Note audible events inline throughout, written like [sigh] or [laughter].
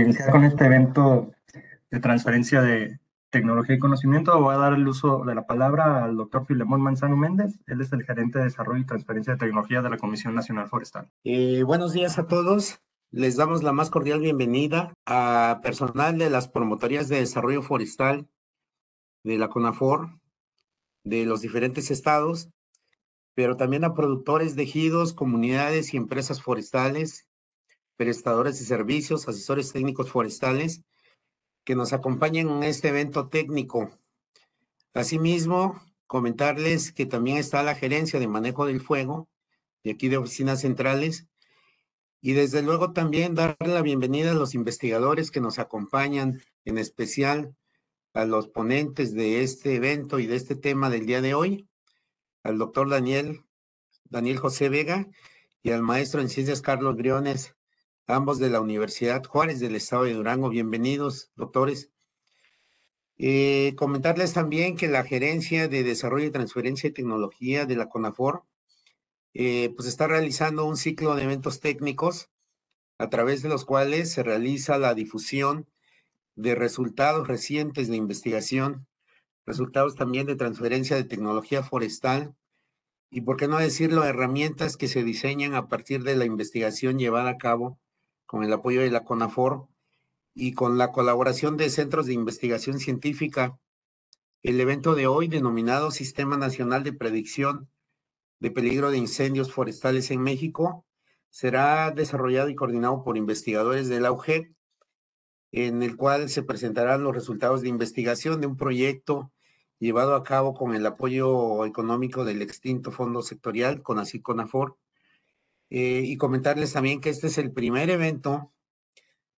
iniciar con este evento de transferencia de tecnología y conocimiento, voy a dar el uso de la palabra al doctor Filemón Manzano Méndez. Él es el gerente de desarrollo y transferencia de tecnología de la Comisión Nacional Forestal. Eh, buenos días a todos. Les damos la más cordial bienvenida a personal de las promotorías de desarrollo forestal de la CONAFOR, de los diferentes estados, pero también a productores de ejidos, comunidades y empresas forestales prestadores de servicios, asesores técnicos forestales que nos acompañan en este evento técnico. Asimismo, comentarles que también está la gerencia de manejo del fuego de aquí de oficinas centrales y desde luego también dar la bienvenida a los investigadores que nos acompañan, en especial a los ponentes de este evento y de este tema del día de hoy, al doctor Daniel, Daniel José Vega y al maestro en ciencias Carlos Briones ambos de la Universidad Juárez del Estado de Durango. Bienvenidos, doctores. Eh, comentarles también que la Gerencia de Desarrollo y Transferencia de Tecnología de la CONAFOR eh, pues está realizando un ciclo de eventos técnicos a través de los cuales se realiza la difusión de resultados recientes de investigación, resultados también de transferencia de tecnología forestal y, por qué no decirlo, herramientas que se diseñan a partir de la investigación llevada a cabo con el apoyo de la CONAFOR y con la colaboración de centros de investigación científica. El evento de hoy, denominado Sistema Nacional de Predicción de Peligro de Incendios Forestales en México, será desarrollado y coordinado por investigadores del Auge, en el cual se presentarán los resultados de investigación de un proyecto llevado a cabo con el apoyo económico del extinto Fondo Sectorial, CONACYT-CONAFOR, eh, y comentarles también que este es el primer evento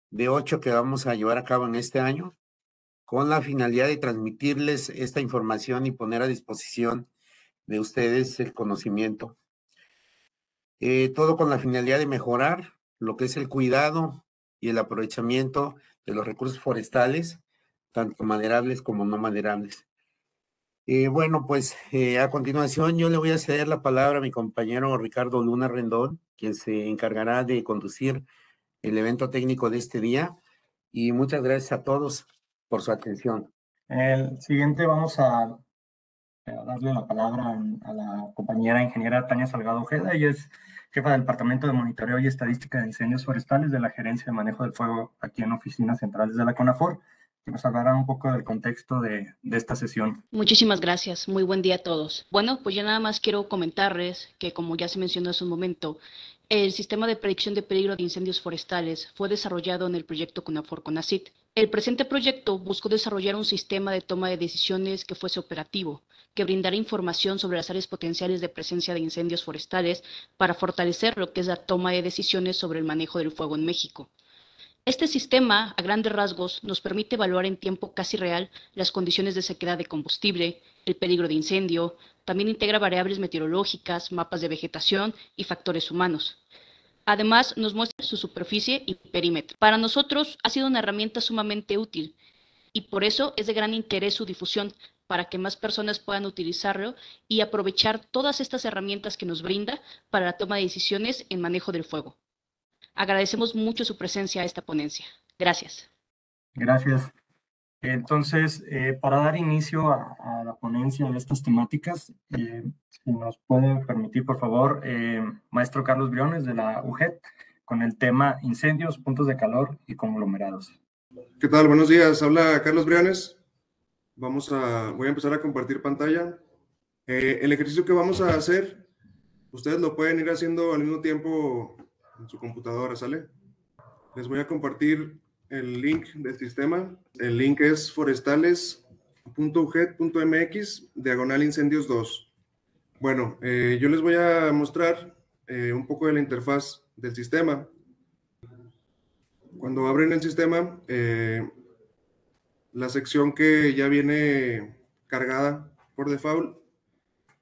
de ocho que vamos a llevar a cabo en este año, con la finalidad de transmitirles esta información y poner a disposición de ustedes el conocimiento. Eh, todo con la finalidad de mejorar lo que es el cuidado y el aprovechamiento de los recursos forestales, tanto maderables como no maderables. Eh, bueno, pues eh, a continuación yo le voy a ceder la palabra a mi compañero Ricardo Luna Rendón, quien se encargará de conducir el evento técnico de este día. Y muchas gracias a todos por su atención. el siguiente vamos a, darle la palabra a la compañera ingeniera Tania Salgado Ojeda. Ella es jefa del Departamento de Monitoreo y Estadística de Incendios Forestales de la Gerencia de Manejo del Fuego aquí en Oficinas Centrales de la CONAFOR que nos hablará un poco del contexto de, esta sesión. Muchísimas gracias, muy buen día a todos. Bueno, pues ya nada más quiero comentarles que como ya se mencionó hace un momento, el sistema de predicción de peligro de incendios forestales fue desarrollado en el proyecto CONAFOR CONACIT. El presente proyecto buscó desarrollar un sistema de toma de decisiones que fuese operativo, que brindara información sobre las áreas potenciales de presencia de incendios forestales para fortalecer lo que es la toma de decisiones sobre el manejo del fuego en México. Este sistema, a grandes rasgos, nos permite evaluar en tiempo casi real las condiciones de sequedad de combustible, el peligro de incendio, también integra variables meteorológicas, mapas de vegetación y factores humanos. Además, nos muestra su superficie y perímetro. Para nosotros ha sido una herramienta sumamente útil y por eso es de gran interés su difusión para que más personas puedan utilizarlo y aprovechar todas estas herramientas que nos brinda para la toma de decisiones en manejo del fuego. Agradecemos mucho su presencia a esta ponencia. Gracias. Gracias. Entonces, eh, para dar inicio a, la ponencia de estas temáticas, eh, si nos puede permitir, por favor, eh, maestro Carlos Briones de la UGET, con el tema incendios, puntos de calor y conglomerados. ¿Qué tal? Buenos días. Habla Carlos Briones. Vamos a, voy a empezar a compartir pantalla. el ejercicio que vamos a hacer, ustedes lo pueden ir haciendo al mismo tiempo su computadora, ¿sale? Les voy a compartir el link del sistema. El link es forestales.uget.mx, diagonal incendios 2. Bueno, eh, yo les voy a mostrar eh, un poco de la interfaz del sistema. Cuando abren el sistema, eh, la sección que ya viene cargada por default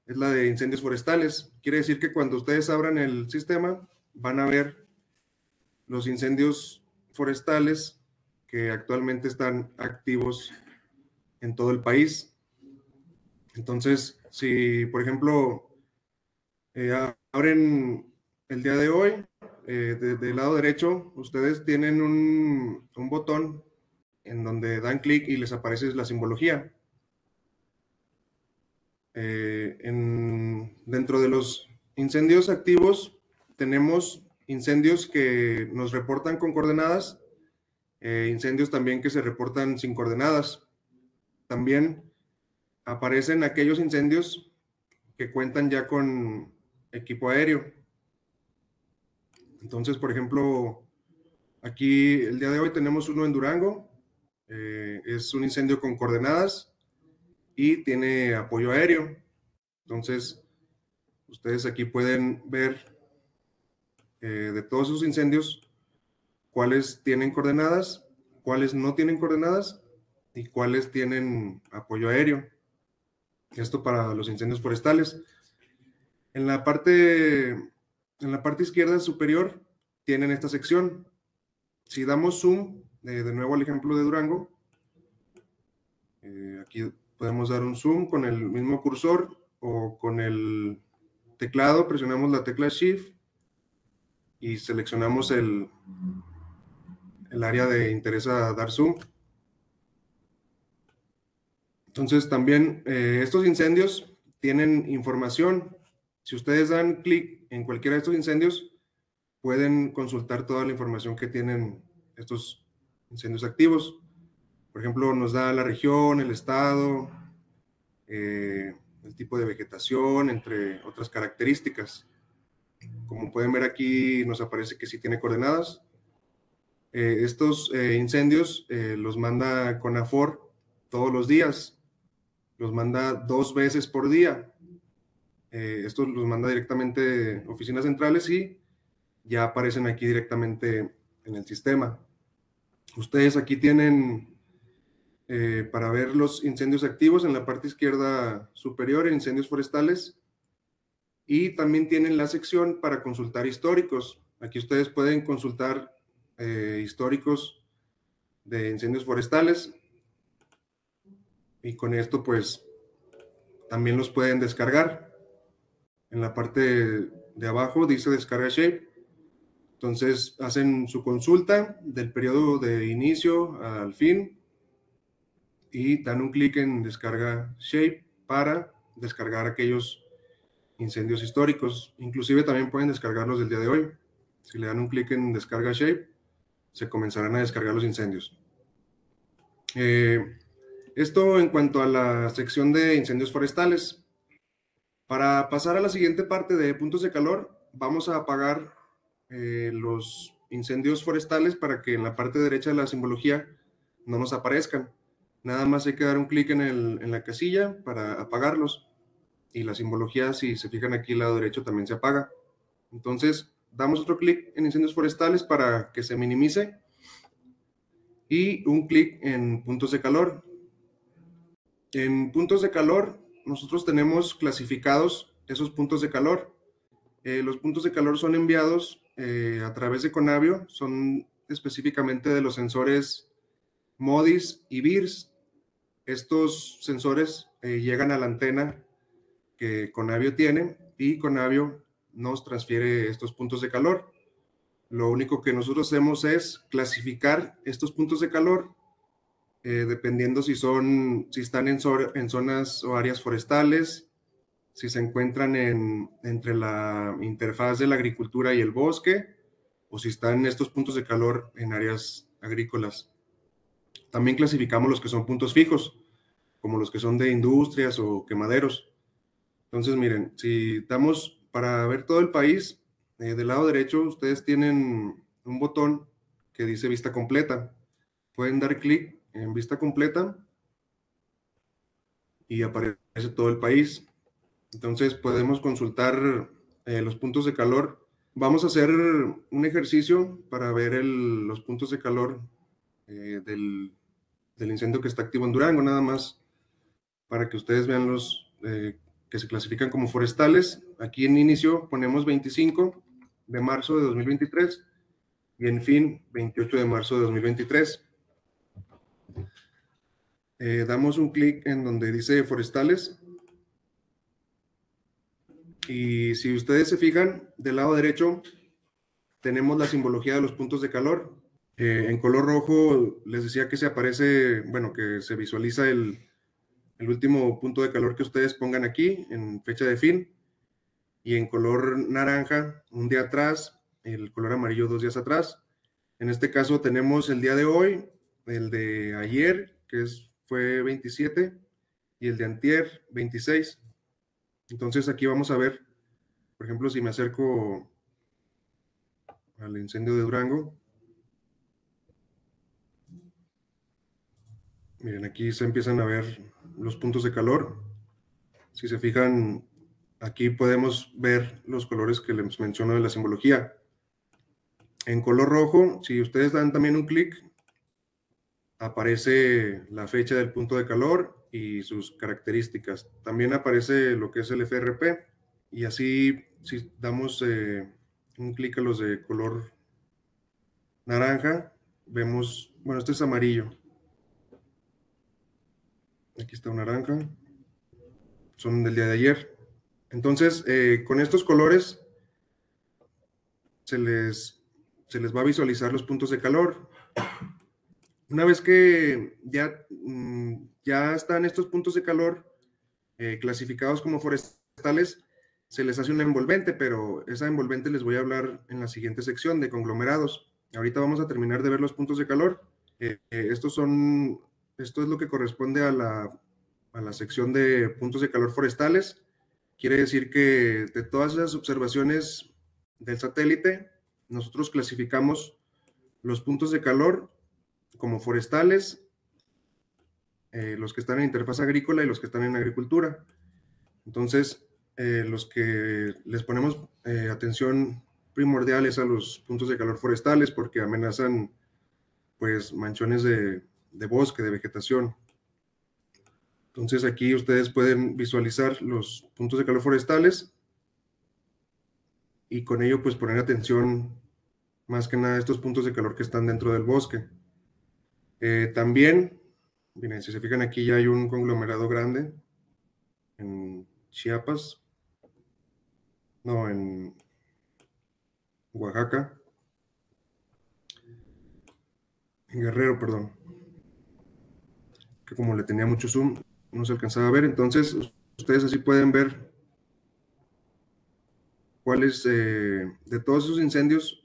es la de incendios forestales. Quiere decir que cuando ustedes abran el sistema, van a ver los incendios forestales que actualmente están activos en todo el país. Entonces, si, por ejemplo, eh, abren el día de hoy, desde eh, del lado derecho, ustedes tienen un, botón en donde dan clic y les aparece la simbología. Eh, dentro de los incendios activos, tenemos incendios que nos reportan con coordenadas, eh, incendios también que se reportan sin coordenadas. También aparecen aquellos incendios que cuentan ya con equipo aéreo. Entonces, por ejemplo, aquí el día de hoy tenemos uno en Durango, eh, es un incendio con coordenadas y tiene apoyo aéreo. Entonces, ustedes aquí pueden ver eh, de todos esos incendios, cuáles tienen coordenadas, cuáles no tienen coordenadas y cuáles tienen apoyo aéreo. Esto para los incendios forestales. En la parte, en la parte izquierda superior tienen esta sección. Si damos zoom eh, de nuevo al ejemplo de Durango, eh, aquí podemos dar un zoom con el mismo cursor o con el teclado, presionamos la tecla Shift y seleccionamos el, el área de interés a dar zoom. Entonces también eh, estos incendios tienen información. Si ustedes dan clic en cualquiera de estos incendios, pueden consultar toda la información que tienen estos incendios activos. Por ejemplo, nos da la región, el estado, eh, el tipo de vegetación, entre otras características. Como pueden ver aquí, nos aparece que sí tiene coordenadas. Eh, estos eh, incendios eh, los manda CONAFOR todos los días. Los manda dos veces por día. estos los manda directamente oficinas centrales y ya aparecen aquí directamente en el sistema. Ustedes aquí tienen para ver los incendios activos en la parte izquierda superior, incendios forestales, y también tienen la sección para consultar históricos. Aquí ustedes pueden consultar eh, históricos de incendios forestales. Y con esto, pues, también los pueden descargar. En la parte de abajo dice descarga shape. Entonces hacen su consulta del periodo de inicio al fin y dan un clic en descarga shape para descargar aquellos incendios históricos. Inclusive también pueden descargarlos del día de hoy. Si le dan un clic en descarga shape, se comenzarán a descargar los incendios. Eh, esto en cuanto a la sección de incendios forestales. Para pasar a la siguiente parte de puntos de calor, vamos a apagar eh, los incendios forestales para que en la parte derecha de la simbología no nos aparezcan. Nada más hay que dar un clic en la casilla para apagarlos y la simbología, si se fijan aquí, el lado derecho también se apaga. Entonces, damos otro clic en incendios forestales para que se minimice y un clic en puntos de calor. En puntos de calor, nosotros tenemos clasificados esos puntos de calor. Eh, los puntos de calor son enviados eh, a través de Conavio, son específicamente de los sensores MODIS y BIRS. Estos sensores eh, llegan a la antena que Conavio tiene y Conavio nos transfiere estos puntos de calor. Lo único que nosotros hacemos es clasificar estos puntos de calor eh, dependiendo si, son, si están en, zonas o áreas forestales, si se encuentran entre la interfaz de la agricultura y el bosque, o si están estos puntos de calor en áreas agrícolas. También clasificamos los que son puntos fijos, como los que son de industrias o quemaderos. Entonces, miren, si damos para ver todo el país, eh, del lado derecho ustedes tienen un botón que dice vista completa. Pueden dar clic en vista completa y aparece todo el país. Entonces podemos consultar eh, los puntos de calor. Vamos a hacer un ejercicio para ver los puntos de calor eh, del, incendio que está activo en Durango, nada más, para que ustedes vean los que se clasifican como forestales. Aquí en inicio ponemos 25 de marzo de 2023 y en fin 28 de marzo de 2023. Eh, damos un clic en donde dice forestales. Y si ustedes se fijan, del lado derecho tenemos la simbología de los puntos de calor. Eh, en color rojo les decía que se aparece, bueno, que se visualiza el, el último punto de calor que ustedes pongan aquí en fecha de fin y en color naranja un día atrás, el color amarillo dos días atrás. En este caso tenemos el día de hoy, el de ayer, que fue 27, y el de antier, 26. Entonces aquí vamos a ver, por ejemplo, si me acerco al incendio de Durango. Miren, aquí se empiezan a ver los puntos de calor. Si se fijan, aquí podemos ver los colores que les menciono de la simbología. En color rojo, si ustedes dan también un clic, aparece la fecha del punto de calor y sus características. También aparece lo que es el FRP y así si damos eh, un clic a los de color naranja, vemos, bueno, este es amarillo, Aquí está un naranja. Son del día de ayer. Entonces, eh, con estos colores se les, se les va a visualizar los puntos de calor. Una vez que ya, mm, ya están estos puntos de calor eh, clasificados como forestales, se les hace una envolvente, pero esa envolvente les voy a hablar en la siguiente sección de conglomerados. Ahorita vamos a terminar de ver los puntos de calor. Eh, estos son esto es lo que corresponde a la, sección de puntos de calor forestales. Quiere decir que de todas las observaciones del satélite, nosotros clasificamos los puntos de calor como forestales, eh, los que están en interfaz agrícola y los que están en agricultura. Entonces, eh, los que les ponemos eh, atención primordiales a los puntos de calor forestales porque amenazan pues manchones de de bosque, de vegetación. Entonces aquí ustedes pueden visualizar los puntos de calor forestales y con ello pues poner atención más que nada a estos puntos de calor que están dentro del bosque. Eh, también, miren, si se fijan aquí ya hay un conglomerado grande en Chiapas, no, en Oaxaca, en Guerrero, perdón como le tenía mucho zoom, no se alcanzaba a ver. Entonces, ustedes así pueden ver cuáles, eh, de todos esos incendios,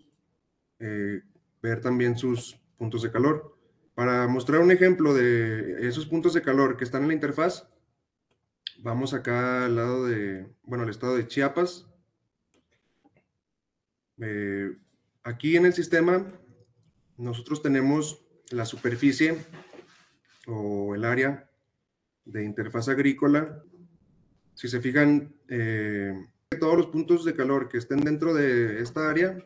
eh, ver también sus puntos de calor. Para mostrar un ejemplo de esos puntos de calor que están en la interfaz, vamos acá al lado de, bueno, el estado de Chiapas. Eh, aquí en el sistema, nosotros tenemos la superficie o el área de interfaz agrícola, si se fijan, eh, todos los puntos de calor que estén dentro de esta área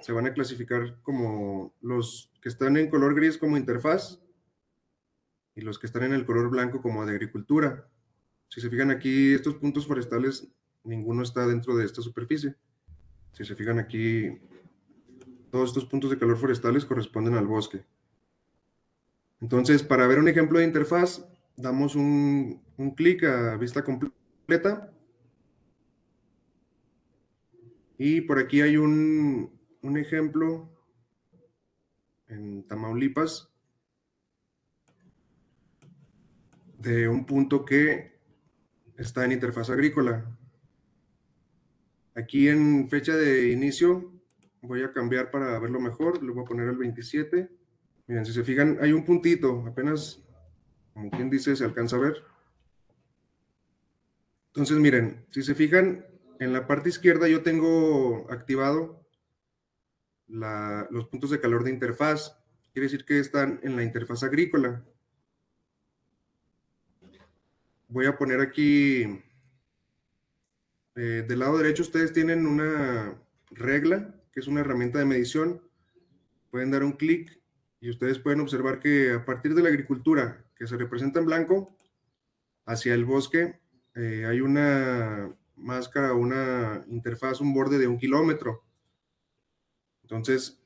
se van a clasificar como los que están en color gris como interfaz y los que están en el color blanco como de agricultura. Si se fijan aquí, estos puntos forestales, ninguno está dentro de esta superficie. Si se fijan aquí, todos estos puntos de calor forestales corresponden al bosque. Entonces, para ver un ejemplo de interfaz, damos un, clic a vista completa. Y por aquí hay un, un ejemplo en Tamaulipas de un punto que está en interfaz agrícola. Aquí en fecha de inicio voy a cambiar para verlo mejor, le voy a poner el 27. Miren, si se fijan, hay un puntito, apenas, como quien dice, se alcanza a ver. Entonces, miren, si se fijan, en la parte izquierda yo tengo activado los puntos de calor de interfaz. Quiere decir que están en la interfaz agrícola. Voy a poner aquí, eh, del lado derecho ustedes tienen una regla, que es una herramienta de medición. Pueden dar un clic y ustedes pueden observar que a partir de la agricultura que se representa en blanco, hacia el bosque eh, hay una máscara, una interfaz, un borde de un kilómetro. Entonces,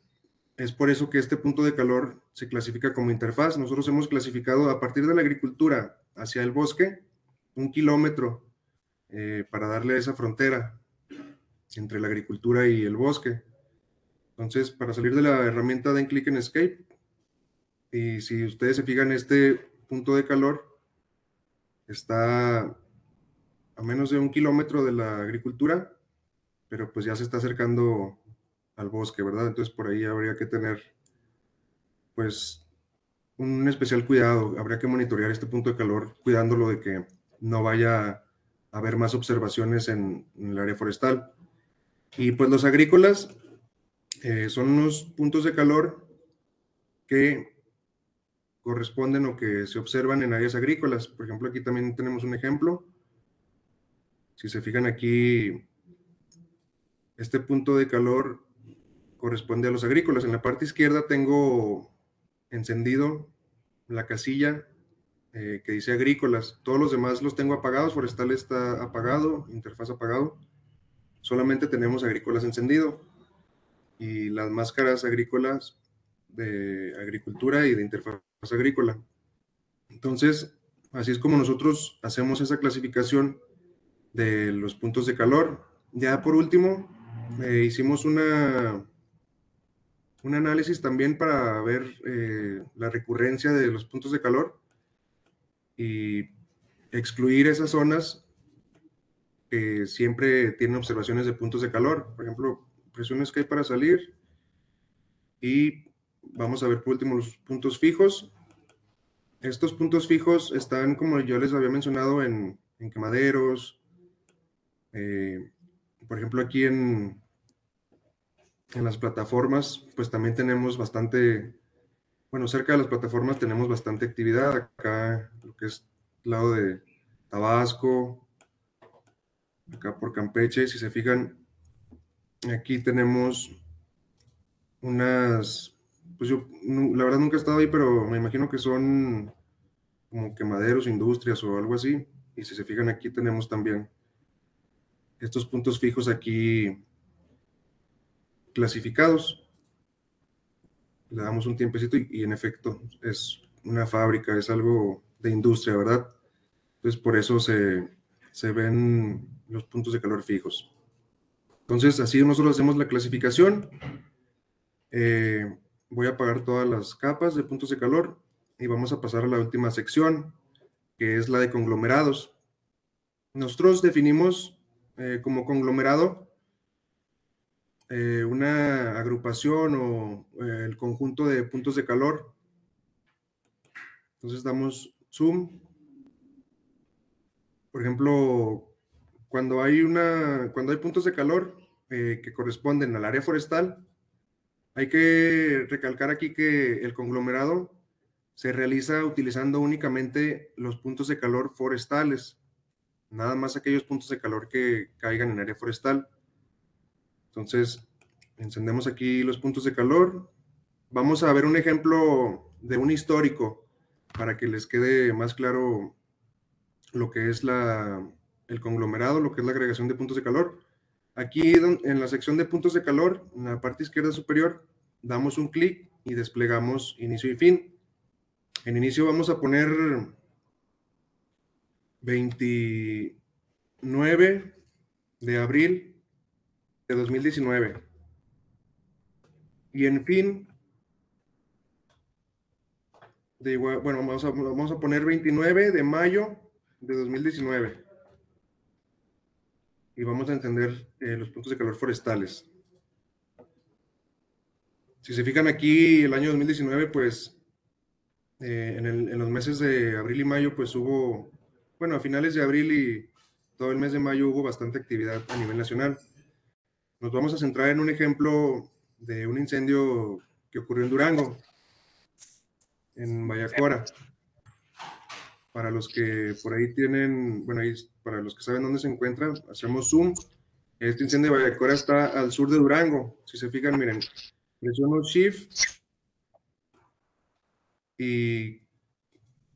es por eso que este punto de calor se clasifica como interfaz. Nosotros hemos clasificado a partir de la agricultura hacia el bosque un kilómetro eh, para darle esa frontera entre la agricultura y el bosque. Entonces, para salir de la herramienta, den clic en Escape y si ustedes se fijan, este punto de calor está a menos de un kilómetro de la agricultura, pero pues ya se está acercando al bosque, ¿verdad? Entonces por ahí habría que tener pues un especial cuidado, habría que monitorear este punto de calor cuidándolo de que no vaya a haber más observaciones en, el área forestal. Y pues los agrícolas eh, son unos puntos de calor que corresponden o que se observan en áreas agrícolas. Por ejemplo, aquí también tenemos un ejemplo. Si se fijan aquí, este punto de calor corresponde a los agrícolas. En la parte izquierda tengo encendido la casilla eh, que dice agrícolas. Todos los demás los tengo apagados, forestal está apagado, interfaz apagado. Solamente tenemos agrícolas encendido. Y las máscaras agrícolas de agricultura y de interfaz agrícola. Entonces, así es como nosotros hacemos esa clasificación de los puntos de calor. Ya por último, eh, hicimos una, un análisis también para ver eh, la recurrencia de los puntos de calor y excluir esas zonas que siempre tienen observaciones de puntos de calor. Por ejemplo, presiones que hay para salir y vamos a ver por último los puntos fijos. Estos puntos fijos están, como yo les había mencionado, en, en quemaderos. Eh, por ejemplo, aquí en, en las plataformas, pues también tenemos bastante, bueno, cerca de las plataformas tenemos bastante actividad. Acá, lo que es lado de Tabasco, acá por Campeche, si se fijan, aquí tenemos unas pues yo la verdad nunca he estado ahí, pero me imagino que son como quemaderos, industrias o algo así. Y si se fijan aquí tenemos también estos puntos fijos aquí clasificados. Le damos un tiempecito y, en efecto es una fábrica, es algo de industria, ¿verdad? Entonces por eso se, se ven los puntos de calor fijos. Entonces así nosotros hacemos la clasificación. Eh, voy a apagar todas las capas de puntos de calor y vamos a pasar a la última sección, que es la de conglomerados. Nosotros definimos eh, como conglomerado eh, una agrupación o eh, el conjunto de puntos de calor. Entonces damos zoom. Por ejemplo, cuando hay, una, cuando hay puntos de calor que corresponden al área forestal, hay que recalcar aquí que el conglomerado se realiza utilizando únicamente los puntos de calor forestales, nada más aquellos puntos de calor que caigan en área forestal. Entonces, encendemos aquí los puntos de calor. Vamos a ver un ejemplo de un histórico para que les quede más claro lo que es la, el conglomerado, lo que es la agregación de puntos de calor. Aquí en la sección de puntos de calor, en la parte izquierda superior, damos un clic y desplegamos inicio y fin. En inicio vamos a poner 29 de abril de 2019. Y en fin, de bueno, vamos a, vamos a poner 29 de mayo de 2019 y vamos a entender eh, los puntos de calor forestales. Si se fijan aquí, el año 2019, pues eh, en, en, los meses de abril y mayo, pues hubo, bueno, a finales de abril y todo el mes de mayo hubo bastante actividad a nivel nacional. Nos vamos a centrar en un ejemplo de un incendio que ocurrió en Durango, en Vallacora. Para los que por ahí tienen, bueno, para los que saben dónde se encuentra, hacemos zoom. Este incendio de Vallecora está al sur de Durango. Si se fijan, miren, presiono Shift y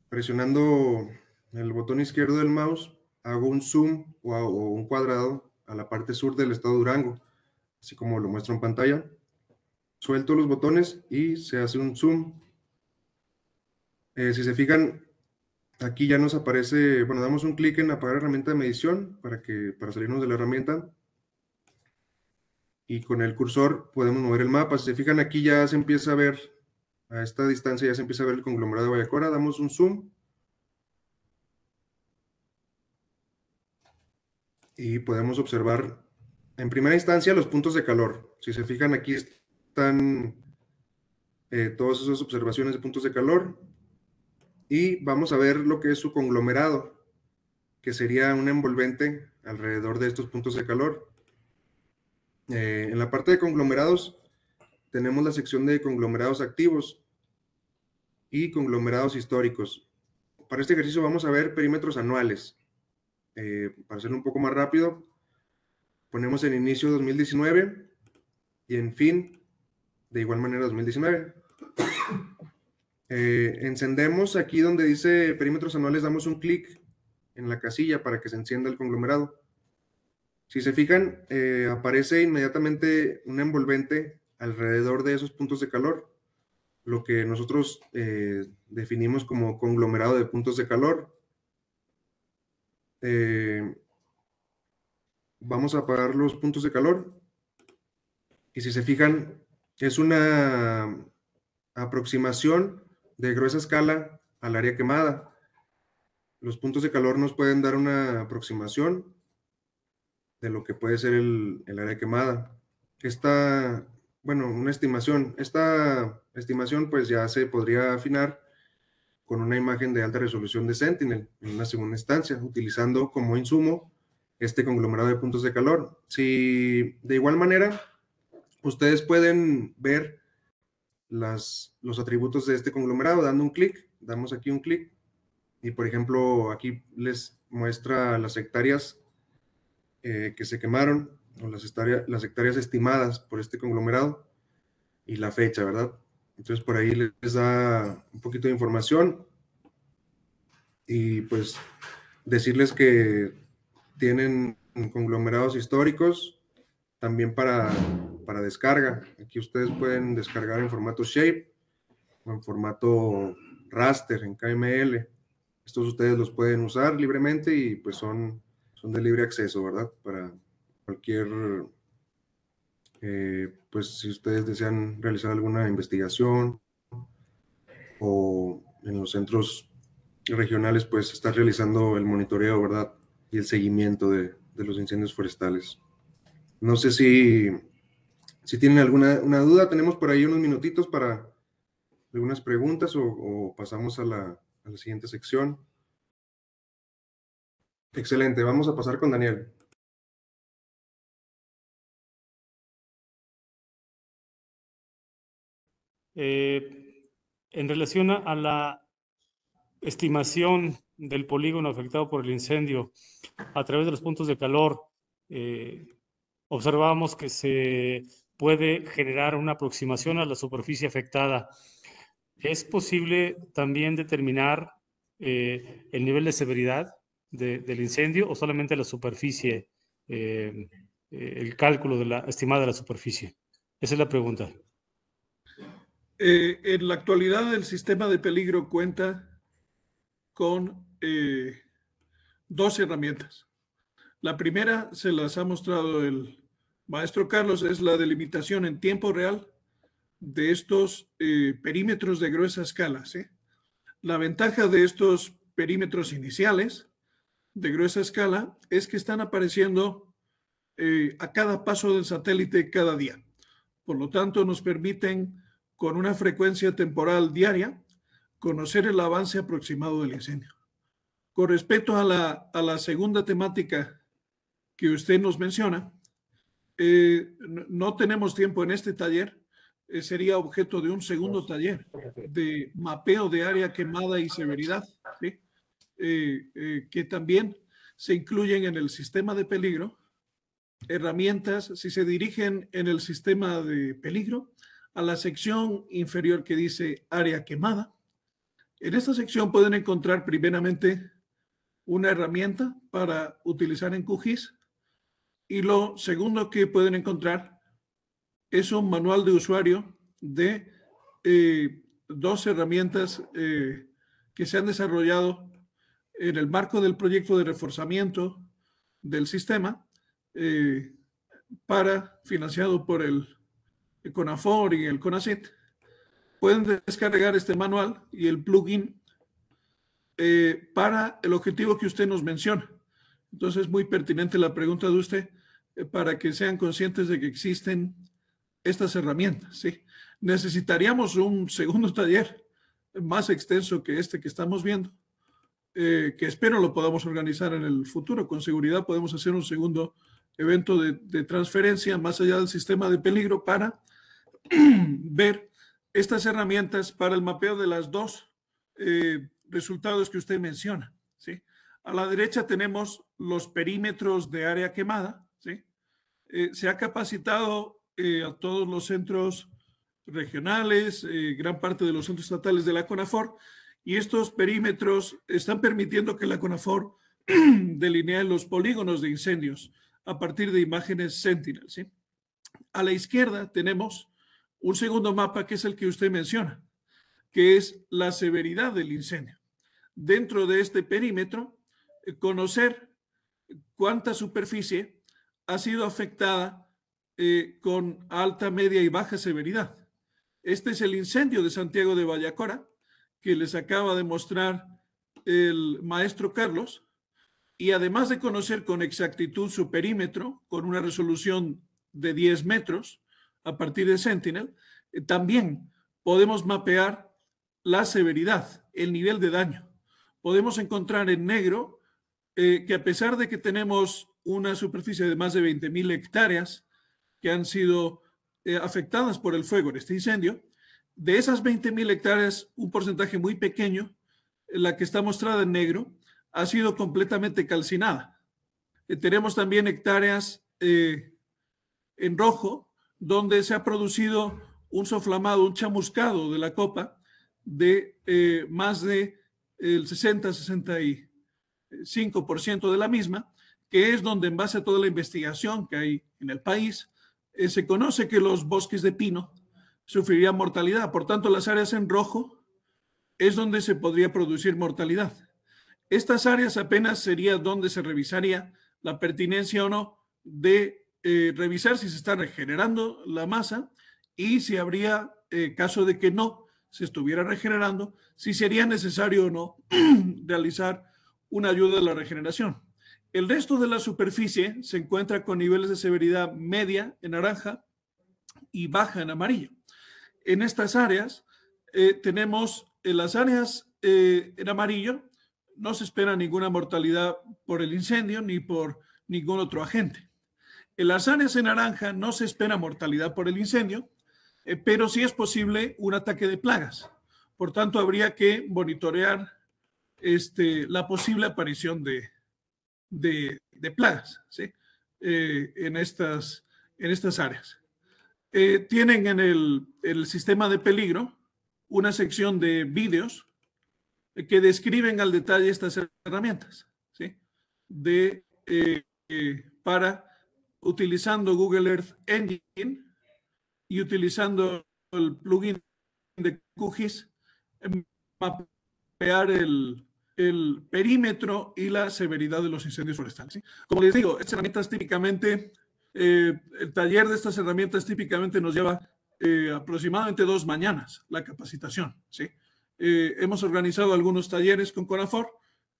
presionando el botón izquierdo del mouse, hago un zoom o, un cuadrado a la parte sur del estado de Durango, así como lo muestro en pantalla. Suelto los botones y se hace un zoom. Eh, si se fijan, Aquí ya nos aparece, bueno, damos un clic en apagar herramienta de medición para, que, para salirnos de la herramienta. Y con el cursor podemos mover el mapa. Si se fijan aquí ya se empieza a ver, a esta distancia ya se empieza a ver el conglomerado de Vallacora. Damos un zoom. Y podemos observar en primera instancia los puntos de calor. Si se fijan aquí están eh, todas esas observaciones de puntos de calor. Y vamos a ver lo que es su conglomerado, que sería un envolvente alrededor de estos puntos de calor. Eh, en la parte de conglomerados tenemos la sección de conglomerados activos y conglomerados históricos. Para este ejercicio vamos a ver perímetros anuales. Eh, para hacerlo un poco más rápido, ponemos en inicio 2019 y en fin, de igual manera 2019. Eh, encendemos aquí donde dice perímetros anuales, damos un clic en la casilla para que se encienda el conglomerado. Si se fijan, eh, aparece inmediatamente un envolvente alrededor de esos puntos de calor, lo que nosotros eh, definimos como conglomerado de puntos de calor. vamos a apagar los puntos de calor. Y si se fijan, es una aproximación de gruesa escala al área quemada. Los puntos de calor nos pueden dar una aproximación de lo que puede ser el, área quemada. Esta, bueno, una estimación. Esta estimación pues ya se podría afinar con una imagen de alta resolución de Sentinel en una segunda instancia, utilizando como insumo este conglomerado de puntos de calor. Si de igual manera ustedes pueden ver las, los atributos de este conglomerado dando un clic, damos aquí un clic y por ejemplo aquí les muestra las hectáreas eh, que se quemaron o las, hectáreas, las hectáreas estimadas por este conglomerado y la fecha, ¿verdad? Entonces por ahí les da un poquito de información y pues decirles que tienen conglomerados históricos también para, para descarga. Aquí ustedes pueden descargar en formato shape o en formato raster, en KML. Estos ustedes los pueden usar libremente y pues son, son de libre acceso, ¿verdad? Para cualquier, eh, pues si ustedes desean realizar alguna investigación o en los centros regionales, pues estar realizando el monitoreo, ¿verdad? Y el seguimiento de, de los incendios forestales. No sé si, si tienen alguna duda, tenemos por ahí unos minutitos para algunas preguntas o, pasamos a la, siguiente sección. Excelente, vamos a pasar con Daniel. Eh, en relación a la estimación del polígono afectado por el incendio a través de los puntos de calor, eh, observamos que se puede generar una aproximación a la superficie afectada. Es posible también determinar eh, el nivel de severidad del incendio o solamente la superficie, eh, eh, el cálculo de la estimada de la superficie. Esa es la pregunta. en la actualidad el sistema de peligro cuenta con dos herramientas. La primera se las ha mostrado el maestro Carlos, es la delimitación en tiempo real de estos eh, perímetros de gruesa escala. La ventaja de estos perímetros iniciales de gruesa escala es que están apareciendo eh, a cada paso del satélite cada día. Por lo tanto, nos permiten con una frecuencia temporal diaria conocer el avance aproximado del incendio. Con respecto a la, a la segunda temática que usted nos menciona. Eh, no tenemos tiempo en este taller, eh, sería objeto de un segundo taller de mapeo de área quemada y severidad, eh, que también se incluyen en el sistema de peligro, herramientas, si se dirigen en el sistema de peligro, a la sección inferior que dice área quemada. En esta sección pueden encontrar primeramente una herramienta para utilizar en QGIS, y lo segundo que pueden encontrar es un manual de usuario de eh, dos herramientas eh, que se han desarrollado en el marco del proyecto de reforzamiento del sistema eh, para financiado por el, CONAFOR y el CONACIT. Pueden descargar este manual y el plugin para el objetivo que usted nos menciona. Entonces, muy pertinente la pregunta de usted. Eh, para que sean conscientes de que existen estas herramientas. ¿sí? Necesitaríamos un segundo taller más extenso que este que estamos viendo, eh, que espero lo podamos organizar en el futuro. Con seguridad podemos hacer un segundo evento de, transferencia más allá del sistema de peligro para [clears throat] ver estas herramientas para el mapeo de las dos eh, resultados que usted menciona. ¿sí? A la derecha tenemos los perímetros de área quemada eh, se ha capacitado eh, a todos los centros regionales, eh, gran parte de los centros estatales de la CONAFOR, y estos perímetros están permitiendo que la CONAFOR [clears throat] delinee los polígonos de incendios a partir de imágenes Sentinel. A la izquierda tenemos un segundo mapa que es el que usted menciona, que es la severidad del incendio. Dentro de este perímetro, conocer cuánta superficie ha sido afectada eh, con alta, media y baja severidad. Este es el incendio de Santiago de Vallacora que les acaba de mostrar el maestro Carlos. Y además de conocer con exactitud su perímetro, con una resolución de 10 metros a partir de Sentinel, eh, también podemos mapear la severidad, el nivel de daño. Podemos encontrar en negro eh, que a pesar de que tenemos una superficie de más de 20.000 hectáreas que han sido eh, afectadas por el fuego en este incendio. De esas 20.000 hectáreas, un porcentaje muy pequeño, la que está mostrada en negro, ha sido completamente calcinada. Eh, tenemos también hectáreas eh, en rojo, donde se ha producido un soflamado, un chamuscado de la copa de más de el 60-65% de la misma, que es donde en base a toda la investigación que hay en el país, eh, se conoce que los bosques de pino sufrirían mortalidad. Por tanto, las áreas en rojo es donde se podría producir mortalidad. Estas áreas apenas sería donde se revisaría la pertinencia o no de eh, revisar si se está regenerando la masa y si habría eh, caso de que no se estuviera regenerando, si sería necesario o no [clears throat] realizar una ayuda a la regeneración. El resto de la superficie se encuentra con niveles de severidad media en naranja y baja en amarillo. En estas áreas eh, tenemos en eh, las áreas eh, en amarillo no se espera ninguna mortalidad por el incendio ni por ningún otro agente. En las áreas en naranja no se espera mortalidad por el incendio, pero sí es posible un ataque de plagas. Por tanto, habría que monitorear este, la posible aparición de, de, plagas ¿sí? Eh, en, estas, en estas áreas. Eh, tienen en el, el, sistema de peligro una sección de vídeos que describen al detalle estas herramientas ¿sí? de, eh, para utilizando Google Earth Engine y utilizando el plugin de QGIS, mapear el, el perímetro y la severidad de los incendios forestales. Como les digo, estas herramientas típicamente, eh, el taller de estas herramientas típicamente nos lleva eh, aproximadamente dos mañanas la capacitación. ¿sí? Eh, hemos organizado algunos talleres con CONAFOR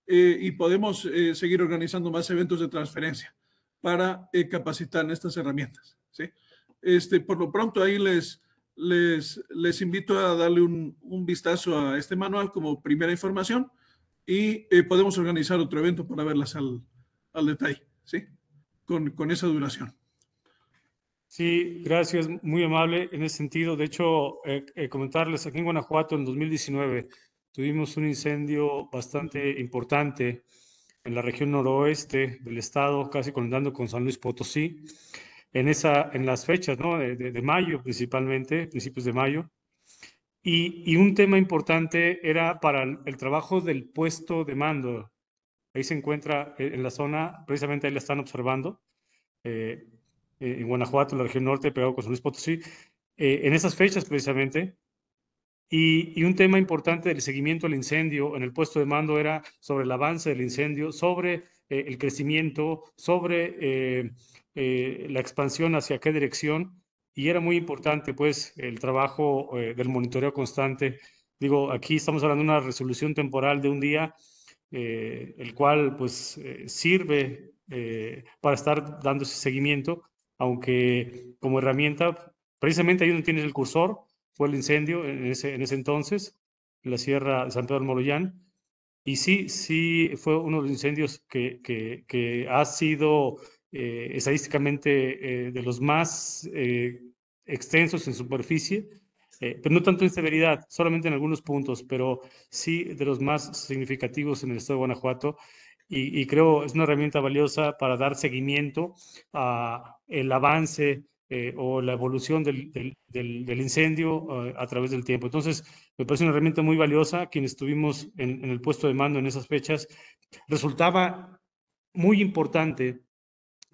y podemos seguir organizando más eventos de transferencia para capacitar en estas herramientas. Este, por lo pronto ahí les, les, les invito a darle un vistazo a este manual como primera información y eh, podemos organizar otro evento para verlas al, al detalle, ¿sí? Con, con, esa duración. Sí, gracias, muy amable en ese sentido. De hecho, eh, eh, comentarles, aquí en Guanajuato en 2019 tuvimos un incendio bastante importante en la región noroeste del estado, casi colindando con San Luis Potosí, en, esa, en las fechas ¿no? de, de mayo principalmente, principios de mayo. Y, un tema importante era para el, trabajo del puesto de mando. Ahí se encuentra e, en la zona, precisamente ahí la están observando, eh, eh, en Guanajuato, en la región norte, pegado con San Luis Potosí, eh, en esas fechas precisamente. Y, un tema importante del seguimiento al incendio en el puesto de mando era sobre el avance del incendio, sobre el crecimiento, sobre la expansión hacia qué dirección y era muy importante pues el trabajo eh, del monitoreo constante. Digo, aquí estamos hablando de una resolución temporal de un día, eh, el cual pues eh, sirve para estar dando ese seguimiento, aunque como herramienta, precisamente ahí donde tienes el cursor, fue el incendio en ese, en ese entonces, en la Sierra de San Pedro del y sí, sí fue uno de los incendios que, que, que ha sido eh, estadísticamente eh, de los más eh, extensos en superficie, pero no tanto en severidad, solamente en algunos puntos, pero sí de los más significativos en el estado de Guanajuato. Y, y creo es una herramienta valiosa para dar seguimiento a el avance o la evolución del, incendio a través del tiempo. Entonces, me parece una herramienta muy valiosa. Quienes estuvimos en, en el puesto de mando en esas fechas, resultaba muy importante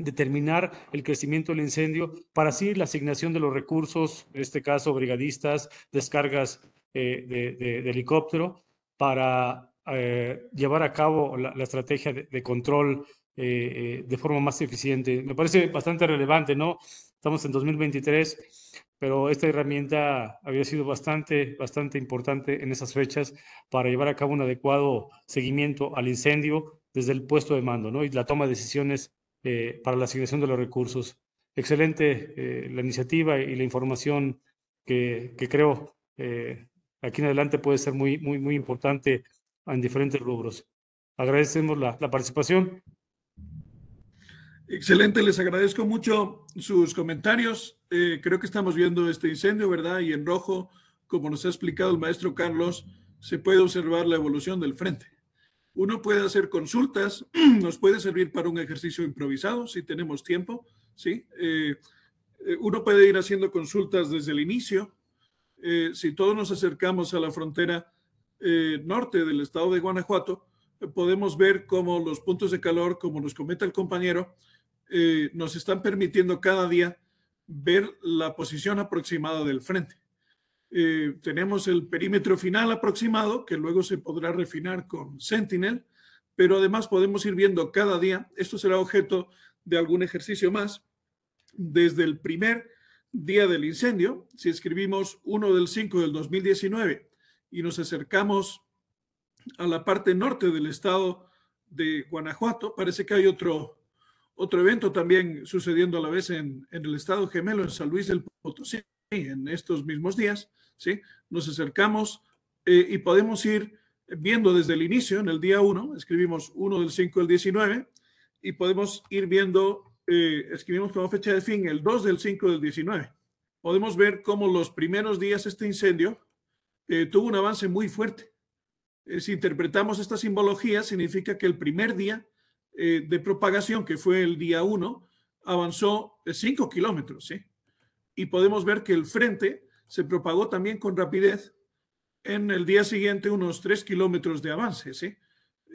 determinar el crecimiento del incendio, para así la asignación de los recursos, en este caso brigadistas, descargas eh, de, helicóptero, para eh, llevar a cabo la, estrategia de, control eh, de forma más eficiente. Me parece bastante relevante, ¿no? Estamos en 2023, pero esta herramienta había sido bastante, bastante importante en esas fechas para llevar a cabo un adecuado seguimiento al incendio desde el puesto de mando, ¿no? Y la toma de decisiones eh, para la asignación de los recursos. Excelente eh, la iniciativa y la información que, creo eh, aquí en adelante puede ser muy, muy, muy importante en diferentes rubros. Agradecemos la participación. Excelente, les agradezco mucho sus comentarios. creo que estamos viendo este incendio, ¿verdad? Y en rojo, como nos ha explicado el maestro Carlos, se puede observar la evolución del frente. Uno puede hacer consultas, [clears throat] nos puede servir para un ejercicio improvisado si tenemos tiempo, ¿sí? Eh, eh, uno puede ir haciendo consultas desde el inicio. Eh, si todos nos acercamos a la frontera norte del estado de Guanajuato, podemos ver cómo los puntos de calor, como nos comenta el compañero, nos están permitiendo cada día ver la posición aproximada del frente. Eh, tenemos el perímetro final aproximado, que luego se podrá refinar con Sentinel, pero además podemos ir viendo cada día, esto será objeto de algún ejercicio más, desde el primer día del incendio, si escribimos 1 del 5 del 2019 y nos acercamos a la parte norte del estado de Guanajuato, parece que hay otro, otro evento también sucediendo a la vez en, en el estado gemelo, en San Luis del Potosí, en estos mismos días. Nos acercamos eh, y podemos ir viendo desde el inicio, en el día 1, escribimos 1 del 5 del 19, y podemos ir viendo, eh, escribimos como fecha de fin el 2 del 5 del 19. Podemos ver cómo los primeros días este incendio eh, tuvo un avance muy fuerte. si interpretamos esta simbología, significa que el primer día de propagación, que fue el día 1, avanzó 5 kilómetros, Y podemos ver que el frente se propagó también con rapidez. En el día siguiente, unos tres kilómetros de avance. ¿sí?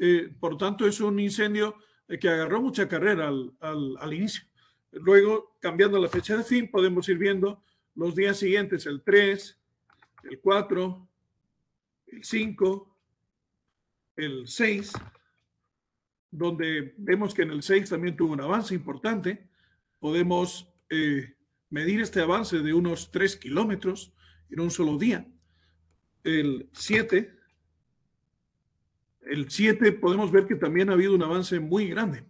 Eh, por tanto, es un incendio eh, que agarró mucha carrera al, inicio. Luego, cambiando la fecha de fin, podemos ir viendo los días siguientes, el 3, el 4, el 5, el 6, donde vemos que en el 6 también tuvo un avance importante. Podemos eh, medir este avance de unos 3 kilómetros en un solo día. El 7, el 7 podemos ver que también ha habido un avance muy grande.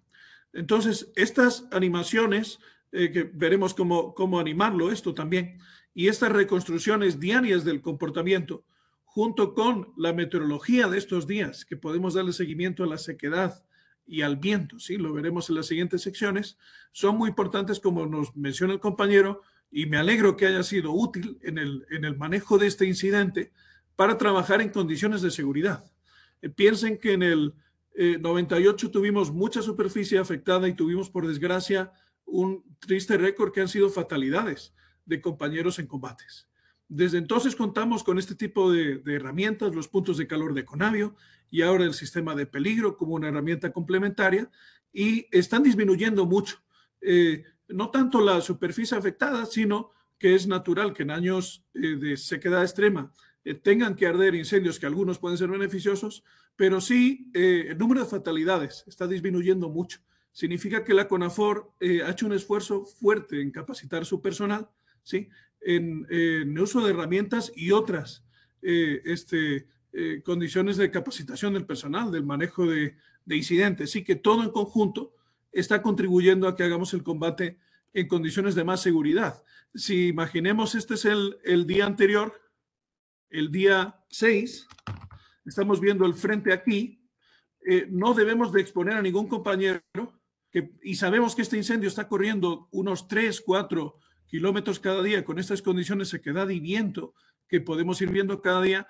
Entonces, estas animaciones, eh, que veremos cómo, cómo animarlo esto también, y estas reconstrucciones diarias del comportamiento, junto con la meteorología de estos días, que podemos darle seguimiento a la sequedad, y al viento, ¿sí? Lo veremos en las siguientes secciones. Son muy importantes, como nos menciona el compañero, y me alegro que haya sido útil en el, en el manejo de este incidente para trabajar en condiciones de seguridad. Eh, piensen que en el 98 eh, tuvimos mucha superficie afectada y tuvimos, por desgracia, un triste récord que han sido fatalidades de compañeros en combates. Desde entonces contamos con este tipo de, de herramientas, los puntos de calor de Conavio, y ahora el sistema de peligro como una herramienta complementaria y están disminuyendo mucho. Eh, no tanto la superficie afectada, sino que es natural que en años eh, de sequedad extrema eh, tengan que arder incendios que algunos pueden ser beneficiosos, pero sí el número de fatalidades está disminuyendo mucho. Significa que la CONAFOR ha hecho un esfuerzo fuerte en capacitar su personal, ¿sí? en, en uso de herramientas y otras este, eh, condiciones de capacitación del personal, del manejo de, incidentes. Así que todo en conjunto está contribuyendo a que hagamos el combate en condiciones de más seguridad. Si imaginemos, este es el, el día anterior, el día 6, estamos viendo el frente aquí, eh, no debemos de exponer a ningún compañero y sabemos que este incendio está corriendo unos 3, 4 kilómetros cada día con estas condiciones de sequedad y viento que podemos ir viendo cada día,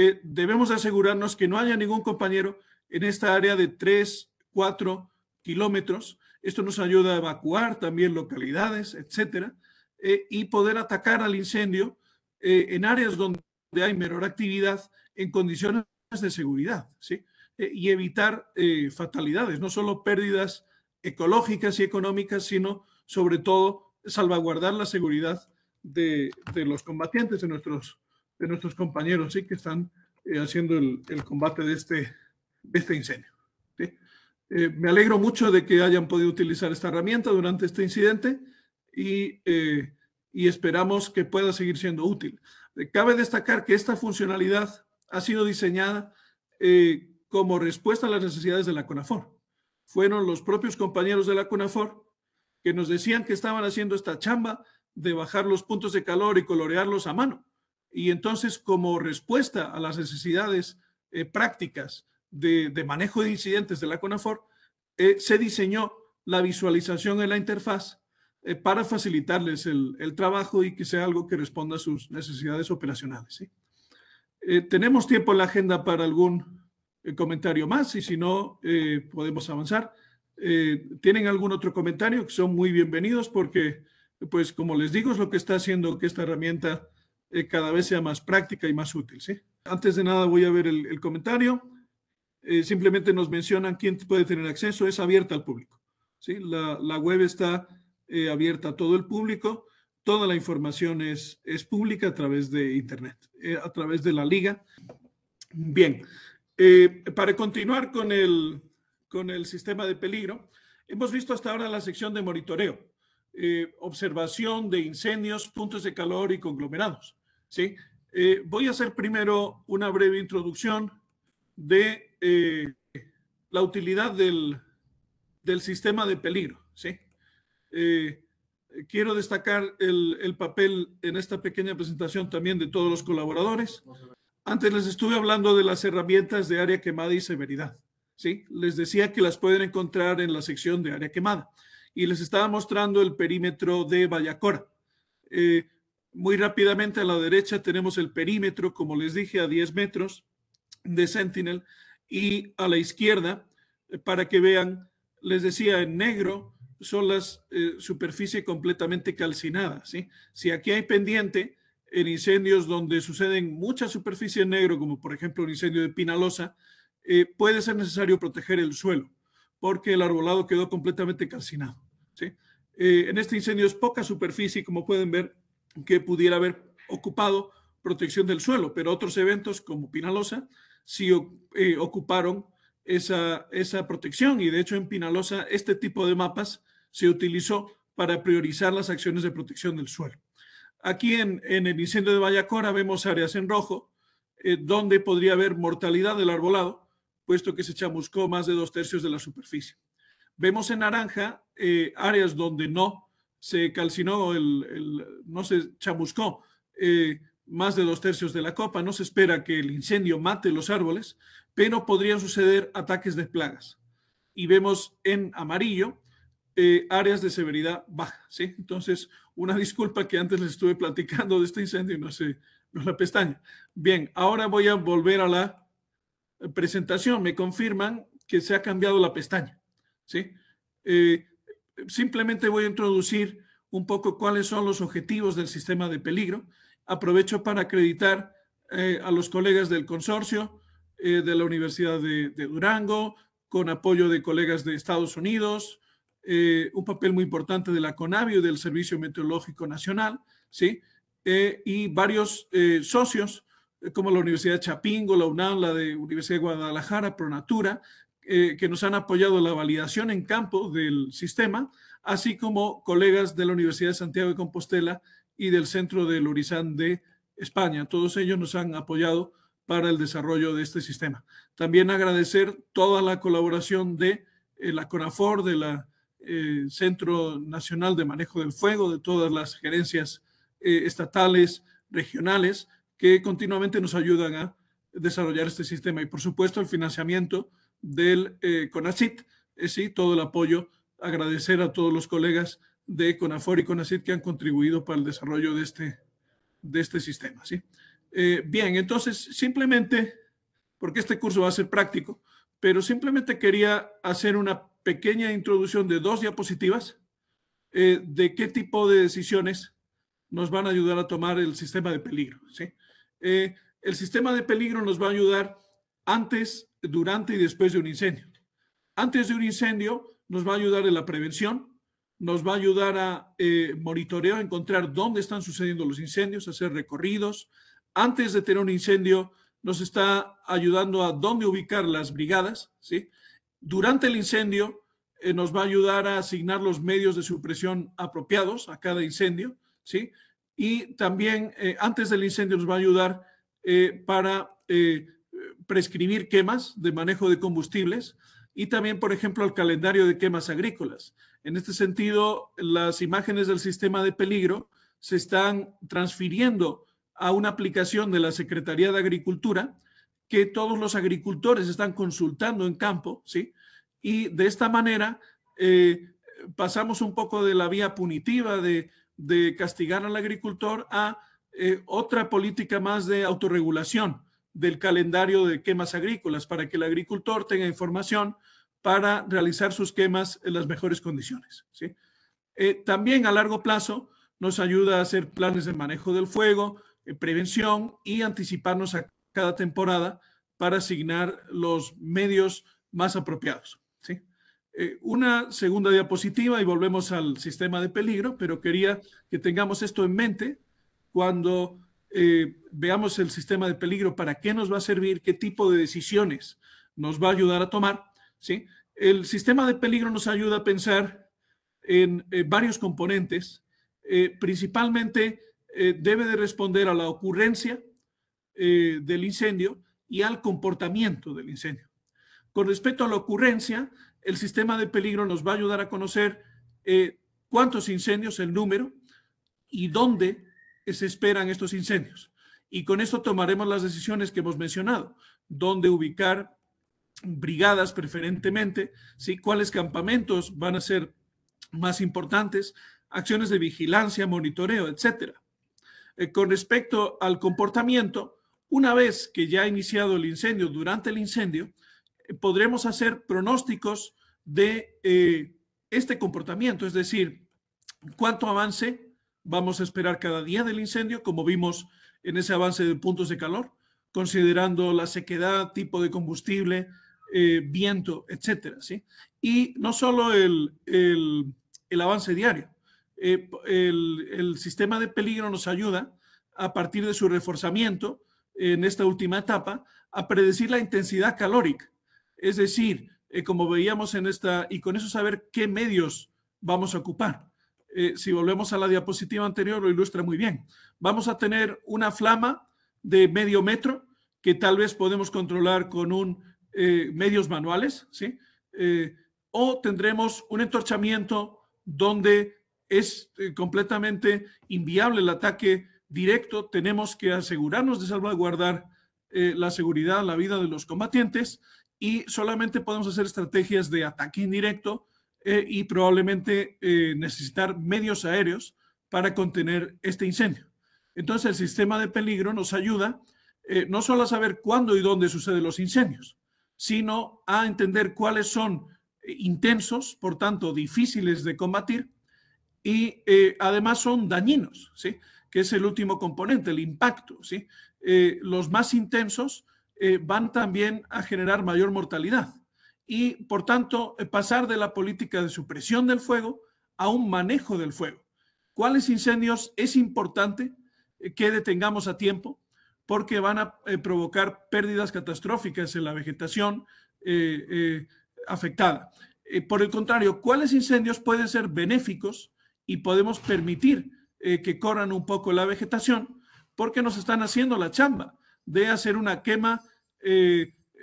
eh, debemos asegurarnos que no haya ningún compañero en esta área de 3, 4 kilómetros. Esto nos ayuda a evacuar también localidades, etcétera, eh, y poder atacar al incendio eh, en áreas donde hay menor actividad en condiciones de seguridad, ¿sí? y evitar fatalidades, no solo pérdidas ecológicas y económicas, sino sobre todo salvaguardar la seguridad de, de los combatientes, de nuestros de nuestros compañeros ¿sí? que están eh, haciendo el, combate de este, este incendio. Eh, me alegro mucho de que hayan podido utilizar esta herramienta durante este incidente y, eh, y esperamos que pueda seguir siendo útil. Cabe destacar que esta funcionalidad ha sido diseñada como respuesta a las necesidades de la CONAFOR. Fueron los propios compañeros de la CONAFOR que nos decían que estaban haciendo esta chamba de bajar los puntos de calor y colorearlos a mano. Y entonces, como respuesta a las necesidades eh, prácticas de, manejo de incidentes de la CONAFOR, eh, se diseñó la visualización en la interfaz eh, para facilitarles el, trabajo y que sea algo que responda a sus necesidades operacionales. tenemos tiempo en la agenda para algún comentario más y si no, podemos avanzar. ¿Tienen algún otro comentario? Que son muy bienvenidos porque, pues, como les digo, es lo que está haciendo que esta herramienta eh, cada vez sea más práctica y más útil. Antes de nada voy a ver el, comentario. Eh, simplemente nos mencionan quién puede tener acceso. Es abierta al público. La, web está eh, abierta a todo el público. Toda la información es, es pública a través de Internet, a través de la liga. Bien, para continuar con el, con el sistema de peligro, hemos visto hasta ahora la sección de monitoreo. observación de incendios, puntos de calor y conglomerados. ¿sí? Eh, voy a hacer primero una breve introducción de eh, la utilidad del, del, sistema de peligro. ¿sí? Eh, quiero destacar el, el, papel en esta pequeña presentación también de todos los colaboradores. Antes les estuve hablando de las herramientas de área quemada y severidad. ¿sí? Les decía que las pueden encontrar en la sección de área quemada y les estaba mostrando el perímetro de Vallacora. Muy rápidamente a la derecha tenemos el perímetro, como les dije, a 10 metros de Sentinel y a la izquierda, eh, para que vean, les decía en negro, son las eh, superficies completamente calcinadas. ¿sí? Si aquí hay pendiente en incendios donde suceden muchas superficies en negro, como por ejemplo un incendio de Pinalosa, eh, puede ser necesario proteger el suelo porque el arbolado quedó completamente calcinado. ¿sí? en este incendio es poca superficie, como pueden ver, que pudiera haber ocupado protección del suelo, pero otros eventos como Pinalosa sí eh, ocuparon esa, esa protección y de hecho en Pinalosa este tipo de mapas se utilizó para priorizar las acciones de protección del suelo. Aquí en, el incendio de Vallacora vemos áreas en rojo eh, donde podría haber mortalidad del arbolado, puesto que se chamuscó más de dos tercios de la superficie. Vemos en naranja eh, áreas donde no se calcinó, el, no se chamuscó eh, más de dos tercios de la copa. No se espera que el incendio mate los árboles, pero podrían suceder ataques de plagas. Y vemos en amarillo eh, áreas de severidad baja. ¿sí? Entonces, una disculpa que antes les estuve platicando de este incendio y no sé, no la pestaña. Bien, ahora voy a volver a la presentación. Me confirman que se ha cambiado la pestaña. ¿sí? Eh, simplemente voy a introducir un poco cuáles son los objetivos del sistema de peligro. Aprovecho para acreditar eh, a los colegas del consorcio eh, de la Universidad de, Durango, con apoyo de colegas de Estados Unidos, eh, un papel muy importante de la CONAVI y del Servicio Meteorológico Nacional, ¿sí? y varios socios como la Universidad de Chapingo, la UNAM, la de Universidad de Guadalajara, Pronatura, eh, que nos han apoyado la validación en campo del sistema, así como colegas de la Universidad de Santiago de Compostela y del Centro de Lurizán de España. Todos ellos nos han apoyado para el desarrollo de este sistema. También agradecer toda la colaboración de eh, la CONAFOR, del eh, Centro Nacional de Manejo del Fuego, de todas las gerencias estatales, regionales, que continuamente nos ayudan a desarrollar este sistema. Y por supuesto el financiamiento del eh, CONACIT, eh, sí, todo el apoyo, agradecer a todos los colegas de CONAFOR y CONACIT que han contribuido para el desarrollo de este, de este sistema, ¿sí? Eh, bien, entonces, simplemente, porque este curso va a ser práctico, pero simplemente quería hacer una pequeña introducción de dos diapositivas de qué tipo de decisiones nos van a ayudar a tomar el sistema de peligro. ¿sí? el sistema de peligro nos va a ayudar antes, durante y después de un incendio. Antes de un incendio nos va a ayudar en la prevención, nos va a ayudar a eh, monitorear, encontrar dónde están sucediendo los incendios, hacer recorridos. Antes de tener un incendio nos está ayudando a dónde ubicar las brigadas, ¿sí? Durante el incendio eh, nos va a ayudar a asignar los medios de supresión apropiados a cada incendio, ¿sí? Y también eh, antes del incendio nos va a ayudar eh, para prescribir quemas de manejo de combustibles y también, por ejemplo, el calendario de quemas agrícolas. En este sentido, las imágenes del sistema de peligro se están transfiriendo a una aplicación de la Secretaría de Agricultura que todos los agricultores están consultando en campo, ¿sí? Y de esta manera eh, pasamos un poco de la vía punitiva de, castigar al agricultor a eh, otra política más de autorregulación del calendario de quemas agrícolas para que el agricultor tenga información para realizar sus quemas en las mejores condiciones. ¿sí? Eh, también a largo plazo nos ayuda a hacer planes de manejo del fuego, eh, prevención y anticiparnos a cada temporada para asignar los medios más apropiados. ¿sí? Eh, una segunda diapositiva y volvemos al sistema de peligro, pero quería que tengamos esto en mente cuando eh, veamos el sistema de peligro, para qué nos va a servir, qué tipo de decisiones nos va a ayudar a tomar. ¿sí? El sistema de peligro nos ayuda a pensar en eh, varios componentes. Eh, principalmente debe de responder a la ocurrencia del incendio y al comportamiento del incendio. Con respecto a la ocurrencia, el sistema de peligro nos va a ayudar a conocer cuántos incendios, el número y dónde se esperan estos incendios. Y con esto tomaremos las decisiones que hemos mencionado, dónde ubicar brigadas preferentemente, ¿sí? cuáles campamentos van a ser más importantes, acciones de vigilancia, monitoreo, etcétera. Eh, con respecto al comportamiento, una vez que ya ha iniciado el incendio, durante el incendio, eh, podremos hacer pronósticos de eh, este comportamiento, es decir, cuánto avance Vamos a esperar cada día del incendio, como vimos en ese avance de puntos de calor, considerando la sequedad, tipo de combustible, eh, viento, etcétera. ¿sí? Y no solo el, avance diario, eh, el, sistema de peligro nos ayuda a partir de su reforzamiento en esta última etapa a predecir la intensidad calórica. Es decir, eh, como veíamos en esta, y con eso saber qué medios vamos a ocupar. Eh, si volvemos a la diapositiva anterior, lo ilustra muy bien. Vamos a tener una flama de medio metro que tal vez podemos controlar con un, eh, medios manuales, ¿sí? Eh, o tendremos un entorchamiento donde es completamente inviable el ataque directo. Tenemos que asegurarnos de salvaguardar la seguridad, la vida de los combatientes y solamente podemos hacer estrategias de ataque indirecto eh, y probablemente eh, necesitar medios aéreos para contener este incendio. Entonces el sistema de peligro nos ayuda eh, no solo a saber cuándo y dónde suceden los incendios, sino a entender cuáles son intensos, por tanto difíciles de combatir y además son dañinos, ¿sí? que es el último componente, el impacto. ¿sí? los más intensos van también a generar mayor mortalidad y, por tanto, eh, pasar de la política de supresión del fuego a un manejo del fuego. ¿Cuáles incendios es importante eh, que detengamos a tiempo? Porque van a eh, provocar pérdidas catastróficas en la vegetación afectada. por el contrario, ¿cuáles incendios pueden ser benéficos y podemos permitir que corran un poco la vegetación? Porque nos están haciendo la chamba de hacer una quema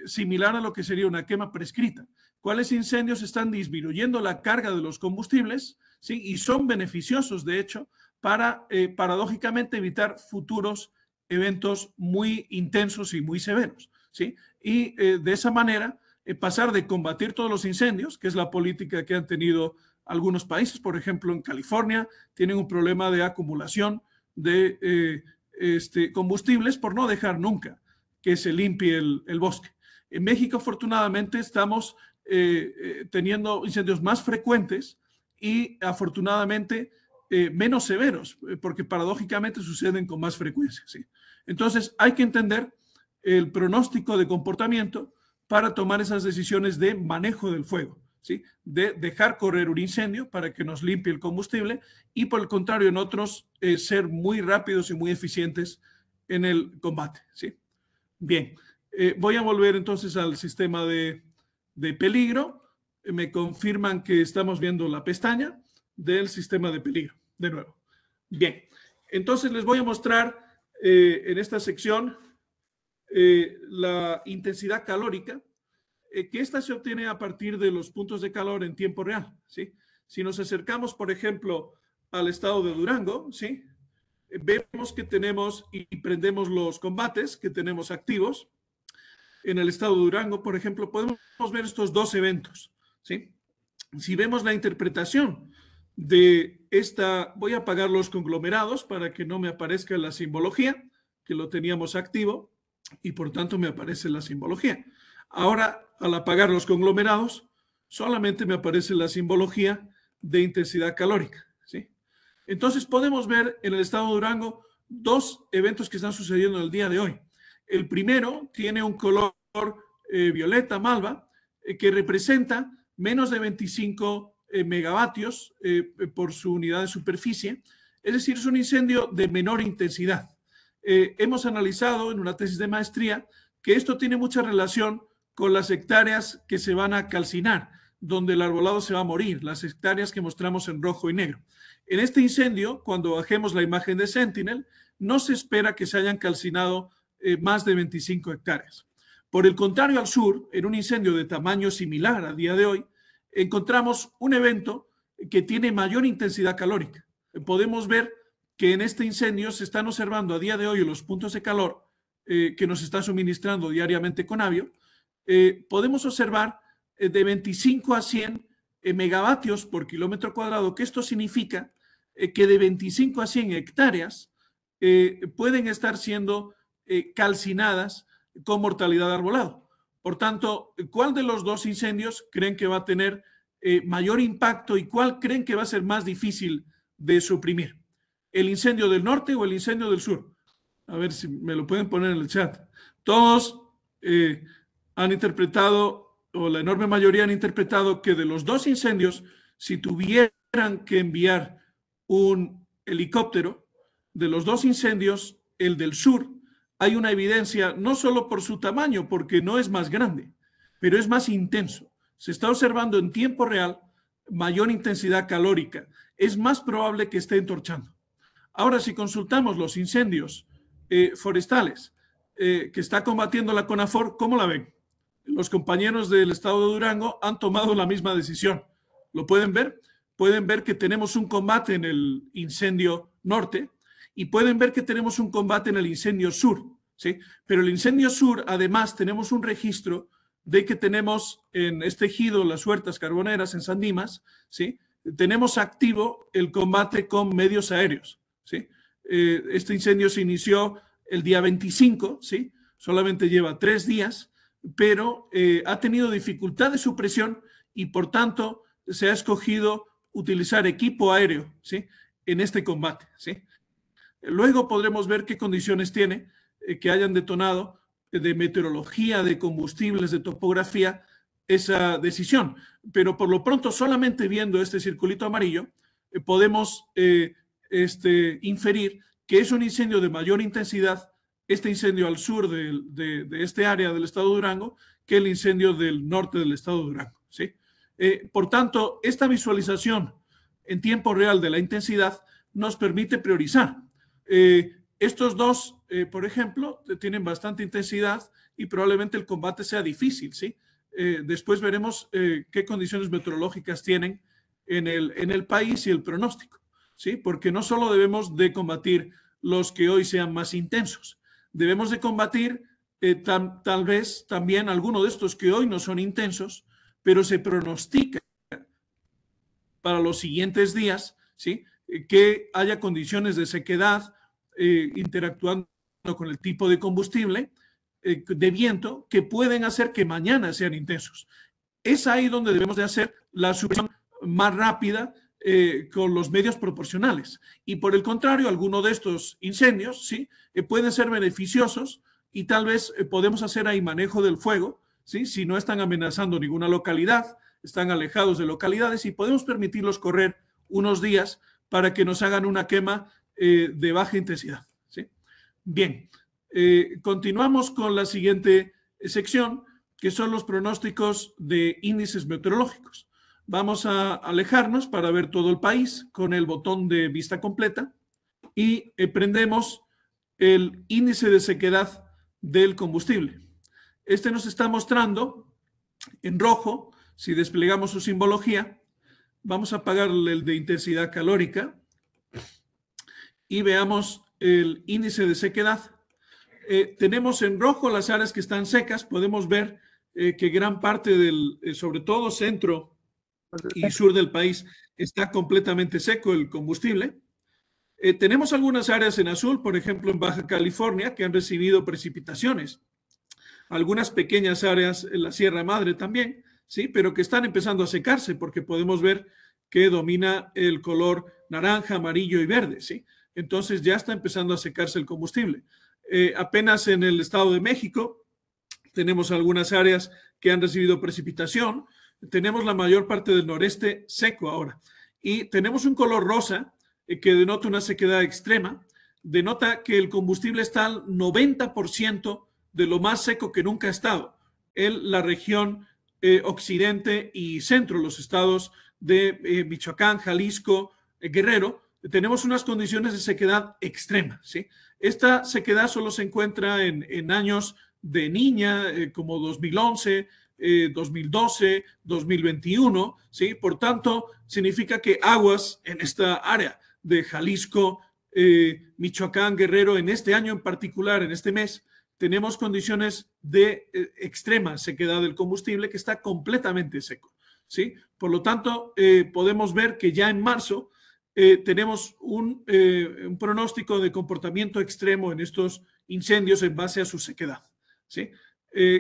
similar a lo que sería una quema prescrita. ¿Cuáles incendios están disminuyendo la carga de los combustibles? ¿sí? Y son beneficiosos, de hecho, para eh, paradójicamente evitar futuros eventos muy intensos y muy severos. ¿sí? Y eh, de esa manera, eh, pasar de combatir todos los incendios, que es la política que han tenido algunos países, por ejemplo, en California, tienen un problema de acumulación de este, combustibles por no dejar nunca que se limpie el bosque. En México, afortunadamente, estamos eh, eh, teniendo incendios más frecuentes y afortunadamente eh, menos severos, porque paradójicamente suceden con más frecuencia. ¿sí? Entonces, hay que entender el pronóstico de comportamiento para tomar esas decisiones de manejo del fuego, ¿sí? de dejar correr un incendio para que nos limpie el combustible y por el contrario en otros ser muy rápidos y muy eficientes en el combate. ¿sí? Bien, eh, voy a volver entonces al sistema de, peligro. me confirman que estamos viendo la pestaña del sistema de peligro, de nuevo. Bien, entonces les voy a mostrar eh, en esta sección eh, la intensidad calórica, que esta se obtiene a partir de los puntos de calor en tiempo real. ¿sí? Si nos acercamos, por ejemplo, al estado de Durango, ¿sí? vemos que tenemos y prendemos los combates que tenemos activos en el estado de Durango, por ejemplo, podemos ver estos dos eventos. Si vemos la interpretación de esta, voy a apagar los conglomerados para que no me aparezca la simbología, que lo teníamos activo y por tanto me aparece la simbología. Ahora, al apagar los conglomerados, solamente me aparece la simbología de intensidad calórica. Entonces podemos ver en el estado de Durango dos eventos que están sucediendo el día de hoy. El primero tiene un color eh, violeta malva eh, que representa menos de 25 eh, megavatios por su unidad de superficie, es decir, es un incendio de menor intensidad. hemos analizado en una tesis de maestría que esto tiene mucha relación con las hectáreas que se van a calcinar, donde el arbolado se va a morir, las hectáreas que mostramos en rojo y negro. En este incendio, cuando bajemos la imagen de Sentinel, no se espera que se hayan calcinado eh, más de 25 hectáreas. Por el contrario, al sur, en un incendio de tamaño similar a día de hoy, encontramos un evento que tiene mayor intensidad calórica. Podemos ver que en este incendio se están observando a día de hoy los puntos de calor eh, que nos está suministrando diariamente Conavio. Eh, podemos observar eh, de 25 a 100 megavatios por kilómetro cuadrado, que esto significa que de 25 a 100 hectáreas pueden estar siendo eh, calcinadas con mortalidad de arbolado. Por tanto, ¿cuál de los dos incendios creen que va a tener eh, mayor impacto y cuál creen que va a ser más difícil de suprimir? ¿El incendio del norte o el incendio del sur? A ver si me lo pueden poner en el chat. Todos eh, han interpretado, o la enorme mayoría han interpretado que de los dos incendios, si tuvieran que enviar un helicóptero, de los dos incendios, el del sur hay una evidencia, no solo por su tamaño, porque no es más grande, pero es más intenso. Se está observando en tiempo real mayor intensidad calórica. Es más probable que esté entorchando. Ahora, si consultamos los incendios eh, forestales eh, que está combatiendo la CONAFOR, ¿cómo la ven? Los compañeros del estado de Durango han tomado la misma decisión. ¿Lo pueden ver? Pueden ver que tenemos un combate en el incendio norte, y pueden ver que tenemos un combate en el incendio sur, ¿sí? Pero el incendio sur, además, tenemos un registro de que tenemos en este ejido, las huertas carboneras en San Dimas, ¿sí? Tenemos activo el combate con medios aéreos, ¿sí? Eh, este incendio se inició el día 25, ¿sí? Solamente lleva tres días, pero eh, ha tenido dificultad de supresión y por tanto se ha escogido utilizar equipo aéreo, ¿sí? En este combate, ¿sí? Luego podremos ver qué condiciones tiene eh, que hayan detonado eh, de meteorología, de combustibles, de topografía, esa decisión. Pero por lo pronto, solamente viendo este circulito amarillo, eh, podemos este, inferir que es un incendio de mayor intensidad, este incendio al sur de, este área del estado de Durango, que el incendio del norte del estado de Durango. ¿sí? por tanto, esta visualización en tiempo real de la intensidad nos permite priorizar eh, estos dos, eh, por ejemplo, tienen bastante intensidad y probablemente el combate sea difícil, ¿sí? Eh, después veremos qué condiciones meteorológicas tienen en el, en el país y el pronóstico, ¿sí? Porque no solo debemos de combatir los que hoy sean más intensos, debemos de combatir tal vez también algunos de estos que hoy no son intensos, pero se pronostica para los siguientes días, ¿sí? que haya condiciones de sequedad eh, interactuando con el tipo de combustible eh, de viento que pueden hacer que mañana sean intensos. Es ahí donde debemos de hacer la supresión más rápida eh, con los medios proporcionales. Y por el contrario, algunos de estos incendios ¿sí? pueden ser beneficiosos y tal vez podemos hacer ahí manejo del fuego ¿sí? si no están amenazando ninguna localidad, están alejados de localidades y podemos permitirlos correr unos días para que nos hagan una quema eh, de baja intensidad. Bien, eh, continuamos con la siguiente eh, sección, que son los pronósticos de índices meteorológicos. Vamos a alejarnos para ver todo el país con el botón de vista completa y prendemos el índice de sequedad del combustible. Este nos está mostrando en rojo, si desplegamos su simbología, Vamos a pagarle el de intensidad calórica y veamos el índice de sequedad. Eh, tenemos en rojo las áreas que están secas. Podemos ver eh, que gran parte del, eh, sobre todo centro y sur del país, está completamente seco el combustible. tenemos algunas áreas en azul, por ejemplo en Baja California, que han recibido precipitaciones. Algunas pequeñas áreas en la Sierra Madre también. ¿sí? Pero que están empezando a secarse porque podemos ver que domina el color naranja, amarillo y verde, ¿sí? Entonces ya está empezando a secarse el combustible. Eh, apenas en el Estado de México tenemos algunas áreas que han recibido precipitación. Tenemos la mayor parte del noreste seco ahora. Y tenemos un color rosa eh, que denota una sequedad extrema. Denota que el combustible está al 90% de lo más seco que nunca ha estado en la región eh, occidente y centro, los estados de eh, Michoacán, Jalisco, eh, Guerrero, tenemos unas condiciones de sequedad extrema. ¿sí? Esta sequedad solo se encuentra en, en años de niña, como 2011, 2012, 2021. ¿sí? Por tanto, significa que aguas en esta área de Jalisco, Michoacán, Guerrero, en este año en particular, en este mes, tenemos condiciones de eh, extrema sequedad del combustible que está completamente seco. ¿sí? Por lo tanto, eh, podemos ver que ya en marzo eh, tenemos un, pronóstico de comportamiento extremo en estos incendios en base a su sequedad. ¿sí?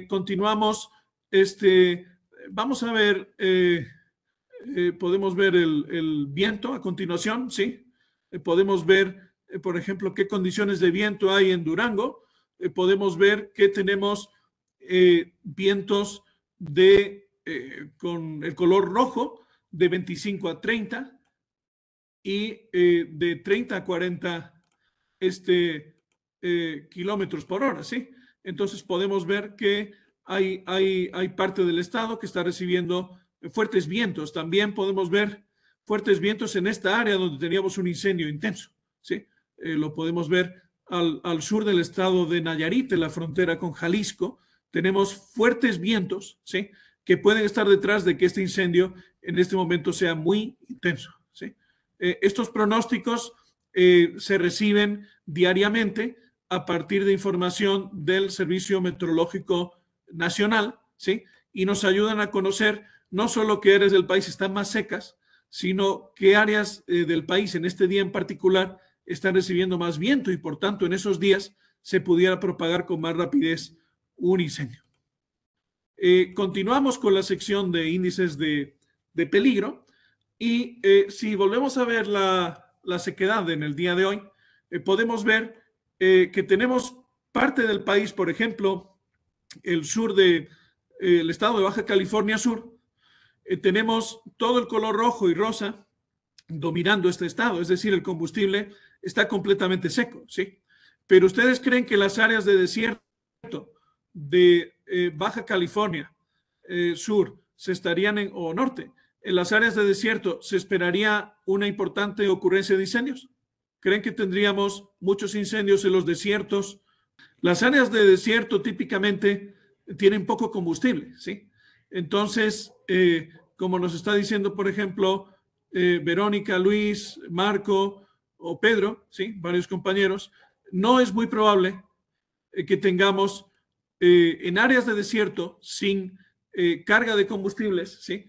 continuamos, este, vamos a ver, podemos ver el, el, viento a continuación, ¿sí? podemos ver, por ejemplo, qué condiciones de viento hay en Durango eh, podemos ver que tenemos eh, vientos de, eh, con el color rojo de 25 a 30 y de 30 a 40 este, kilómetros por hora, ¿sí? Entonces podemos ver que hay, hay, hay parte del estado que está recibiendo fuertes vientos. También podemos ver fuertes vientos en esta área donde teníamos un incendio intenso, ¿sí? lo podemos ver al, sur del estado de Nayarit, en la frontera con Jalisco, tenemos fuertes vientos, ¿sí? Que pueden estar detrás de que este incendio en este momento sea muy intenso, ¿sí? Eh, estos pronósticos eh, se reciben diariamente a partir de información del Servicio Meteorológico Nacional, ¿sí? Y nos ayudan a conocer no solo qué áreas del país están más secas, sino qué áreas eh, del país en este día en particular están recibiendo más viento y por tanto en esos días se pudiera propagar con más rapidez un incendio. Eh, continuamos con la sección de índices de, peligro y eh, si volvemos a ver la, sequedad en el día de hoy, eh, podemos ver que tenemos parte del país, por ejemplo, el sur del estado de Baja California Sur, tenemos todo el color rojo y rosa dominando este estado, es decir, el combustible está completamente seco, ¿sí? Pero ustedes creen que las áreas de desierto de eh, Baja California eh, Sur se estarían en, o norte, en las áreas de desierto se esperaría una importante ocurrencia de incendios. ¿Creen que tendríamos muchos incendios en los desiertos? Las áreas de desierto típicamente tienen poco combustible, ¿sí? Entonces, eh, como nos está diciendo, por ejemplo, Verónica, Luis, Marco, o Pedro, ¿sí? varios compañeros, no es muy probable eh, que tengamos eh, en áreas de desierto sin eh, carga de combustibles, ¿sí?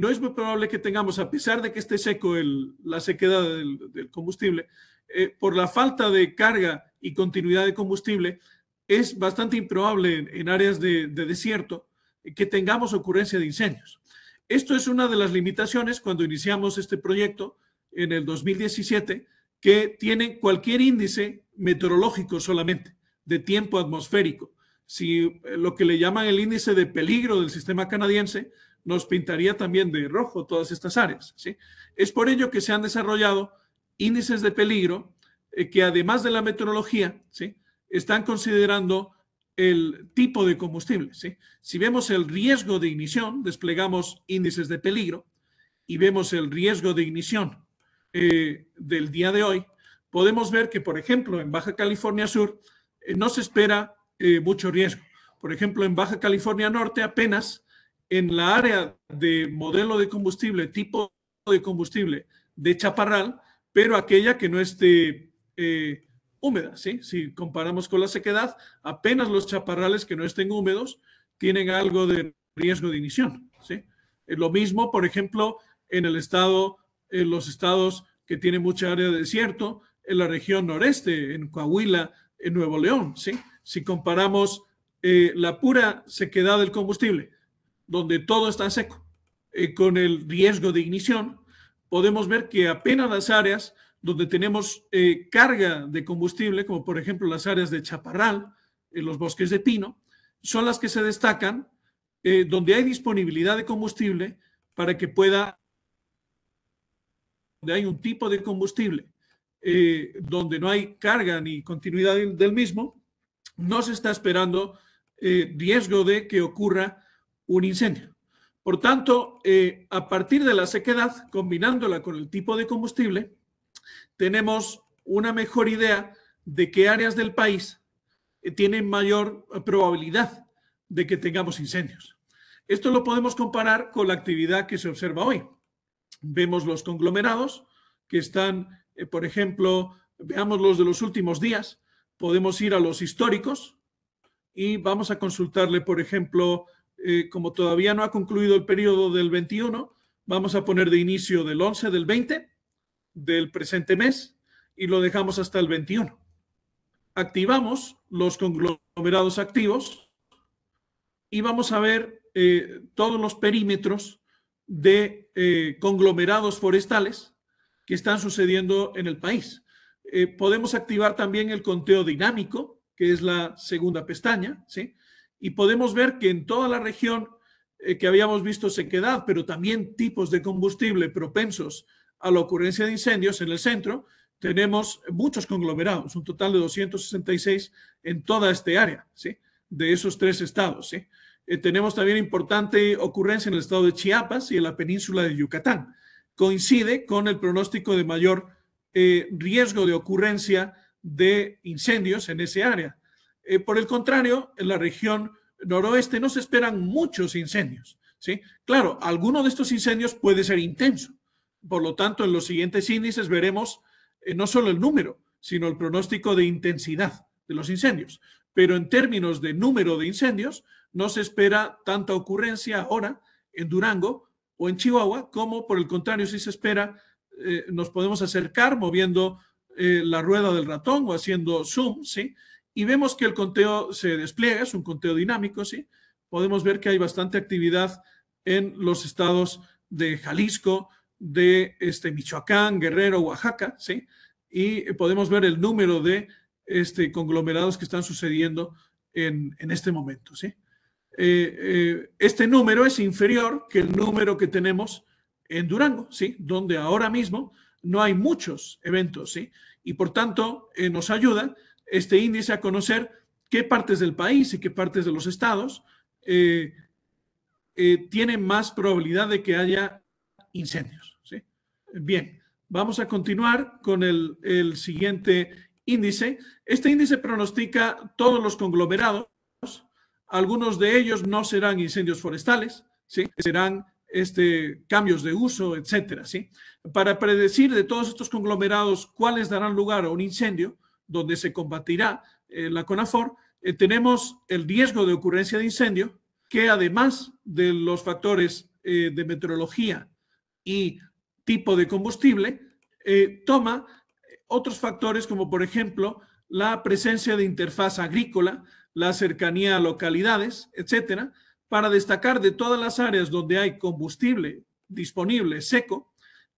no es muy probable que tengamos, a pesar de que esté seco la sequedad del, combustible, por la falta de carga y continuidad de combustible, es bastante improbable en, áreas de desierto que tengamos ocurrencia de incendios. Esto es una de las limitaciones cuando iniciamos este proyecto en el 2017 que tiene cualquier índice meteorológico solamente, de tiempo atmosférico. Si eh, lo que le llaman el índice de peligro del sistema canadiense nos pintaría también de rojo todas estas áreas. ¿sí? Es por ello que se han desarrollado índices de peligro eh, que además de la meteorología, ¿sí? están considerando el tipo de combustible. Si vemos el riesgo de ignición, desplegamos índices de peligro y vemos el riesgo de ignición eh, del día de hoy, podemos ver que, por ejemplo, en Baja California Sur eh, no se espera eh, mucho riesgo. Por ejemplo, en Baja California Norte apenas en la área de modelo de combustible, tipo de combustible de chaparral, pero aquella que no esté húmeda, ¿sí? Si comparamos con la sequedad, apenas los chaparrales que no estén húmedos tienen algo de riesgo de ignición ¿sí? Lo mismo, por ejemplo, en el estado en los estados que tienen mucha área de desierto, en la región noreste, en Coahuila, en Nuevo León, ¿sí? Si comparamos eh, la pura sequedad del combustible, donde todo está seco, eh, con el riesgo de ignición, podemos ver que apenas las áreas donde tenemos eh, carga de combustible, como por ejemplo las áreas de chaparral, en los bosques de pino, son las que se destacan, donde hay disponibilidad de combustible para que pueda donde hay un tipo de combustible eh, donde no hay carga ni continuidad del mismo, no se está esperando eh, riesgo de que ocurra un incendio. Por tanto, eh, a partir de la sequedad, combinándola con el tipo de combustible, tenemos una mejor idea de qué áreas del país tienen mayor probabilidad de que tengamos incendios. Esto lo podemos comparar con la actividad que se observa hoy. Vemos los conglomerados que están, eh, por ejemplo, veamos los de los últimos días, podemos ir a los históricos y vamos a consultarle, por ejemplo, eh, como todavía no ha concluido el periodo del 21, vamos a poner de inicio del 11 del 20 del presente mes y lo dejamos hasta el 21. Activamos los conglomerados activos y vamos a ver eh, todos los perímetros de eh, conglomerados forestales que están sucediendo en el país. Eh, podemos activar también el conteo dinámico, que es la segunda pestaña, ¿sí? Y podemos ver que en toda la región eh, que habíamos visto sequedad, pero también tipos de combustible propensos a la ocurrencia de incendios en el centro, tenemos muchos conglomerados, un total de 266 en toda esta área, ¿sí? De esos tres estados, ¿sí? Eh, tenemos también importante ocurrencia en el estado de Chiapas y en la península de Yucatán. Coincide con el pronóstico de mayor eh, riesgo de ocurrencia de incendios en ese área. Eh, por el contrario, en la región noroeste no se esperan muchos incendios. ¿sí? Claro, alguno de estos incendios puede ser intenso. Por lo tanto, en los siguientes índices veremos no solo el número, sino el pronóstico de intensidad de los incendios. Pero en términos de número de incendios, no se espera tanta ocurrencia ahora en Durango o en Chihuahua, como por el contrario, si se espera, eh, nos podemos acercar moviendo eh, la rueda del ratón o haciendo zoom, ¿sí? Y vemos que el conteo se despliega, es un conteo dinámico, ¿sí? Podemos ver que hay bastante actividad en los estados de Jalisco, de este, Michoacán, Guerrero, Oaxaca, ¿sí? Y podemos ver el número de este, conglomerados que están sucediendo en, en este momento, ¿sí? Eh, eh, este número es inferior que el número que tenemos en Durango, ¿sí? Donde ahora mismo no hay muchos eventos, ¿sí? Y por tanto, eh, nos ayuda este índice a conocer qué partes del país y qué partes de los estados tienen más probabilidad de que haya incendios, Bien, vamos a continuar con el siguiente índice. Este índice pronostica todos los conglomerados algunos de ellos no serán incendios forestales, ¿sí? serán este, cambios de uso, etcétera. ¿sí? Para predecir de todos estos conglomerados cuáles darán lugar a un incendio, donde se combatirá eh, la CONAFOR, eh, tenemos el riesgo de ocurrencia de incendio, que además de los factores eh, de meteorología y tipo de combustible, toma otros factores como por ejemplo la presencia de interfaz agrícola, la cercanía a localidades, etcétera, para destacar de todas las áreas donde hay combustible disponible seco,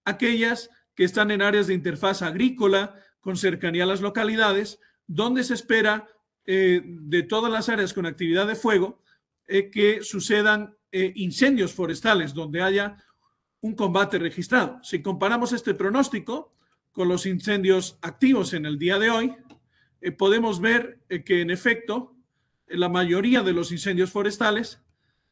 aquellas que están en áreas de interfaz agrícola, con cercanía a las localidades, donde se espera eh, de todas las áreas con actividad de fuego eh, que sucedan eh, incendios forestales, donde haya un combate registrado. Si comparamos este pronóstico con los incendios activos en el día de hoy, podemos ver que en efecto la mayoría de los incendios forestales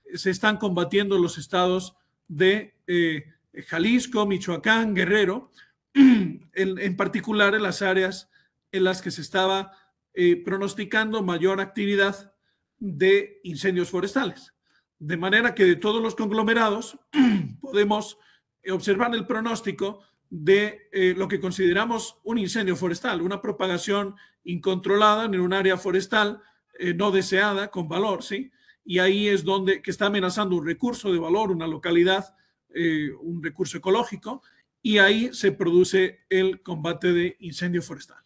eh, se están combatiendo en los estados de eh, Jalisco, Michoacán, Guerrero, [clears throat] en, en, particular en las áreas en las que se estaba eh, pronosticando mayor actividad de incendios forestales. De manera que de todos los conglomerados [clears throat] podemos observar el pronóstico de lo que consideramos un incendio forestal, una propagación incontrolada en un área forestal eh, no deseada con valor, ¿sí? Y ahí es donde que está amenazando un recurso de valor, una localidad, eh, un recurso ecológico, y ahí se produce el combate de incendio forestal.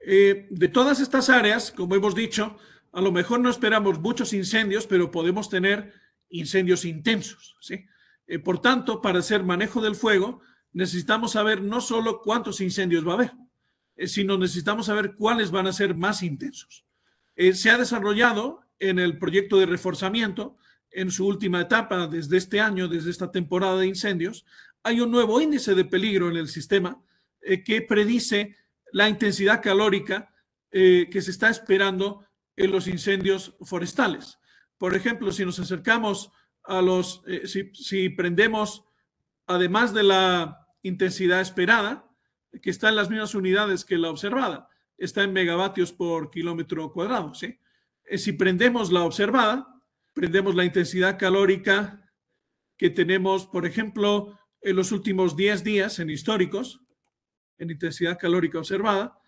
Eh, de todas estas áreas, como hemos dicho, a lo mejor no esperamos muchos incendios, pero podemos tener incendios intensos. ¿sí? por tanto, para hacer manejo del fuego, necesitamos saber no solo cuántos incendios va a haber, eh, si nos necesitamos saber cuáles van a ser más intensos. Eh, se ha desarrollado en el proyecto de reforzamiento, en su última etapa desde este año, desde esta temporada de incendios, hay un nuevo índice de peligro en el sistema eh, que predice la intensidad calórica que se está esperando en los incendios forestales. Por ejemplo, si nos acercamos a los, si prendemos, además de la intensidad esperada, que está en las mismas unidades que la observada, está en megavatios por kilómetro cuadrado. Eh, si prendemos la observada, prendemos la intensidad calórica que tenemos, por ejemplo, en los últimos 10 días en históricos, en intensidad calórica observada,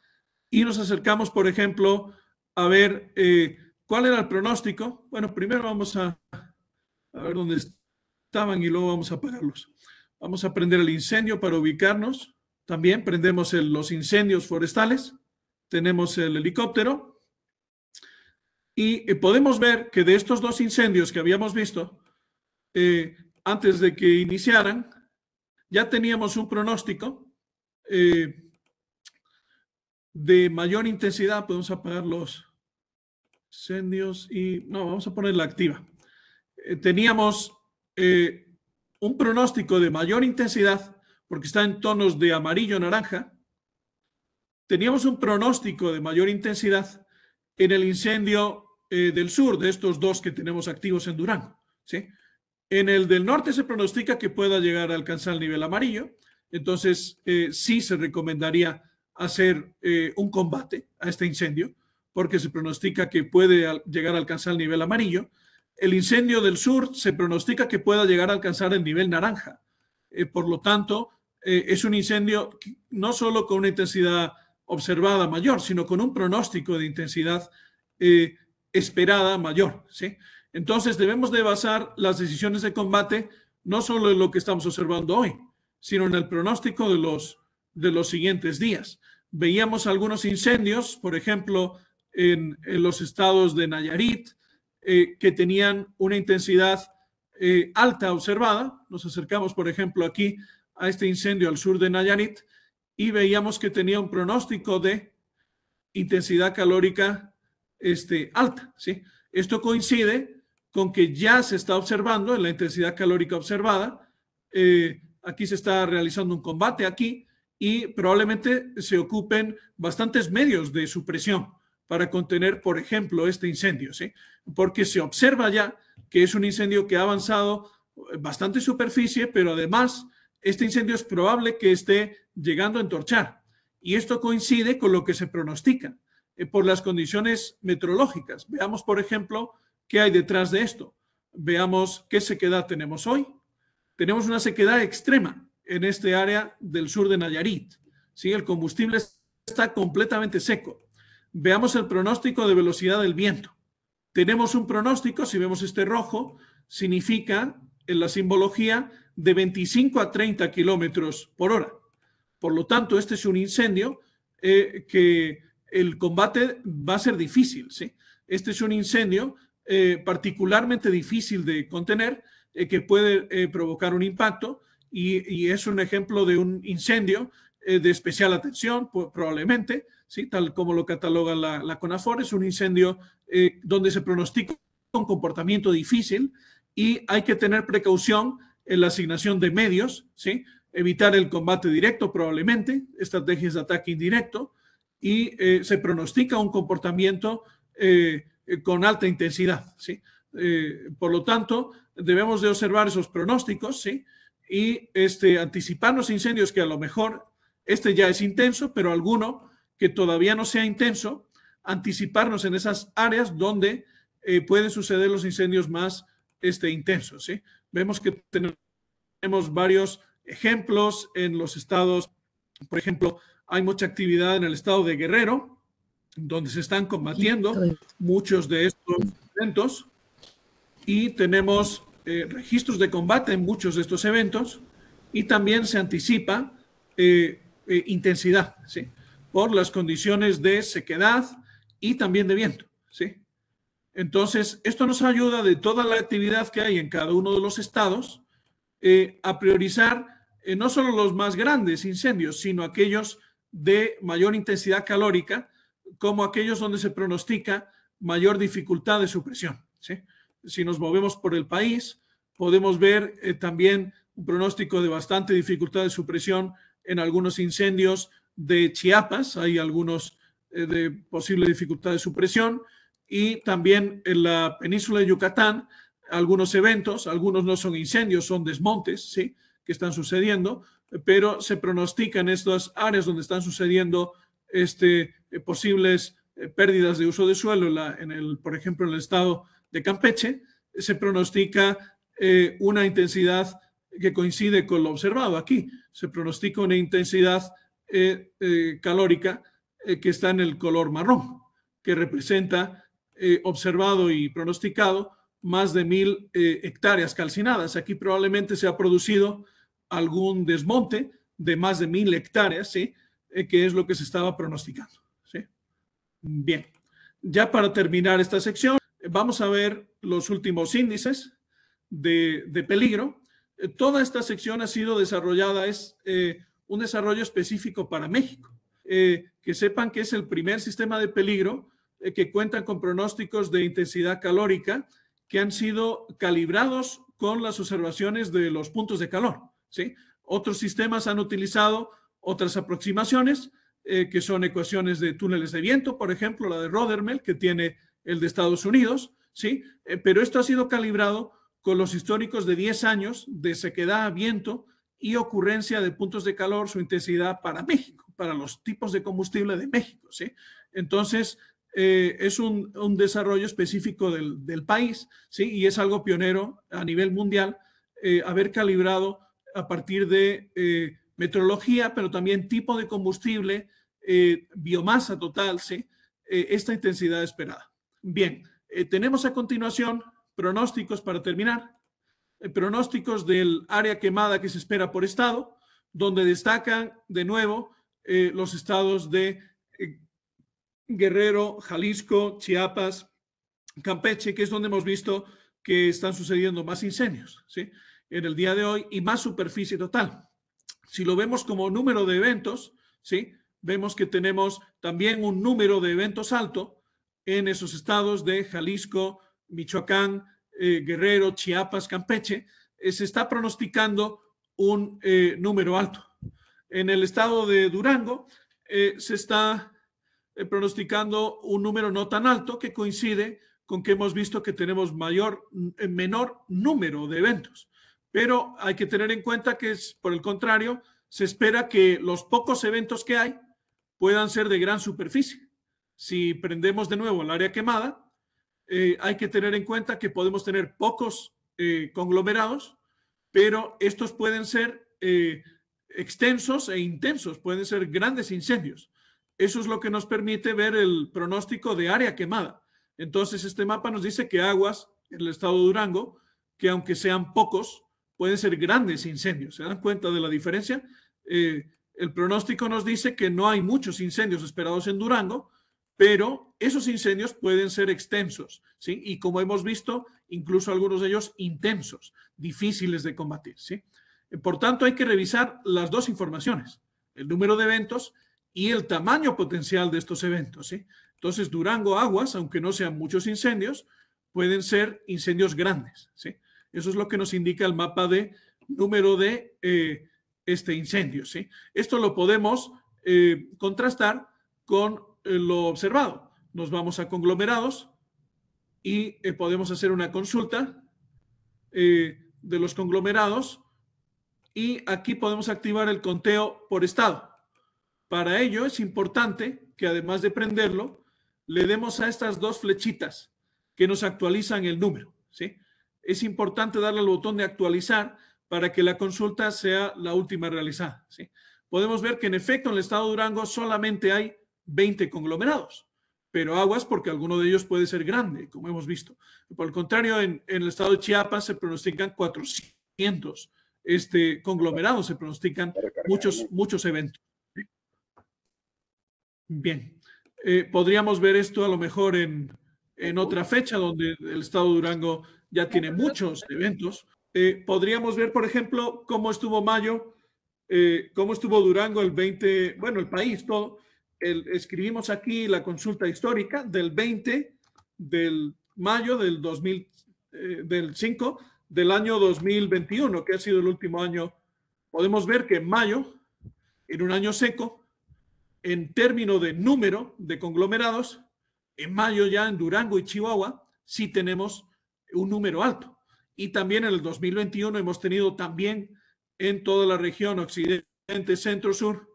y nos acercamos, por ejemplo, a ver eh, cuál era el pronóstico. Bueno, primero vamos a, a ver dónde estaban y luego vamos a apagarlos. Vamos a prender el incendio para ubicarnos. También prendemos los incendios forestales, tenemos el helicóptero y eh, podemos ver que de estos dos incendios que habíamos visto, eh, antes de que iniciaran, ya teníamos un pronóstico eh, de mayor intensidad. Podemos apagar los incendios y no, vamos a ponerla activa. teníamos un pronóstico de mayor intensidad porque está en tonos de amarillo-naranja, teníamos un pronóstico de mayor intensidad en el incendio eh, del sur, de estos dos que tenemos activos en Durango. ¿sí? En el del norte se pronostica que pueda llegar a alcanzar el nivel amarillo, entonces eh, sí se recomendaría hacer eh, un combate a este incendio, porque se pronostica que puede llegar a alcanzar el nivel amarillo. El incendio del sur se pronostica que pueda llegar a alcanzar el nivel naranja. por lo tanto, eh, es un incendio no solo con una intensidad observada mayor, sino con un pronóstico de intensidad eh, esperada mayor. ¿sí? Entonces debemos de basar las decisiones de combate no solo en lo que estamos observando hoy, sino en el pronóstico de los, de los siguientes días. Veíamos algunos incendios, por ejemplo, en, los estados de Nayarit, eh, que tenían una intensidad alta observada. Nos acercamos, por ejemplo, aquí a este incendio al sur de Nayarit y veíamos que tenía un pronóstico de intensidad calórica este, alta. ¿sí? Esto coincide con que ya se está observando en la intensidad calórica observada. Eh, aquí se está realizando un combate aquí y probablemente se ocupen bastantes medios de supresión para contener, por ejemplo, este incendio, ¿sí? Porque se observa ya que es un incendio que ha avanzado bastante superficie, pero además este incendio es probable que esté llegando a entorchar. Y esto coincide con lo que se pronostica eh, por las condiciones meteorológicas. Veamos, por ejemplo, qué hay detrás de esto. Veamos qué sequedad tenemos hoy. Tenemos una sequedad extrema en este área del sur de Nayarit. ¿sí? El combustible está completamente seco. Veamos el pronóstico de velocidad del viento. Tenemos un pronóstico, si vemos este rojo, significa en la simbología de 25 a 30 kilómetros por hora. Por lo tanto, este es un incendio eh, que el combate va a ser difícil. ¿sí? Este es un incendio eh, particularmente difícil de contener, eh, que puede provocar un impacto y, es un ejemplo de un incendio de especial atención, probablemente, ¿sí? tal como lo cataloga la, la CONAFOR, es un incendio donde se pronostica un comportamiento difícil y hay que tener precaución en eh, la asignación de medios, ¿sí? evitar el combate directo probablemente, estrategias de ataque indirecto, y eh, se pronostica un comportamiento eh, con alta intensidad. ¿sí? por lo tanto, debemos de observar esos pronósticos ¿sí? y este, anticipar los incendios que a lo mejor este ya es intenso, pero alguno que todavía no sea intenso, anticiparnos en esas áreas donde pueden suceder los incendios más este, intensos. ¿sí? vemos que tenemos varios ejemplos en los estados. Por ejemplo, hay mucha actividad en el estado de Guerrero, donde se están combatiendo muchos de estos eventos y tenemos eh, registros de combate en muchos de estos eventos y también se anticipa eh, eh, intensidad, ¿sí? Por las condiciones de sequedad y también de viento, ¿sí? Entonces, esto nos ayuda de toda la actividad que hay en cada uno de los estados eh, a priorizar eh, no solo los más grandes incendios, sino aquellos de mayor intensidad calórica, como aquellos donde se pronostica mayor dificultad de supresión. Si nos movemos por el país, podemos ver eh, también un pronóstico de bastante dificultad de supresión en algunos incendios de Chiapas, hay algunos de posible dificultad de supresión y también en la península de Yucatán algunos eventos, algunos no son incendios, son desmontes, ¿sí? Que están sucediendo, pero se pronostican estas áreas donde están sucediendo este, eh, posibles eh, pérdidas de uso de suelo, en el, por ejemplo, en el estado de Campeche, se pronostica eh, una intensidad que coincide con lo observado aquí. Se pronostica una intensidad calórica que está en el color marrón, que representa eh, observado y pronosticado más de mil eh, hectáreas calcinadas. Aquí probablemente se ha producido algún desmonte de más de mil hectáreas, ¿sí? Eh, que es lo que se estaba pronosticando. ¿sí? Bien, ya para terminar esta sección, vamos a ver los últimos índices de peligro. toda esta sección ha sido desarrollada, es un desarrollo específico para México. que sepan que es el primer sistema de peligro eh, que cuentan con pronósticos de intensidad calórica que han sido calibrados con las observaciones de los puntos de calor. ¿sí? Otros sistemas han utilizado otras aproximaciones, eh, que son ecuaciones de túneles de viento, por ejemplo, la de Rodermel, que tiene el de Estados Unidos, ¿sí? Eh, pero esto ha sido calibrado con los históricos de 10 años de sequedad a viento y ocurrencia de puntos de calor, su intensidad para México, para los tipos de combustible de México, ¿sí? Entonces, eh, es un, desarrollo específico del, país, ¿sí? Y es algo pionero a nivel mundial eh, haber calibrado a partir de eh, metrología, pero también tipo de combustible, biomasa total, ¿sí? esta intensidad esperada. Bien, tenemos a continuación pronósticos para terminar. pronósticos del área quemada que se espera por estado, donde destacan de nuevo los estados de Guerrero, Jalisco, Chiapas, Campeche, que es donde hemos visto que están sucediendo más incendios ¿sí? en el día de hoy y más superficie total. Si lo vemos como número de eventos, ¿sí? vemos que tenemos también un número de eventos alto en esos estados de Jalisco, Michoacán, eh, Guerrero, Chiapas, Campeche. Eh, se está pronosticando un eh, número alto. En el estado de Durango se está eh, pronosticando un número no tan alto que coincide con que hemos visto que tenemos mayor, eh, menor número de eventos. Pero hay que tener en cuenta que, es, por el contrario, se espera que los pocos eventos que hay puedan ser de gran superficie. Si prendemos de nuevo el área quemada, eh, hay que tener en cuenta que podemos tener pocos conglomerados, pero estos pueden ser extensos e intensos, pueden ser grandes incendios. Eso es lo que nos permite ver el pronóstico de área quemada. Entonces, este mapa nos dice que aguas en el estado de Durango, que aunque sean pocos, pueden ser grandes incendios. ¿Se dan cuenta de la diferencia? Eh, el pronóstico nos dice que no hay muchos incendios esperados en Durango, pero esos incendios pueden ser extensos, ¿sí? Y como hemos visto, incluso algunos de ellos intensos, difíciles de combatir, ¿sí? Por tanto, hay que revisar las dos informaciones, el número de eventos y el tamaño potencial de estos eventos. ¿sí? Entonces, Durango Aguas, aunque no sean muchos incendios, pueden ser incendios grandes. ¿sí? Eso es lo que nos indica el mapa de número de eh, este incendio. ¿sí? Esto lo podemos eh, contrastar con eh, lo observado. Nos vamos a conglomerados y podemos hacer una consulta de los conglomerados y aquí podemos activar el conteo por estado. Para ello es importante que además de prenderlo, le demos a estas dos flechitas que nos actualizan el número. Es importante darle al botón de actualizar para que la consulta sea la última realizada. Podemos ver que en efecto en el estado de Durango solamente hay 20 conglomerados, pero aguas porque alguno de ellos puede ser grande, como hemos visto. Por el contrario, en, el estado de Chiapas se pronostican 400 este, conglomerados, se pronostican muchos, muchos eventos. Bien, eh, podríamos ver esto a lo mejor en, otra fecha donde el Estado Durango ya tiene muchos eventos. Eh, podríamos ver, por ejemplo, cómo estuvo mayo, eh, cómo estuvo Durango el 20, bueno, el país, todo. escribimos aquí la consulta histórica del 20 del mayo del 2000, del 5 del año 2021, que ha sido el último año. Podemos ver que en mayo, en un año seco, en términos de número de conglomerados, en mayo ya en Durango y Chihuahua sí tenemos un número alto. Y también en el 2021 hemos tenido también en toda la región occidente, centro, sur,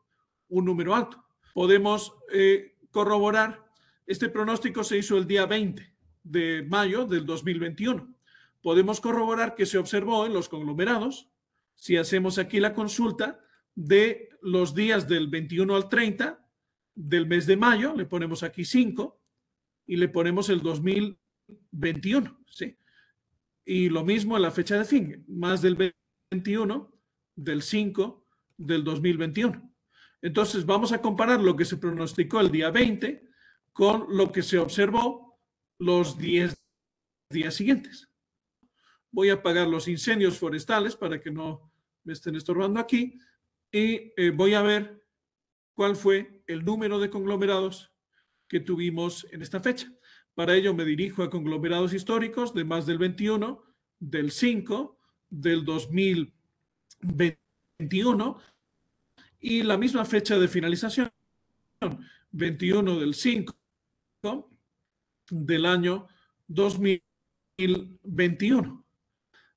un número alto. Podemos eh, corroborar, este pronóstico se hizo el día 20 de mayo del 2021. Podemos corroborar que se observó en los conglomerados. Si hacemos aquí la consulta, de los días del 21 al 30 del mes de mayo, le ponemos aquí 5 y le ponemos el 2021, ¿sí? Y lo mismo en la fecha de fin, más del 21, del 5 del 2021. Entonces vamos a comparar lo que se pronosticó el día 20 con lo que se observó los 10 días siguientes. Voy a apagar los incendios forestales para que no me estén estorbando aquí y eh, voy a ver cuál fue el número de conglomerados que tuvimos en esta fecha. Para ello me dirijo a conglomerados históricos de más del 21, del 5, del 2021 y la misma fecha de finalización, 21 del 5 del año 2021.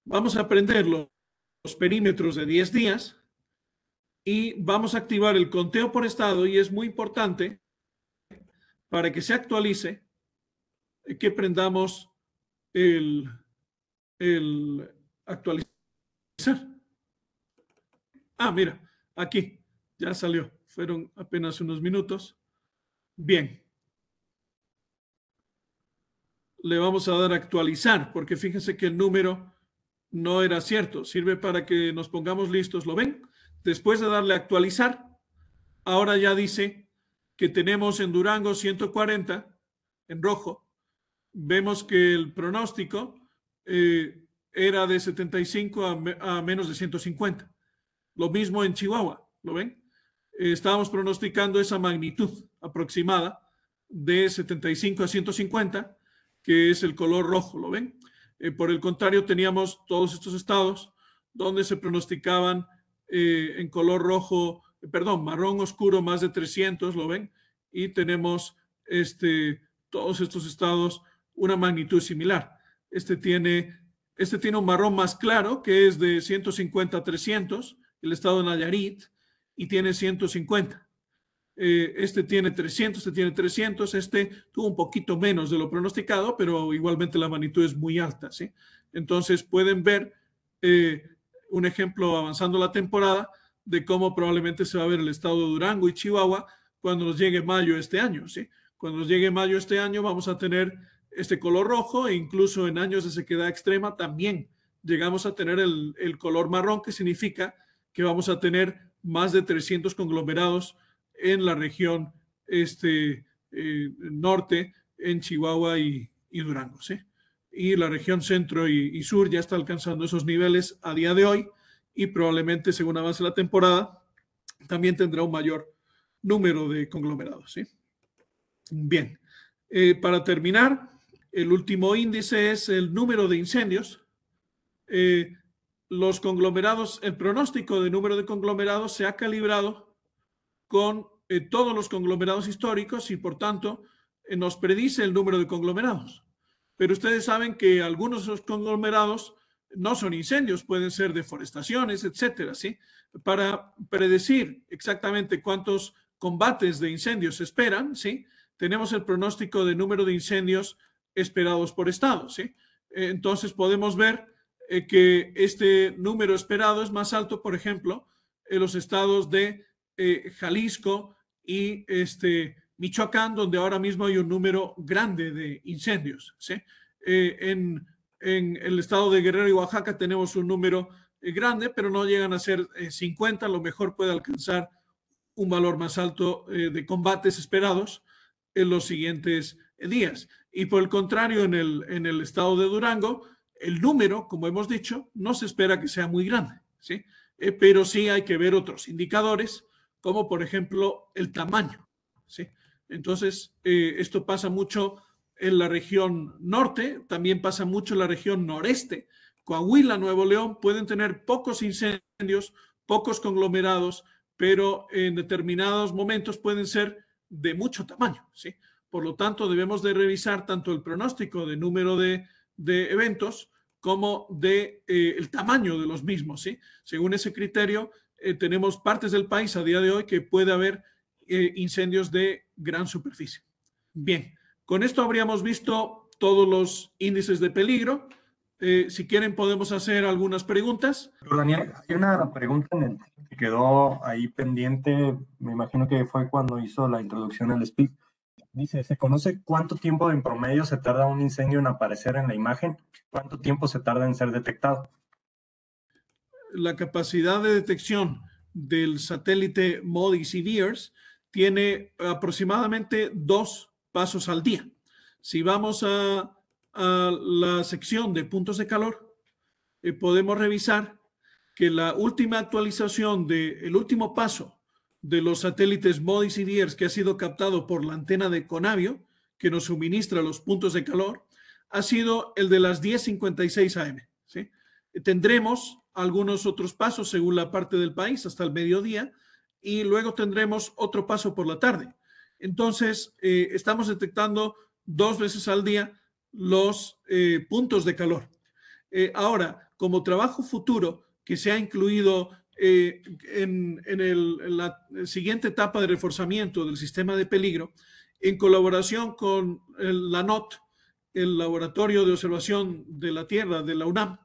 Vamos a aprender los, los perímetros de 10 días y vamos a activar el conteo por estado y es muy importante para que se actualice eh, que prendamos el, el actualizar. Ah, mira, aquí ya salió. Fueron apenas unos minutos. Bien. Le vamos a dar actualizar porque fíjense que el número no era cierto. Sirve para que nos pongamos listos. ¿Lo ven? Después de darle actualizar, ahora ya dice que tenemos en Durango 140 en rojo. Vemos que el pronóstico eh, era de 75 a, menos de 150. Lo mismo en Chihuahua, ¿lo ven? Eh, estábamos pronosticando esa magnitud aproximada de 75 a 150, que es el color rojo, ¿lo ven? Eh, por el contrario, teníamos todos estos estados donde se pronosticaban eh, en color rojo, perdón, marrón oscuro, más de 300, ¿lo ven? Y tenemos este, todos estos estados una magnitud similar. Este tiene, este tiene un marrón más claro, que es de 150 a 300, el estado de Nayarit, y tiene 150. Eh, este tiene 300, este tiene 300, este tuvo un poquito menos de lo pronosticado, pero igualmente la magnitud es muy alta, ¿sí? Entonces pueden ver eh, un ejemplo avanzando la temporada de cómo probablemente se va a ver el estado de Durango y Chihuahua cuando nos llegue mayo este año, ¿sí? Cuando nos llegue mayo este año vamos a tener este color rojo e incluso en años de sequedad extrema también llegamos a tener el, color marrón, que significa que vamos a tener más de 300 conglomerados en la región este, eh, norte, en Chihuahua y, y Durango. ¿sí? y la región centro y, sur ya está alcanzando esos niveles a día de hoy y probablemente según avance la temporada también tendrá un mayor número de conglomerados. ¿sí? Bien, eh, para terminar, el último índice es el número de incendios. Eh, los conglomerados, el pronóstico de número de conglomerados se ha calibrado con eh, todos los conglomerados históricos y por tanto nos predice el número de conglomerados pero ustedes saben que algunos de esos conglomerados no son incendios, pueden ser deforestaciones, etcétera, ¿sí? Para predecir exactamente cuántos combates de incendios esperan, ¿sí? Tenemos el pronóstico de número de incendios esperados por estado, ¿sí? Entonces podemos ver eh, que este número esperado es más alto, por ejemplo, en los estados de eh, Jalisco y este, Michoacán, donde ahora mismo hay un número grande de incendios. Eh, en, el estado de Guerrero y Oaxaca tenemos un número eh, grande, pero no llegan a ser 50, eh, a lo mejor puede alcanzar un valor más alto de combates esperados en los siguientes días. Y por el contrario, en el, en el estado de Durango, el número, como hemos dicho, no se espera que sea muy grande, ¿sí? pero sí hay que ver otros indicadores, como por ejemplo el tamaño. ¿sí? Entonces, eh, esto pasa mucho en la región norte, también pasa mucho en la región noreste. Coahuila, Nuevo León pueden tener pocos incendios, pocos conglomerados, pero en determinados momentos pueden ser de mucho tamaño. ¿sí? Por lo tanto, debemos de revisar tanto el pronóstico de número de, eventos como de eh, el tamaño de los mismos. ¿sí? Según ese criterio, eh, tenemos partes del país a día de hoy que puede haber eh, incendios de gran superficie. Bien, con esto habríamos visto todos los índices de peligro. Eh, si quieren, podemos hacer algunas preguntas. Daniel, hay una pregunta que quedó ahí pendiente, me imagino que fue cuando hizo la introducción al speak. Dice, ¿se conoce cuánto tiempo en promedio se tarda un incendio en aparecer en la imagen? ¿Cuánto tiempo se tarda en ser detectado? La capacidad de detección del satélite MODIS y VIIRS tiene aproximadamente dos pasos al día. Si vamos a, la sección de puntos de calor, eh, podemos revisar que la última actualización del el último paso de los satélites MODIS y DIERS que ha sido captado por la antena de Conavio, que nos suministra los puntos de calor, ha sido el de las 10.56 AM. Tendremos algunos otros pasos según la parte del país hasta el mediodía, y luego tendremos otro paso por la tarde. Entonces, eh, estamos detectando dos veces al día los eh, puntos de calor. Eh, ahora, como trabajo futuro que se ha incluido en, la siguiente etapa de reforzamiento del sistema de peligro, en colaboración con la NOT, el Laboratorio de Observación de la Tierra de la UNAM,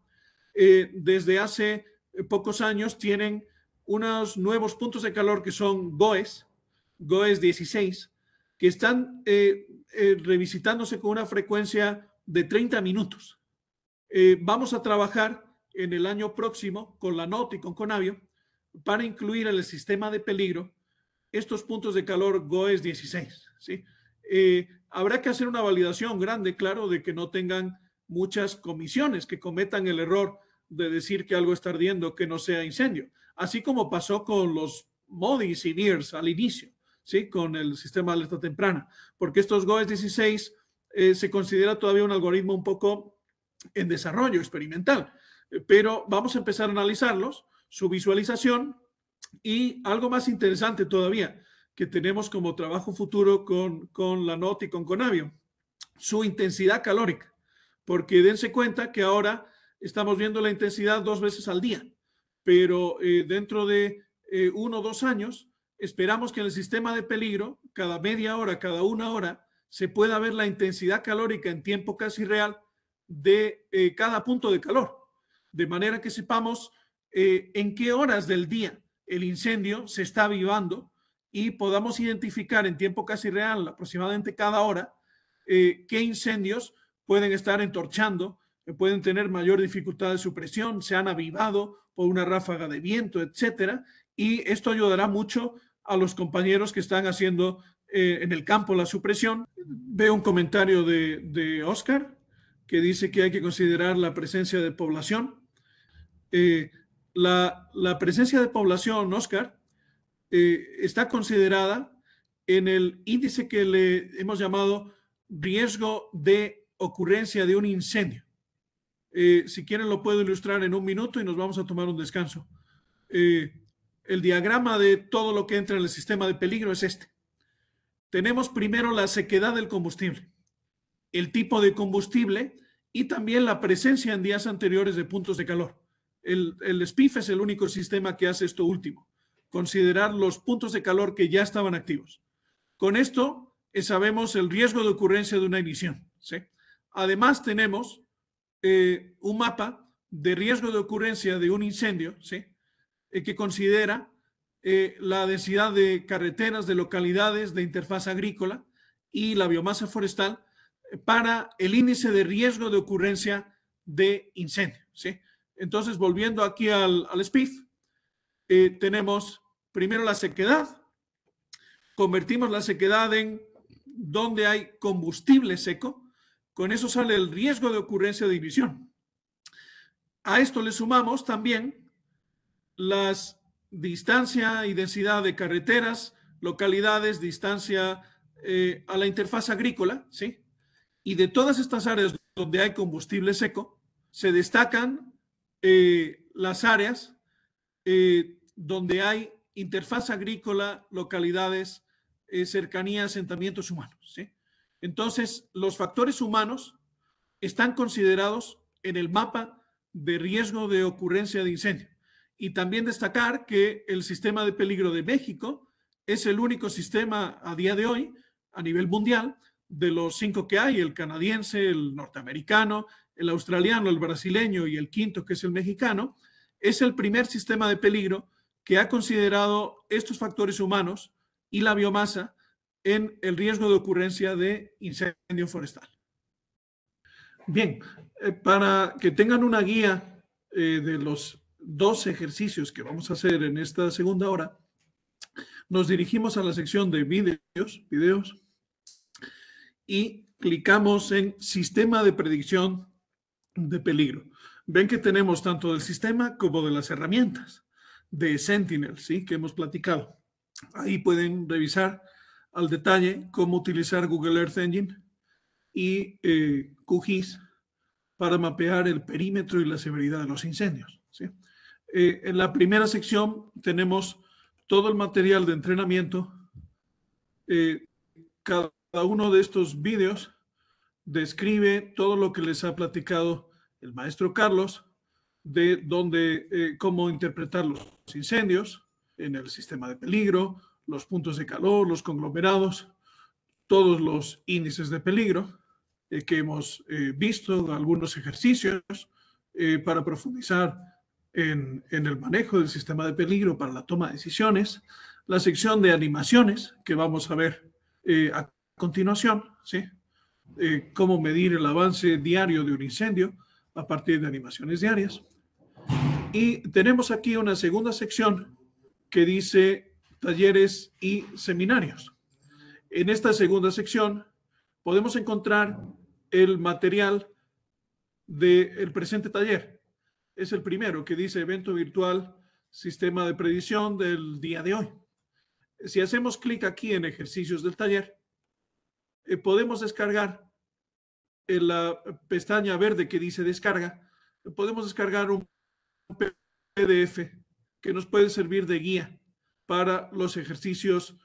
desde hace pocos años tienen unos nuevos puntos de calor que son GOES, GOES 16, que están eh, eh, revisitándose con una frecuencia de 30 minutos. Eh, vamos a trabajar en el año próximo con la NOT y con Conavio para incluir en el sistema de peligro estos puntos de calor GOES 16. ¿sí? habrá que hacer una validación grande, claro, de que no tengan muchas comisiones que cometan el error de decir que algo está ardiendo que no sea incendio así como pasó con los MODIs y NIRS al inicio, ¿sí? con el sistema de alerta temprana, porque estos GOES 16 eh, se considera todavía un algoritmo un poco en desarrollo experimental, eh, pero vamos a empezar a analizarlos, su visualización y algo más interesante todavía que tenemos como trabajo futuro con, con la NOT y con Conavio, su intensidad calórica, porque dense cuenta que ahora estamos viendo la intensidad dos veces al día pero eh, dentro de eh, uno o dos años esperamos que en el sistema de peligro, cada media hora, cada una hora, se pueda ver la intensidad calórica en tiempo casi real de eh, cada punto de calor, de manera que sepamos en qué horas del día el incendio se está avivando y podamos identificar en tiempo casi real, aproximadamente cada hora, qué incendios pueden estar entorchando, pueden tener mayor dificultad de supresión, se han avivado por una ráfaga de viento, etcétera. Y esto ayudará mucho a los compañeros que están haciendo eh, en el campo la supresión. Veo un comentario de, Oscar que dice que hay que considerar la presencia de población. Eh, la, presencia de población, Oscar, eh, está considerada en el índice que le hemos llamado riesgo de ocurrencia de un incendio. Eh, si quieren lo puedo ilustrar en un minuto y nos vamos a tomar un descanso. Eh, el diagrama de todo lo que entra en el sistema de peligro es este. Tenemos primero la sequedad del combustible, el tipo de combustible y también la presencia en días anteriores de puntos de calor. El, el SPIF es el único sistema que hace esto último, considerar los puntos de calor que ya estaban activos. Con esto eh, sabemos el riesgo de ocurrencia de una emisión. Además tenemos eh, un mapa de riesgo de ocurrencia de un incendio, ¿sí? Eh, que considera eh, la densidad de carreteras, de localidades, de interfaz agrícola y la biomasa forestal para el índice de riesgo de ocurrencia de incendio. ¿sí? Entonces, volviendo aquí al, al SPIF, tenemos primero la sequedad, convertimos la sequedad en donde hay combustible seco, con eso sale el riesgo de ocurrencia de división. A esto le sumamos también las distancia y densidad de carreteras, localidades, distancia eh, a la interfaz agrícola, ¿sí? Y de todas estas áreas donde hay combustible seco, se destacan eh, las áreas eh, donde hay interfaz agrícola, localidades, cercanías, asentamientos humanos, ¿sí? Entonces, los factores humanos están considerados en el mapa de riesgo de ocurrencia de incendio. Y también destacar que el sistema de peligro de México es el único sistema a día de hoy, a nivel mundial, de los cinco que hay, el canadiense, el norteamericano, el australiano, el brasileño y el quinto, que es el mexicano, es el primer sistema de peligro que ha considerado estos factores humanos y la biomasa en el riesgo de ocurrencia de incendio forestal. Bien, eh, para que tengan una guía eh, de los dos ejercicios que vamos a hacer en esta segunda hora, nos dirigimos a la sección de videos, videos y clicamos en Sistema de Predicción de Peligro. Ven que tenemos tanto del sistema como de las herramientas de Sentinel, ¿sí? que hemos platicado. Ahí pueden revisar al detalle cómo utilizar Google Earth Engine y QGIS eh, para mapear el perímetro y la severidad de los incendios. Eh, en la primera sección tenemos todo el material de entrenamiento. Eh, cada uno de estos vídeos describe todo lo que les ha platicado el maestro Carlos de dónde, cómo interpretar los incendios en el sistema de peligro, los puntos de calor, los conglomerados, todos los índices de peligro eh, que hemos eh, visto, algunos ejercicios eh, para profundizar en, en, el manejo del sistema de peligro para la toma de decisiones, la sección de animaciones que vamos a ver a continuación, ¿sí? cómo medir el avance diario de un incendio a partir de animaciones diarias. Y tenemos aquí una segunda sección que dice talleres y seminarios. En esta segunda sección podemos encontrar el material del presente taller. Es el primero que dice evento virtual, sistema de predicción del día de hoy. Si hacemos clic aquí en ejercicios del taller, eh, podemos descargar en la pestaña verde que dice descarga, podemos descargar un PDF que nos puede servir de guía para los ejercicios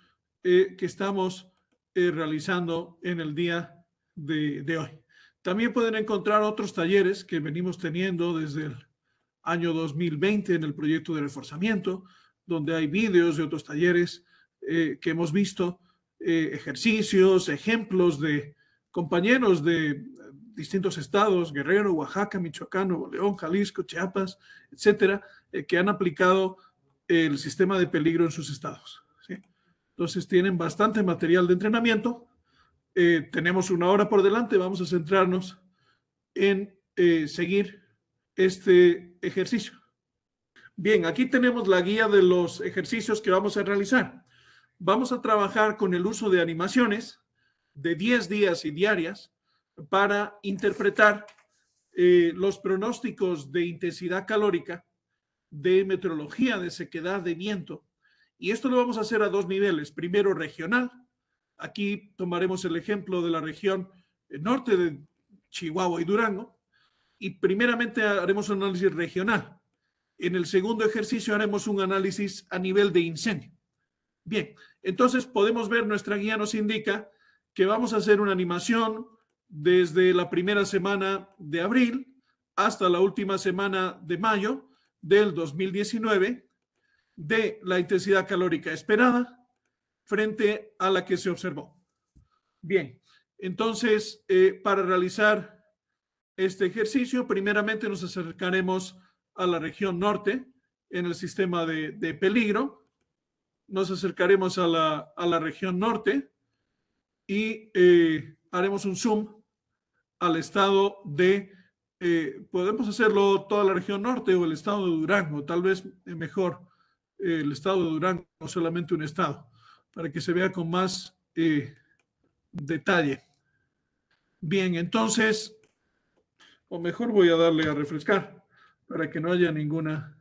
eh, que estamos eh, realizando en el día de, hoy. También pueden encontrar otros talleres que venimos teniendo desde el año 2020 en el proyecto de reforzamiento, donde hay vídeos de otros talleres eh, que hemos visto, ejercicios, ejemplos de compañeros de distintos estados, Guerrero, Oaxaca, Michoacán, Nuevo León, Jalisco, Chiapas, etcétera, que han aplicado el sistema de peligro en sus estados. Entonces tienen bastante material de entrenamiento. Eh, tenemos una hora por delante, vamos a centrarnos en eh, seguir este ejercicio. Bien, aquí tenemos la guía de los ejercicios que vamos a realizar. Vamos a trabajar con el uso de animaciones de 10 días y diarias para interpretar eh, los pronósticos de intensidad calórica de meteorología de sequedad de viento. Y esto lo vamos a hacer a dos niveles. Primero, regional. Aquí tomaremos el ejemplo de la región eh, norte de Chihuahua y Durango. Y primeramente haremos un análisis regional. En el segundo ejercicio haremos un análisis a nivel de incendio. Bien, entonces podemos ver, nuestra guía nos indica que vamos a hacer una animación desde la primera semana de abril hasta la última semana de mayo del 2019 de la intensidad calórica esperada frente a la que se observó. Bien, entonces, eh, para realizar este ejercicio, primeramente nos acercaremos a la región norte en el sistema de, peligro. Nos acercaremos a la, región norte y eh, haremos un zoom al estado de eh, podemos hacerlo toda la región norte o el estado de Durango, tal vez eh, mejor eh, el estado de Durango, o solamente un estado, para que se vea con más detalle. Bien, entonces, o mejor voy a darle a refrescar para que no haya ninguna,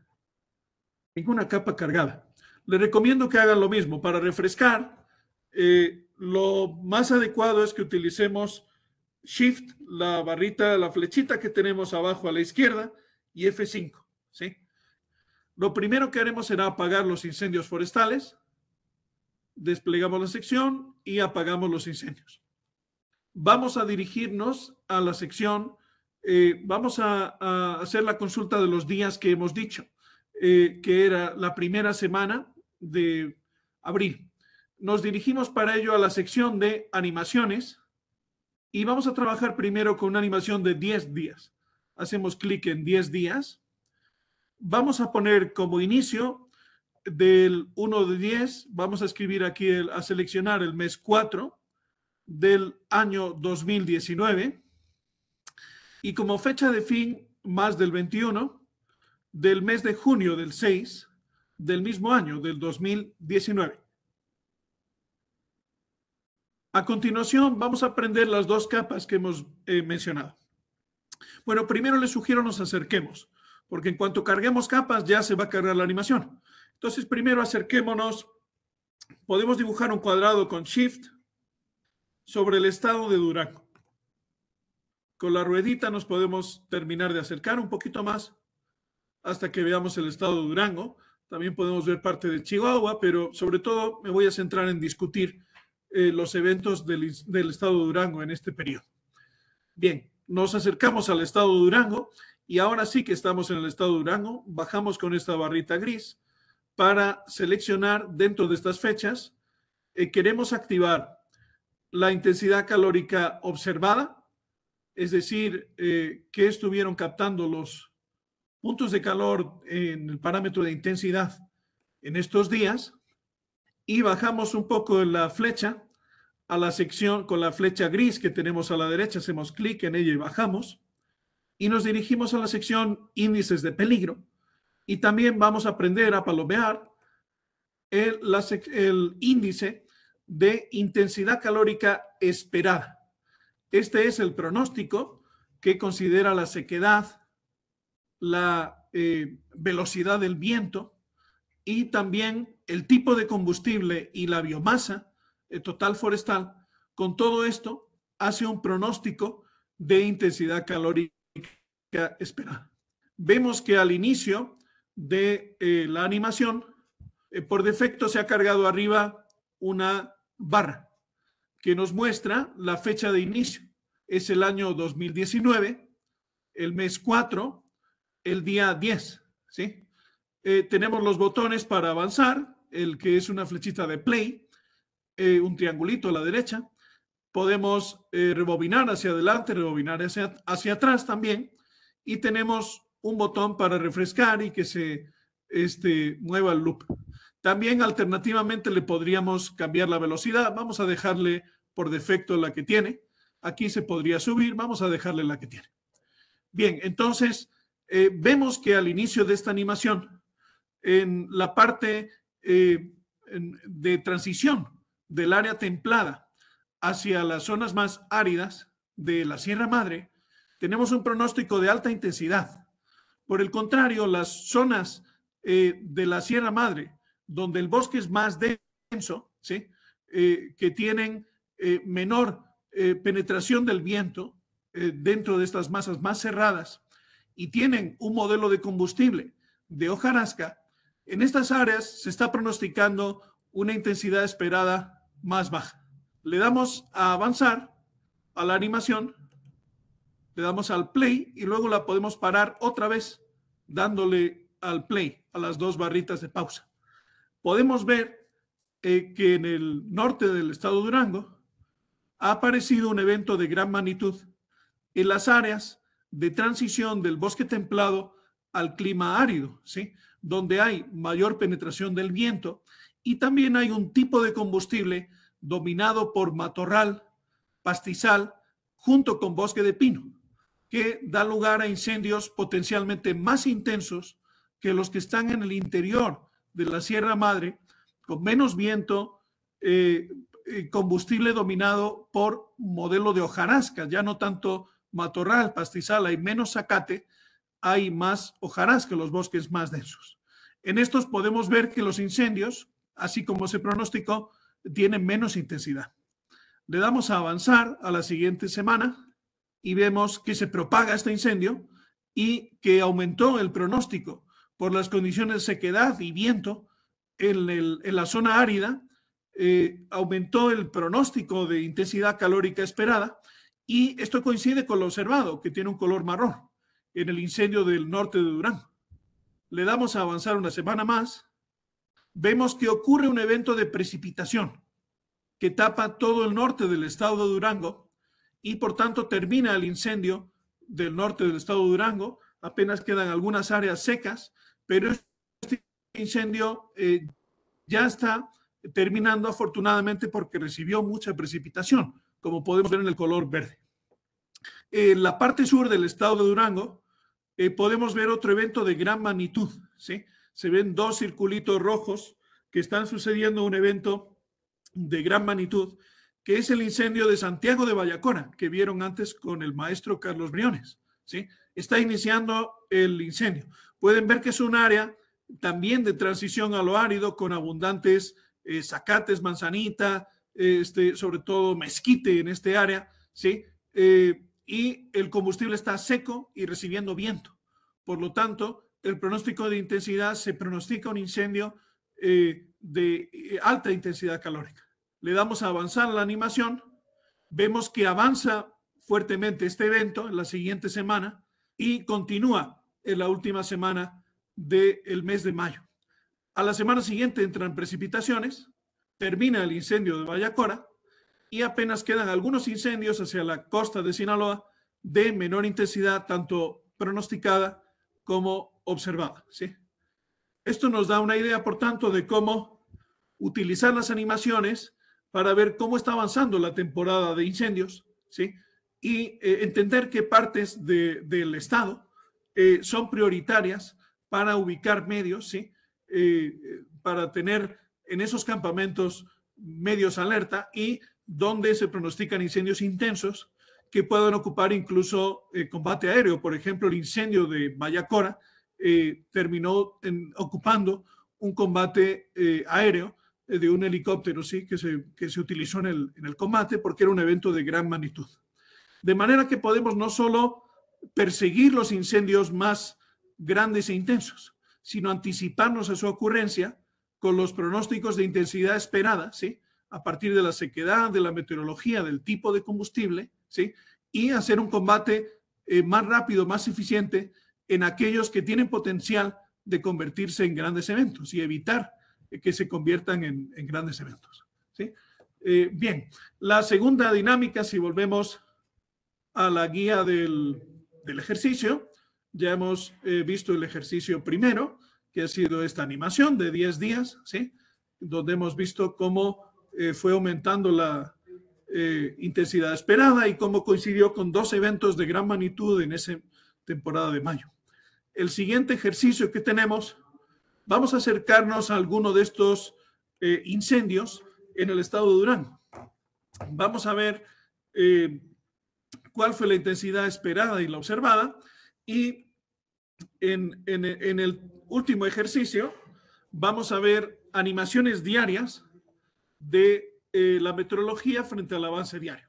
ninguna capa cargada. Le recomiendo que hagan lo mismo. Para refrescar, lo más adecuado es que utilicemos Shift, la barrita, la flechita que tenemos abajo a la izquierda y F5. ¿sí? Lo primero que haremos será apagar los incendios forestales. Desplegamos la sección y apagamos los incendios. Vamos a dirigirnos a la sección, eh, vamos a, hacer la consulta de los días que hemos dicho, eh, que era la primera semana de abril. Nos dirigimos para ello a la sección de animaciones y vamos a trabajar primero con una animación de 10 días. Hacemos clic en 10 días. Vamos a poner como inicio del 1 de 10, vamos a escribir aquí, a seleccionar el mes 4 del año 2019 y como fecha de fin más del 21 del mes de junio del 6 del mismo año, del 2019. A continuación, vamos a aprender las dos capas que hemos eh, mencionado. Bueno, primero les sugiero nos acerquemos, porque en cuanto carguemos capas ya se va a cargar la animación. Entonces, primero acerquémonos. Podemos dibujar un cuadrado con Shift sobre el estado de Durango. Con la ruedita nos podemos terminar de acercar un poquito más hasta que veamos el estado de Durango. También podemos ver parte de Chihuahua, pero sobre todo me voy a centrar en discutir eh, los eventos del, Estado de Durango en este periodo. Bien, nos acercamos al Estado de Durango y ahora sí que estamos en el Estado de Durango, bajamos con esta barrita gris para seleccionar dentro de estas fechas, eh, queremos activar la intensidad calórica observada, es decir, eh, que estuvieron captando los puntos de calor en el parámetro de intensidad en estos días y bajamos un poco la flecha a la sección con la flecha gris que tenemos a la derecha, hacemos clic en ella y bajamos y nos dirigimos a la sección índices de peligro y también vamos a aprender a palomear el, índice de intensidad calórica esperada. Este es el pronóstico que considera la sequedad, la eh, velocidad del viento y también el tipo de combustible y la biomasa eh, total forestal, con todo esto hace un pronóstico de intensidad calórica esperada. Vemos que al inicio de eh, la animación, eh, por defecto se ha cargado arriba una barra que nos muestra la fecha de inicio. Es el año 2019, el mes 4, el día 10. ¿sí? tenemos los botones para avanzar, el que es una flechita de play, eh, un triangulito a la derecha, podemos eh, rebobinar hacia adelante, rebobinar hacia, atrás también, y tenemos un botón para refrescar y que se este, mueva el loop. También alternativamente le podríamos cambiar la velocidad. Vamos a dejarle por defecto la que tiene. Aquí se podría subir, vamos a dejarle la que tiene. Bien, entonces eh, vemos que al inicio de esta animación, en la parte de transición del área templada hacia las zonas más áridas de la Sierra Madre, tenemos un pronóstico de alta intensidad. Por el contrario, las zonas eh, de la Sierra Madre, donde el bosque es más denso, ¿sí? Eh, que tienen eh, menor penetración del viento dentro de estas masas más cerradas y tienen un modelo de combustible de hojarasca, en estas áreas se está pronosticando una intensidad esperada más baja. Le damos a avanzar a la animación, le damos al play y luego la podemos parar otra vez dándole al play, a las dos barritas de pausa. Podemos ver eh, que en el norte del estado de Durango ha aparecido un evento de gran magnitud en las áreas de transición del bosque templado al clima árido, ¿sí? donde hay mayor penetración del viento y también hay un tipo de combustible dominado por matorral, pastizal, junto con bosque de pino, que da lugar a incendios potencialmente más intensos que los que están en el interior de la Sierra Madre, con menos viento, eh, eh, combustible dominado por modelo de hojarasca, ya no tanto matorral, pastizal, hay menos zacate, hay más hojarasca, los bosques más densos. En estos podemos ver que los incendios así como se pronosticó, tiene menos intensidad. Le damos a avanzar a la siguiente semana y vemos que se propaga este incendio y que aumentó el pronóstico por las condiciones de sequedad y viento en, la zona árida, eh, aumentó el pronóstico de intensidad calórica esperada y esto coincide con lo observado, que tiene un color marrón en el incendio del norte de Durán. Le damos a avanzar una semana más vemos que ocurre un evento de precipitación que tapa todo el norte del estado de Durango y por tanto termina el incendio del norte del estado de Durango. Apenas quedan algunas áreas secas, pero este incendio eh, ya está terminando afortunadamente porque recibió mucha precipitación, como podemos ver en el color verde. En la parte sur del estado de Durango eh, podemos ver otro evento de gran magnitud, ¿sí? se ven dos circulitos rojos que están sucediendo un evento de gran magnitud, que es el incendio de Santiago de Vallacona, que vieron antes con el maestro Carlos Briones. ¿sí? Está iniciando el incendio. Pueden ver que es un área también de transición a lo árido, con abundantes eh, zacates, manzanita, este, sobre todo mezquite en este área, ¿sí? Eh, y el combustible está seco y recibiendo viento. Por lo tanto, el pronóstico de intensidad se pronostica un incendio eh, de eh, alta intensidad calórica. Le damos a avanzar la animación, vemos que avanza fuertemente este evento en la siguiente semana y continúa en la última semana del mes de mayo. A la semana siguiente entran precipitaciones, termina el incendio de Vallacora y apenas quedan algunos incendios hacia la costa de Sinaloa de menor intensidad, tanto pronosticada como observada. ¿sí? Esto nos da una idea, por tanto, de cómo utilizar las animaciones para ver cómo está avanzando la temporada de incendios ¿sí? y eh, entender qué partes del Estado eh, son prioritarias para ubicar medios, ¿sí? Eh, para tener en esos campamentos medios alerta y donde se pronostican incendios intensos que puedan ocupar incluso combate aéreo. Por ejemplo, el incendio de Mayacora eh, terminó ocupando un combate eh, aéreo eh, de un helicóptero, sí, que se, utilizó en el, combate porque era un evento de gran magnitud. De manera que podemos no solo perseguir los incendios más grandes e intensos, sino anticiparnos a su ocurrencia con los pronósticos de intensidad esperada, ¿sí? a partir de la sequedad, de la meteorología, del tipo de combustible, ¿sí? y hacer un combate más rápido, más eficiente, en aquellos que tienen potencial de convertirse en grandes eventos y evitar que se conviertan en, grandes eventos. ¿sí? Eh, bien, la segunda dinámica, si volvemos a la guía del, ejercicio, ya hemos eh, visto el ejercicio primero, que ha sido esta animación de 10 días, ¿sí? donde hemos visto cómo eh, fue aumentando la intensidad esperada y cómo coincidió con dos eventos de gran magnitud en esa temporada de mayo el siguiente ejercicio que tenemos, vamos a acercarnos a alguno de estos eh, incendios en el estado de Durán. Vamos a ver eh, cuál fue la intensidad esperada y la observada. Y en, el último ejercicio vamos a ver animaciones diarias de eh, la meteorología frente al avance diario.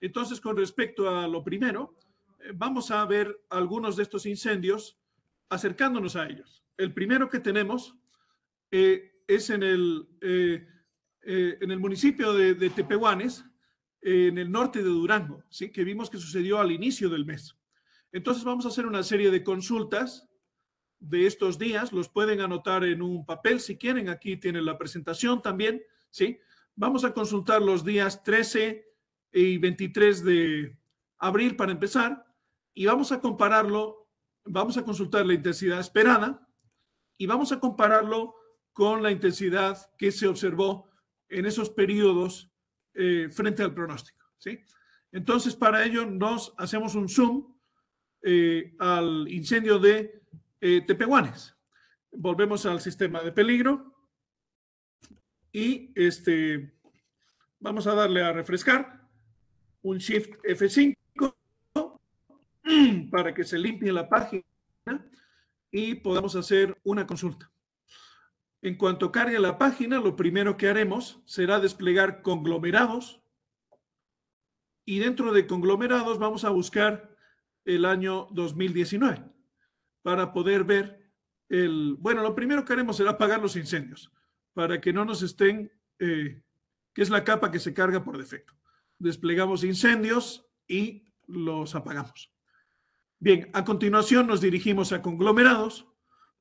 Entonces, con respecto a lo primero, vamos a ver algunos de estos incendios acercándonos a ellos. El primero que tenemos eh, es en el, eh, eh, en el municipio de, Tepehuanes, en el norte de Durango, ¿sí? que vimos que sucedió al inicio del mes. Entonces vamos a hacer una serie de consultas de estos días, los pueden anotar en un papel si quieren, aquí tienen la presentación también, ¿sí? Vamos a consultar los días 13 y 23 de abril para empezar y vamos a compararlo vamos a consultar la intensidad esperada y vamos a compararlo con la intensidad que se observó en esos periodos eh, frente al pronóstico. Entonces, para ello nos hacemos un zoom eh, al incendio de eh, Tepehuanes. Volvemos al sistema de peligro y este, vamos a darle a refrescar un Shift F5 para que se limpie la página y podamos hacer una consulta. En cuanto cargue la página, lo primero que haremos será desplegar conglomerados y dentro de conglomerados vamos a buscar el año 2019 para poder ver el... Bueno, lo primero que haremos será apagar los incendios para que no nos estén, eh, que es la capa que se carga por defecto. Desplegamos incendios y los apagamos. Bien, a continuación nos dirigimos a conglomerados.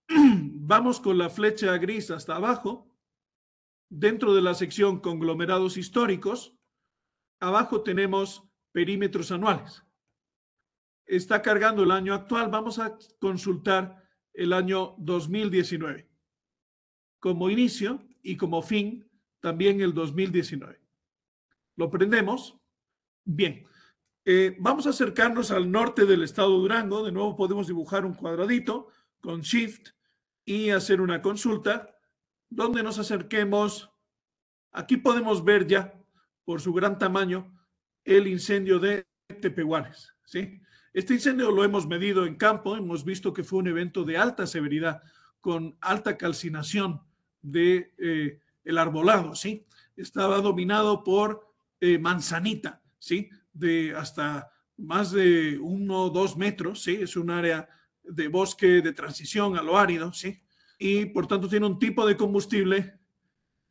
[clears throat] Vamos con la flecha gris hasta abajo. Dentro de la sección conglomerados históricos, abajo tenemos perímetros anuales. Está cargando el año actual. Vamos a consultar el año 2019. Como inicio y como fin, también el 2019. Lo prendemos. Bien. Eh, vamos a acercarnos al norte del estado Durango. De nuevo podemos dibujar un cuadradito con Shift y hacer una consulta donde nos acerquemos. Aquí podemos ver ya, por su gran tamaño, el incendio de Tepehuanes. ¿sí? Este incendio lo hemos medido en campo, hemos visto que fue un evento de alta severidad, con alta calcinación de eh, el arbolado, ¿sí? Estaba dominado por eh, manzanita, ¿sí? de hasta más de uno o dos metros, ¿sí? Es un área de bosque de transición a lo árido, ¿sí? Y por tanto tiene un tipo de combustible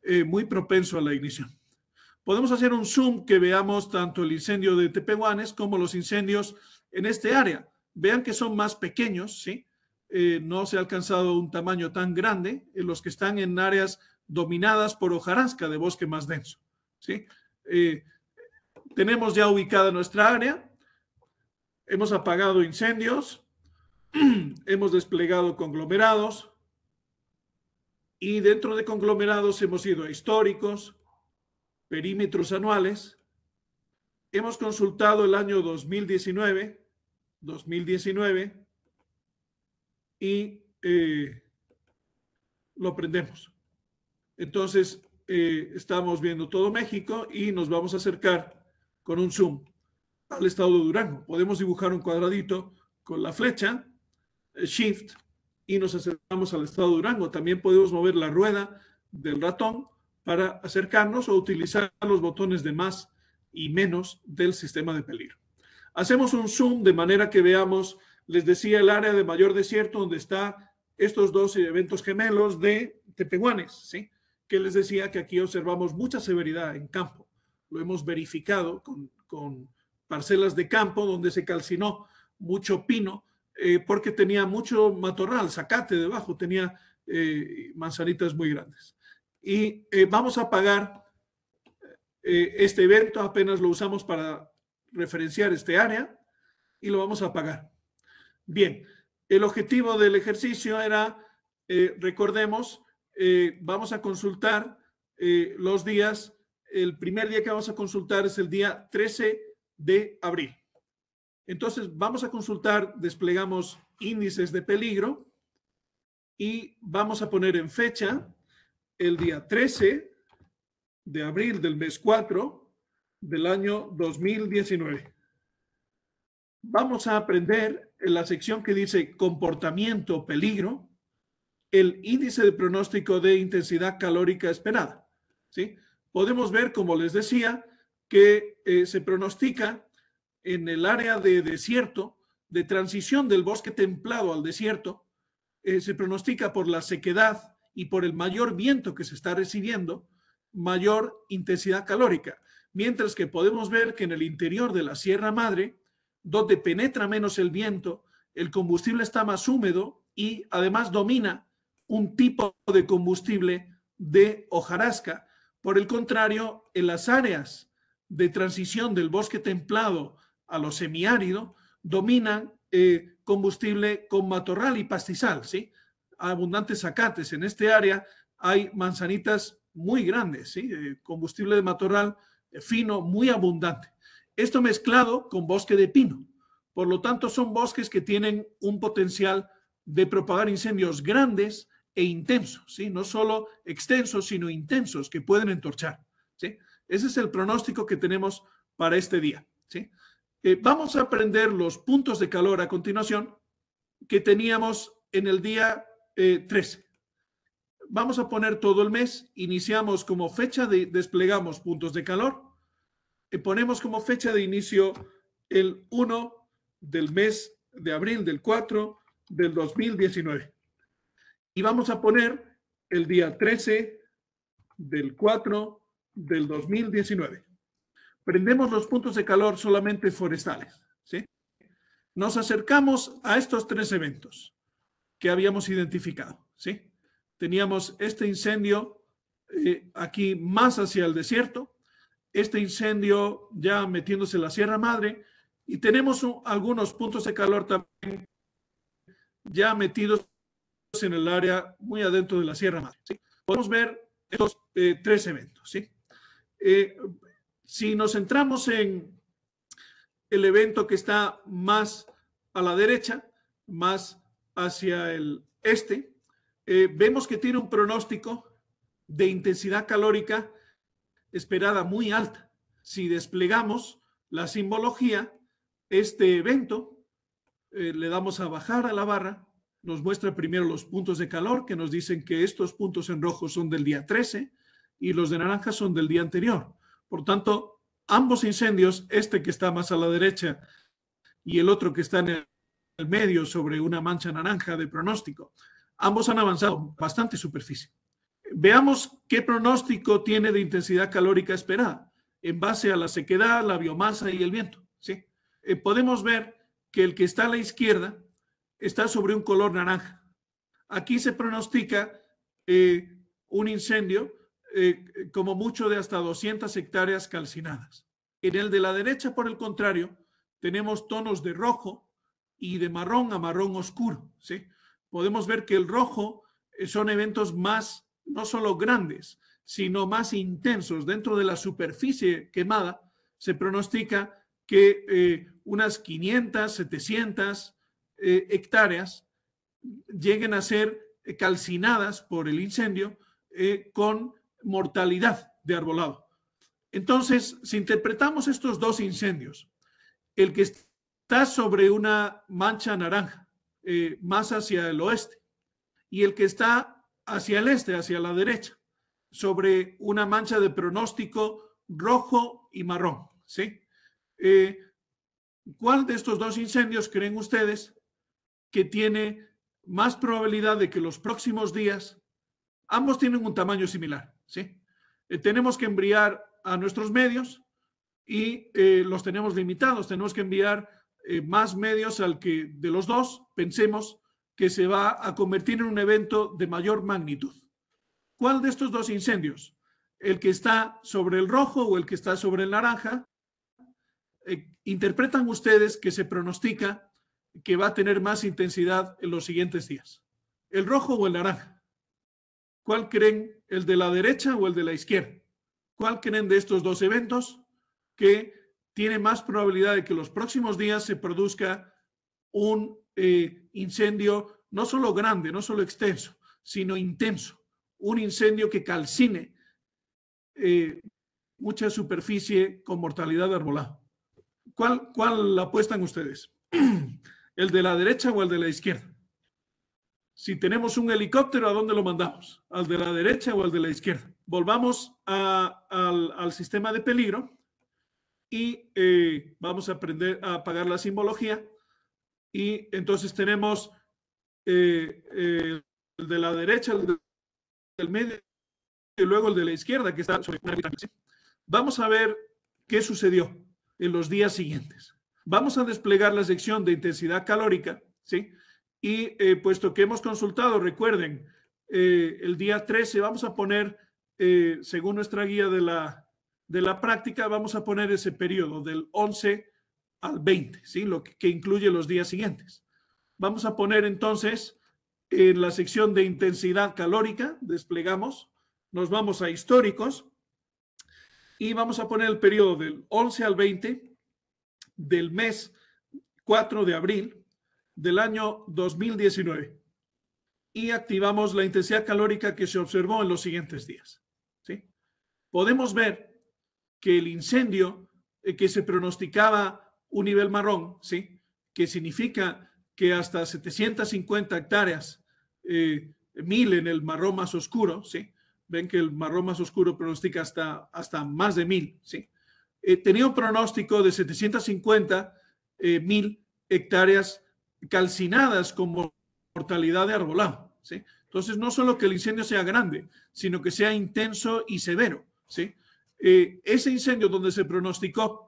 eh, muy propenso a la ignición. Podemos hacer un zoom que veamos tanto el incendio de Tepehuanes como los incendios en este área. Vean que son más pequeños, ¿sí? Eh, no se ha alcanzado un tamaño tan grande en eh, los que están en áreas dominadas por hojarasca de bosque más denso, ¿sí? Tenemos ya ubicada nuestra área, hemos apagado incendios, [clears throat] hemos desplegado conglomerados y dentro de conglomerados hemos ido a históricos, perímetros anuales, hemos consultado el año 2019, 2019 y eh, lo aprendemos. Entonces, eh, estamos viendo todo México y nos vamos a acercar con un zoom al estado de Durango. Podemos dibujar un cuadradito con la flecha, shift, y nos acercamos al estado de Durango. También podemos mover la rueda del ratón para acercarnos o utilizar los botones de más y menos del sistema de peligro. Hacemos un zoom de manera que veamos, les decía, el área de mayor desierto donde está estos dos eventos gemelos de Tepehuanes, ¿sí? que les decía que aquí observamos mucha severidad en campo lo hemos verificado con, parcelas de campo donde se calcinó mucho pino eh, porque tenía mucho matorral, zacate debajo, tenía eh, manzanitas muy grandes. Y eh, vamos a pagar este evento, apenas lo usamos para referenciar este área y lo vamos a pagar. Bien, el objetivo del ejercicio era, recordemos, vamos a consultar los días el primer día que vamos a consultar es el día 13 de abril. Entonces, vamos a consultar, desplegamos índices de peligro y vamos a poner en fecha el día 13 de abril del mes 4 del año 2019. Vamos a aprender en la sección que dice comportamiento peligro el índice de pronóstico de intensidad calórica esperada. ¿sí? podemos ver, como les decía, que eh, se pronostica en el área de desierto, de transición del bosque templado al desierto, eh, se pronostica por la sequedad y por el mayor viento que se está recibiendo, mayor intensidad calórica. Mientras que podemos ver que en el interior de la Sierra Madre, donde penetra menos el viento, el combustible está más húmedo y además domina un tipo de combustible de hojarasca por el contrario, en las áreas de transición del bosque templado a lo semiárido, dominan eh, combustible con matorral y pastizal, ¿sí? Abundantes acates. En este área hay manzanitas muy grandes, ¿sí? Eh, combustible de matorral eh, fino, muy abundante. Esto mezclado con bosque de pino. Por lo tanto, son bosques que tienen un potencial de propagar incendios grandes e intensos, ¿sí? no solo extensos, sino intensos que pueden entorchar. ¿sí? Ese es el pronóstico que tenemos para este día. ¿sí? Eh, vamos a aprender los puntos de calor a continuación que teníamos en el día eh, Vamos a poner todo el mes, iniciamos como fecha de desplegamos puntos de calor, y eh, ponemos como fecha de inicio el 1 del mes de abril del 4 del 2019. Y vamos a poner el día 13 del 4 del 2019. Prendemos los puntos de calor solamente forestales. ¿sí? Nos acercamos a estos tres eventos que habíamos identificado. ¿sí? Teníamos este incendio eh, aquí más hacia el desierto, este incendio ya metiéndose en la Sierra Madre y tenemos algunos puntos de calor también ya metidos en el área muy adentro de la Sierra Madre. Podemos ver estos eh, tres eventos. Eh, si nos centramos en el evento que está más a la derecha, más hacia el este, eh, vemos que tiene un pronóstico de intensidad calórica esperada muy alta. Si desplegamos la simbología, este evento, le damos a bajar a la barra, nos muestra primero los puntos de calor que nos dicen que estos puntos en rojo son del día 13 y los de naranja son del día anterior. Por tanto, ambos incendios, este que está más a la derecha y el otro que está en el medio sobre una mancha naranja de pronóstico, ambos han avanzado bastante superficie. Veamos qué pronóstico tiene de intensidad calórica esperada en base a la sequedad, la biomasa y el viento. ¿sí? Eh, podemos ver que el que está a la izquierda está sobre un color naranja. Aquí se pronostica eh, un incendio eh, como mucho de hasta 200 hectáreas calcinadas. En el de la derecha, por el contrario, tenemos tonos de rojo y de marrón a marrón oscuro. ¿sí? Podemos ver que el rojo eh, son eventos más, no solo grandes, sino más intensos. Dentro de la superficie quemada se pronostica que unas 500, 700, eh, hectáreas lleguen a ser calcinadas por el incendio eh, con mortalidad de arbolado. Entonces, si interpretamos estos dos incendios, el que está sobre una mancha naranja, eh, más hacia el oeste, y el que está hacia el este, hacia la derecha, sobre una mancha de pronóstico rojo y marrón, ¿Cuál de estos dos incendios creen ustedes que tiene más probabilidad de que los próximos días, ambos tienen un tamaño similar, ¿sí? Eh, tenemos que enviar a nuestros medios y eh, los tenemos limitados, tenemos que enviar eh, más medios al que de los dos pensemos que se va a convertir en un evento de mayor magnitud. ¿Cuál de estos dos incendios? ¿El que está sobre el rojo o el que está sobre el naranja? interpretan ustedes que se pronostica que va a tener más intensidad en los siguientes días? ¿El rojo o el naranja? ¿Cuál creen? ¿El de la derecha o el de la izquierda? ¿Cuál creen de estos dos eventos que tiene más probabilidad de que los próximos días se produzca un eh, incendio no solo grande, no solo extenso, sino intenso? Un incendio que calcine eh, mucha superficie con mortalidad arbolada. ¿Cuál, ¿Cuál apuestan ustedes? [clears throat] ¿El de la derecha o el de la izquierda? Si tenemos un helicóptero, ¿a dónde lo mandamos? ¿Al de la derecha o al de la izquierda? Volvamos a, al, sistema de peligro y eh, vamos a aprender a apagar la simbología. Y entonces tenemos eh, eh, el de la derecha, el del medio y luego el de la izquierda que está sobre una Vamos a ver qué sucedió en los días siguientes. Vamos a desplegar la sección de intensidad calórica, ¿sí? Y eh, puesto que hemos consultado, recuerden, eh, el día 13 vamos a poner, eh, según nuestra guía de la, de la práctica, vamos a poner ese periodo del 11 al 20, ¿sí? Lo que, que incluye los días siguientes. Vamos a poner entonces en la sección de intensidad calórica, desplegamos, nos vamos a históricos y vamos a poner el periodo del 11 al 20 del mes 4 de abril del año 2019 y activamos la intensidad calórica que se observó en los siguientes días. ¿sí? Podemos ver que el incendio eh, que se pronosticaba un nivel marrón, ¿sí? que significa que hasta 750 hectáreas, eh, mil en el marrón más oscuro, ¿sí? ven que el marrón más oscuro pronostica hasta, hasta más de mil, ¿sí? Eh, tenía un pronóstico de 750 eh, mil hectáreas calcinadas con mortalidad de arbolado. ¿sí? Entonces, no solo que el incendio sea grande, sino que sea intenso y severo. ¿sí? Eh, ese incendio donde se pronosticó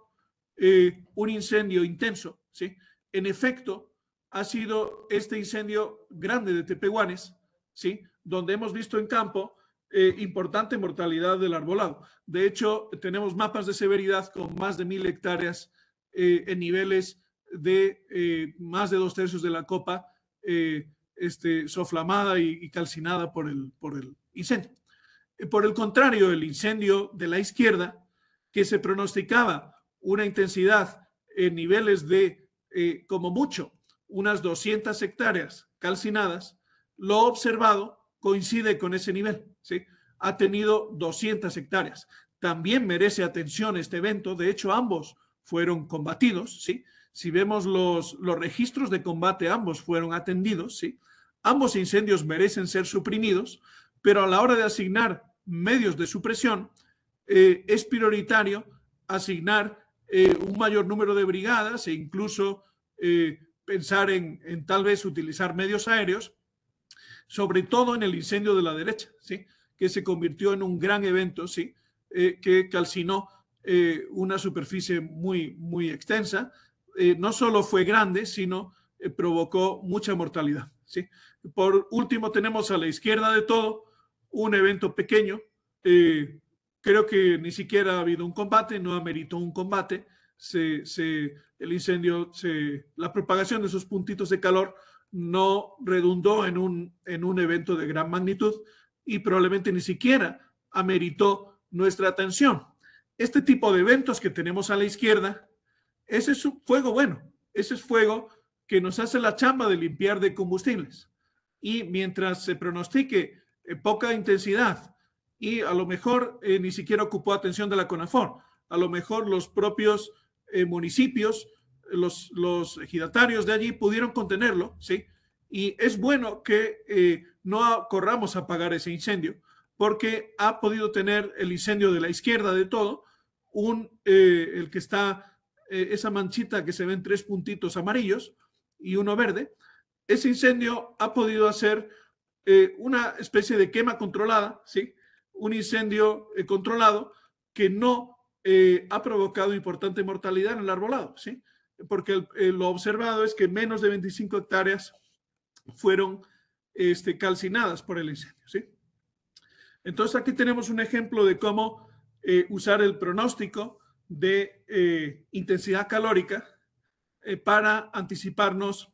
un incendio intenso, ¿sí? en efecto, ha sido este incendio grande de Tepehuanes, ¿sí? donde hemos visto en campo eh, importante mortalidad del arbolado. De hecho, tenemos mapas de severidad con más de mil hectáreas eh, en niveles de eh, más de dos tercios de la copa este, soflamada y, y, calcinada por el, por el incendio. Por el contrario, el incendio de la izquierda, que se pronosticaba una intensidad en niveles de, como mucho, unas 200 hectáreas calcinadas, lo observado coincide con ese nivel, ¿sí? Ha tenido 200 hectáreas. También merece atención este evento, de hecho ambos fueron combatidos, ¿sí? Si vemos los, los registros de combate, ambos fueron atendidos, ¿sí? Ambos incendios merecen ser suprimidos, pero a la hora de asignar medios de supresión, eh, es prioritario asignar eh, un mayor número de brigadas e incluso eh, pensar en, tal vez utilizar medios aéreos sobre todo en el incendio de la derecha, ¿sí? que se convirtió en un gran evento ¿sí? Eh, que calcinó eh, una superficie muy, muy extensa. Eh, no solo fue grande, sino provocó mucha mortalidad. ¿sí? Por último, tenemos a la izquierda de todo un evento pequeño. creo que ni siquiera ha habido un combate, no ha ameritó un combate. Se, se, el incendio, se, la propagación de esos puntitos de calor no redundó en un, en un evento de gran magnitud y probablemente ni siquiera ameritó nuestra atención. Este tipo de eventos que tenemos a la izquierda, ese es un fuego bueno, ese es fuego que nos hace la chamba de limpiar de combustibles. Y mientras se pronostique eh, poca intensidad y a lo mejor eh, ni siquiera ocupó atención de la CONAFOR, a lo mejor los propios eh, municipios los, los ejidatarios de allí pudieron contenerlo, ¿sí? Y es bueno que eh, no corramos a apagar ese incendio, porque ha podido tener el incendio de la izquierda de todo, un, eh, el que está, eh, esa manchita que se ven tres puntitos amarillos y uno verde, ese incendio ha podido hacer una especie de quema controlada, ¿sí? Un incendio controlado que no ha provocado importante mortalidad en el arbolado, ¿sí? porque eh, lo observado es que menos de 25 hectáreas fueron este, calcinadas por el incendio. ¿sí? Entonces aquí tenemos un ejemplo de cómo eh, usar el pronóstico de eh, intensidad calórica para anticiparnos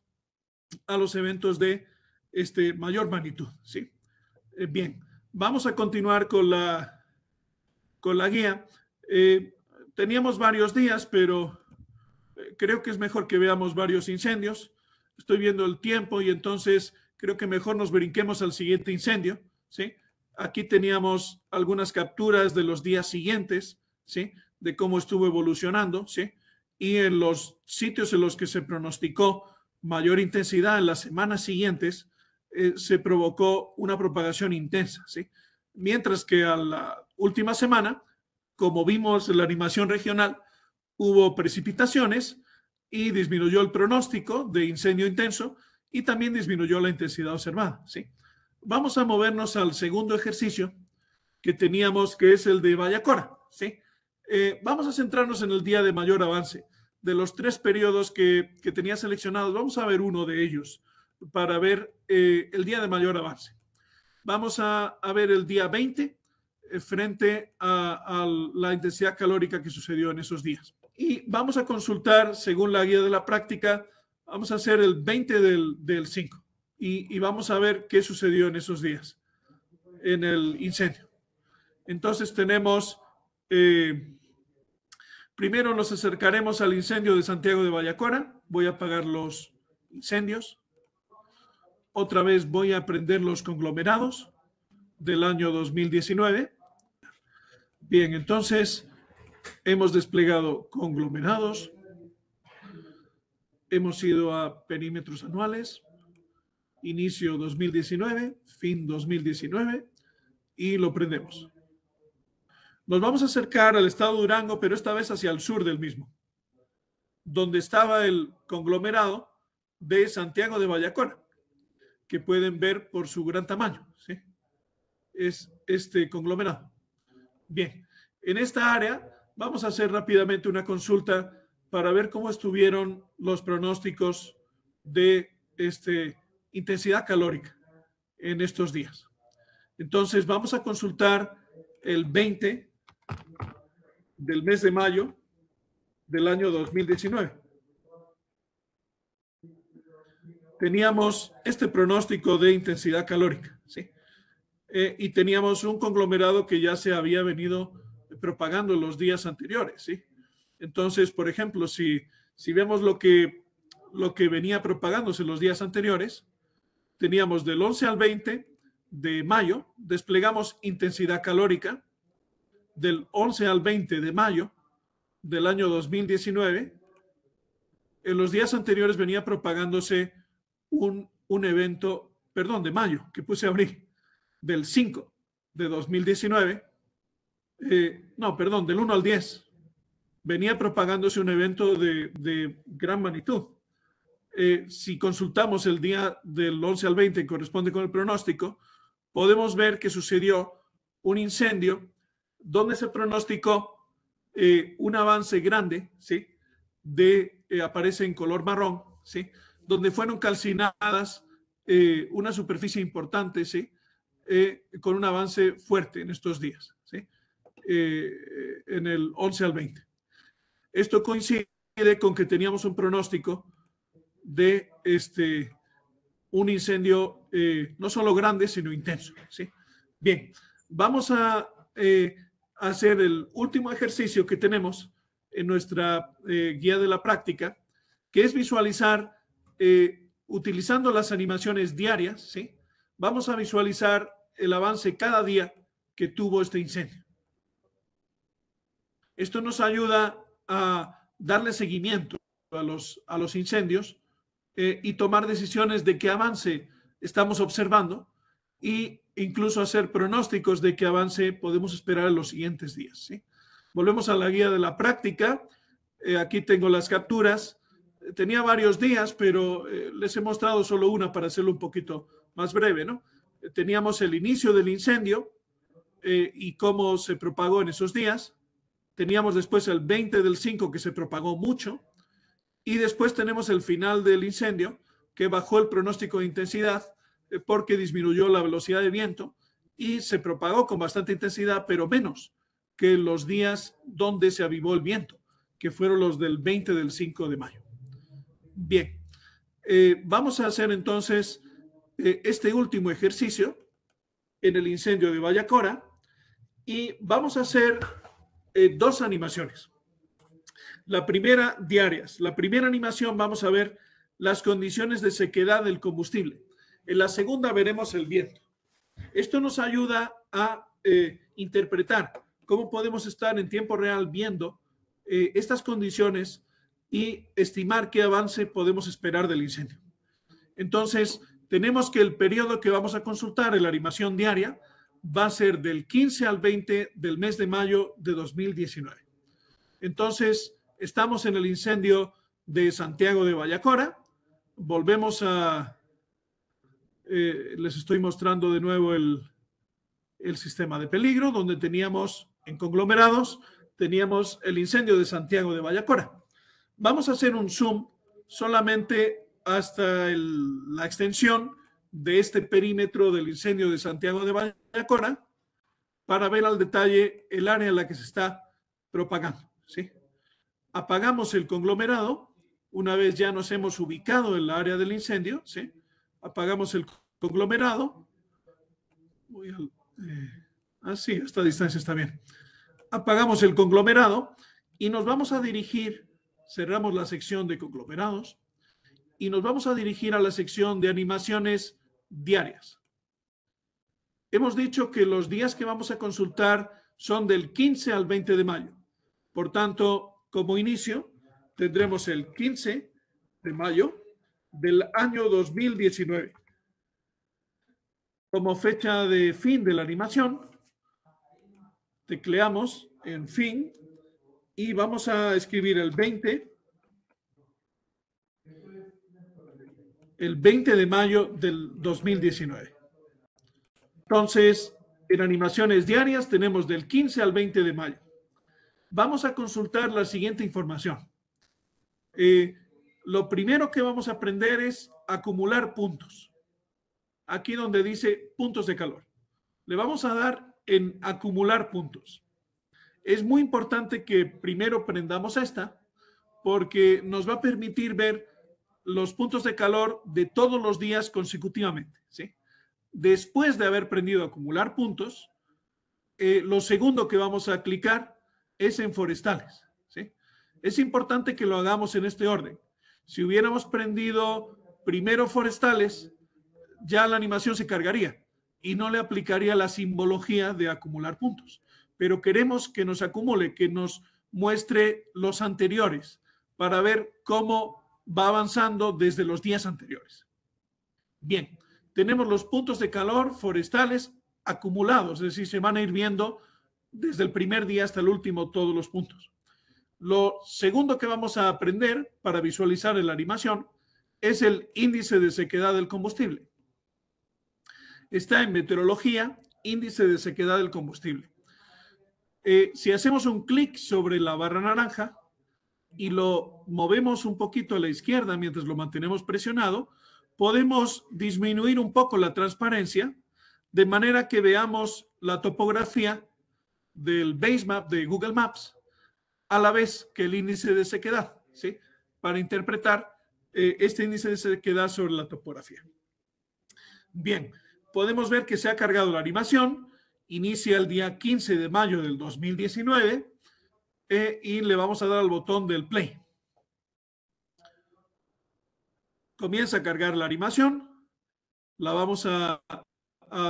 a los eventos de este, mayor magnitud. ¿sí? bien, vamos a continuar con la, con la guía. teníamos varios días, pero creo que es mejor que veamos varios incendios. Estoy viendo el tiempo y entonces creo que mejor nos brinquemos al siguiente incendio, ¿sí? Aquí teníamos algunas capturas de los días siguientes, ¿sí? De cómo estuvo evolucionando, ¿sí? Y en los sitios en los que se pronosticó mayor intensidad en las semanas siguientes, eh, se provocó una propagación intensa, ¿sí? Mientras que a la última semana, como vimos en la animación regional, hubo precipitaciones y disminuyó el pronóstico de incendio intenso y también disminuyó la intensidad observada. ¿sí? Vamos a movernos al segundo ejercicio que teníamos, que es el de Vallacora. ¿sí? Eh, vamos a centrarnos en el día de mayor avance. De los tres periodos que, tenía seleccionados, vamos a ver uno de ellos para ver eh, el día de mayor avance. Vamos a, ver el día 20 eh, frente a la intensidad calórica que sucedió en esos días y vamos a consultar, según la guía de la práctica, vamos a hacer el 20 del, 5 y, vamos a ver qué sucedió en esos días, en el incendio. Entonces tenemos, eh, primero nos acercaremos al incendio de Santiago de Vallacora, voy a pagar los incendios, otra vez voy a aprender los conglomerados del año 2019. Bien, entonces Hemos desplegado conglomerados, hemos ido a perímetros anuales, inicio 2019, fin 2019, y lo prendemos. Nos vamos a acercar al estado Durango, pero esta vez hacia el sur del mismo, donde estaba el conglomerado de Santiago de Vallacona, que pueden ver por su gran tamaño. Es este conglomerado. Bien, en esta área Vamos a hacer rápidamente una consulta para ver cómo estuvieron los pronósticos de este, intensidad calórica en estos días. Entonces, vamos a consultar el 20 del mes de mayo del año 2019. Teníamos este pronóstico de intensidad calórica, ¿sí? Eh, y teníamos un conglomerado que ya se había venido propagando los días anteriores. ¿sí? Entonces, por ejemplo, si, si vemos lo que, lo que venía propagándose los días anteriores, teníamos del 11 al 20 de mayo, desplegamos intensidad calórica del 11 al 20 de mayo del año 2019. En los días anteriores venía propagándose un, un evento, perdón, de mayo, que puse abril, del 5 de 2019 eh, no, perdón, del 1 al 10, venía propagándose un evento de, gran magnitud. Eh, si consultamos el día del 11 al 20, que corresponde con el pronóstico, podemos ver que sucedió un incendio donde se pronosticó eh, un avance grande, ¿sí? De, aparece en color marrón, ¿sí? Donde fueron calcinadas una superficie importante, ¿sí? con un avance fuerte en estos días. Eh, en el 11 al 20. Esto coincide con que teníamos un pronóstico de este, un incendio eh, no solo grande, sino intenso. ¿sí? Bien, vamos a eh, hacer el último ejercicio que tenemos en nuestra guía de la práctica, que es visualizar utilizando las animaciones diarias, ¿sí? vamos a visualizar el avance cada día que tuvo este incendio. Esto nos ayuda a darle seguimiento a los, a los incendios eh, y tomar decisiones de qué avance estamos observando e incluso hacer pronósticos de qué avance podemos esperar en los siguientes días. Volvemos a la guía de la práctica. Eh, aquí tengo las capturas. Eh, tenía varios días, pero les he mostrado solo una para hacerlo un poquito más breve. ¿no? Teníamos el inicio del incendio y cómo se propagó en esos días Teníamos después el 20 del 5 que se propagó mucho. Y después tenemos el final del incendio que bajó el pronóstico de intensidad eh, porque disminuyó la velocidad de viento y se propagó con bastante intensidad, pero menos que los días donde se avivó el viento, que fueron los del 20 del 5 de mayo. Bien, eh, vamos a hacer entonces eh, este último ejercicio en el incendio de Vallacora y vamos a hacer eh, dos animaciones. La primera, diarias. La primera animación vamos a ver las condiciones de sequedad del combustible. En la segunda veremos el viento. Esto nos ayuda a eh, interpretar cómo podemos estar en tiempo real viendo eh, estas condiciones y estimar qué avance podemos esperar del incendio. Entonces, tenemos que el periodo que vamos a consultar en la animación diaria va a ser del 15 al 20 del mes de mayo de 2019. Entonces, estamos en el incendio de Santiago de Vallacora. Volvemos a... Eh, les estoy mostrando de nuevo el, sistema de peligro, donde teníamos en conglomerados, teníamos el incendio de Santiago de Vallacora. Vamos a hacer un zoom solamente hasta la extensión de este perímetro del incendio de Santiago de Vallacora para ver al detalle el área en la que se está propagando. ¿sí? Apagamos el conglomerado, una vez ya nos hemos ubicado en la área del incendio, ¿sí? apagamos el conglomerado, así, eh, ah, esta distancia está bien, apagamos el conglomerado y nos vamos a dirigir, cerramos la sección de conglomerados, y nos vamos a dirigir a la sección de animaciones diarias. Hemos dicho que los días que vamos a consultar son del 15 al 20 de mayo. Por tanto, como inicio, tendremos el 15 de mayo del año 2019. Como fecha de fin de la animación, tecleamos en fin y vamos a escribir el 20 el 20 de mayo del 2019. Entonces, en animaciones diarias tenemos del 15 al 20 de mayo. Vamos a consultar la siguiente información. Eh, lo primero que vamos a aprender es acumular puntos. Aquí donde dice puntos de calor. Le vamos a dar en acumular puntos. Es muy importante que primero prendamos esta porque nos va a permitir ver los puntos de calor de todos los días consecutivamente. ¿sí? Después de haber aprendido a acumular puntos, eh, lo segundo que vamos a aplicar es en forestales. ¿sí? Es importante que lo hagamos en este orden. Si hubiéramos prendido primero forestales, ya la animación se cargaría y no le aplicaría la simbología de acumular puntos. Pero queremos que nos acumule, que nos muestre los anteriores para ver cómo va avanzando desde los días anteriores. Bien, tenemos los puntos de calor forestales acumulados, es decir, se van a ir viendo desde el primer día hasta el último todos los puntos. Lo segundo que vamos a aprender para visualizar en la animación es el índice de sequedad del combustible. Está en meteorología, índice de sequedad del combustible. Eh, si hacemos un clic sobre la barra naranja, y lo movemos un poquito a la izquierda mientras lo mantenemos presionado, podemos disminuir un poco la transparencia de manera que veamos la topografía del base map de Google Maps a la vez que el índice de sequedad, ¿sí? Para interpretar eh, este índice de sequedad sobre la topografía. Bien, podemos ver que se ha cargado la animación, inicia el día 15 de mayo del 2019 e, y le vamos a dar al botón del play. Comienza a cargar la animación. La vamos a,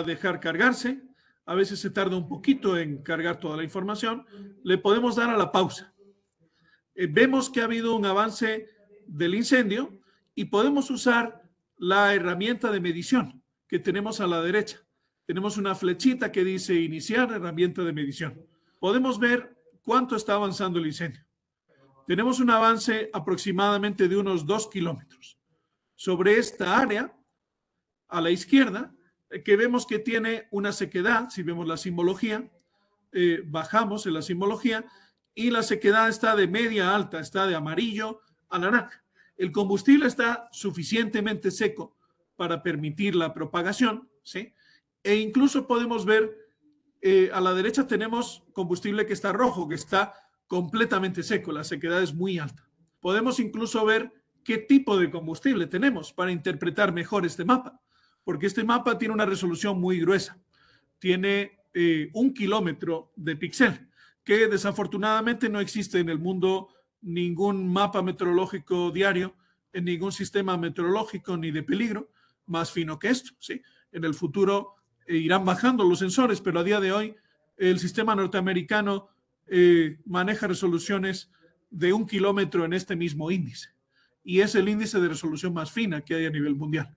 dejar cargarse. A veces se tarda un poquito en cargar toda la información. Le podemos dar a la pausa. Eh, vemos que ha habido un avance del incendio y podemos usar la herramienta de medición que tenemos a la derecha. Tenemos una flechita que dice iniciar herramienta de medición. Podemos ver ¿Cuánto está avanzando el incendio? Tenemos un avance aproximadamente de unos dos kilómetros. Sobre esta área, a la izquierda, eh, que vemos que tiene una sequedad, si vemos la simbología, eh, bajamos en la simbología, y la sequedad está de media alta, está de amarillo a naranja. El combustible está suficientemente seco para permitir la propagación, ¿sí? E incluso podemos ver eh, a la derecha tenemos combustible que está rojo, que está completamente seco, la sequedad es muy alta. Podemos incluso ver qué tipo de combustible tenemos para interpretar mejor este mapa, porque este mapa tiene una resolución muy gruesa, tiene eh, un kilómetro de píxel, que desafortunadamente no existe en el mundo ningún mapa meteorológico diario, en ningún sistema meteorológico ni de peligro más fino que esto. ¿sí? En el futuro eh, irán bajando los sensores, pero a día de hoy el sistema norteamericano eh, maneja resoluciones de un kilómetro en este mismo índice. Y es el índice de resolución más fina que hay a nivel mundial.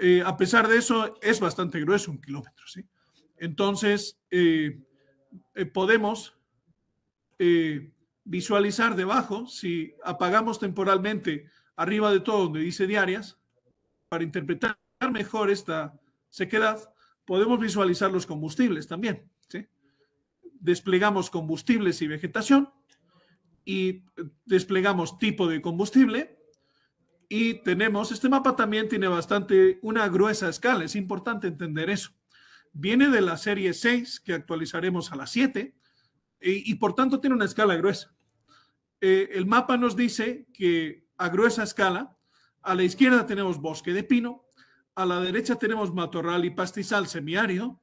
Eh, a pesar de eso, es bastante grueso un kilómetro. ¿sí? Entonces, podemos visualizar debajo, si apagamos temporalmente arriba de todo donde dice diarias, para interpretar mejor esta sequedad, Podemos visualizar los combustibles también. Desplegamos combustibles y vegetación y eh, desplegamos tipo de combustible y tenemos, este mapa también tiene bastante, una gruesa escala, es importante entender eso. Viene de la serie 6 que actualizaremos a la 7 y, por tanto tiene una escala gruesa. Eh, el mapa nos dice que a gruesa escala, a la izquierda tenemos bosque de pino, a la derecha tenemos matorral y pastizal semiárido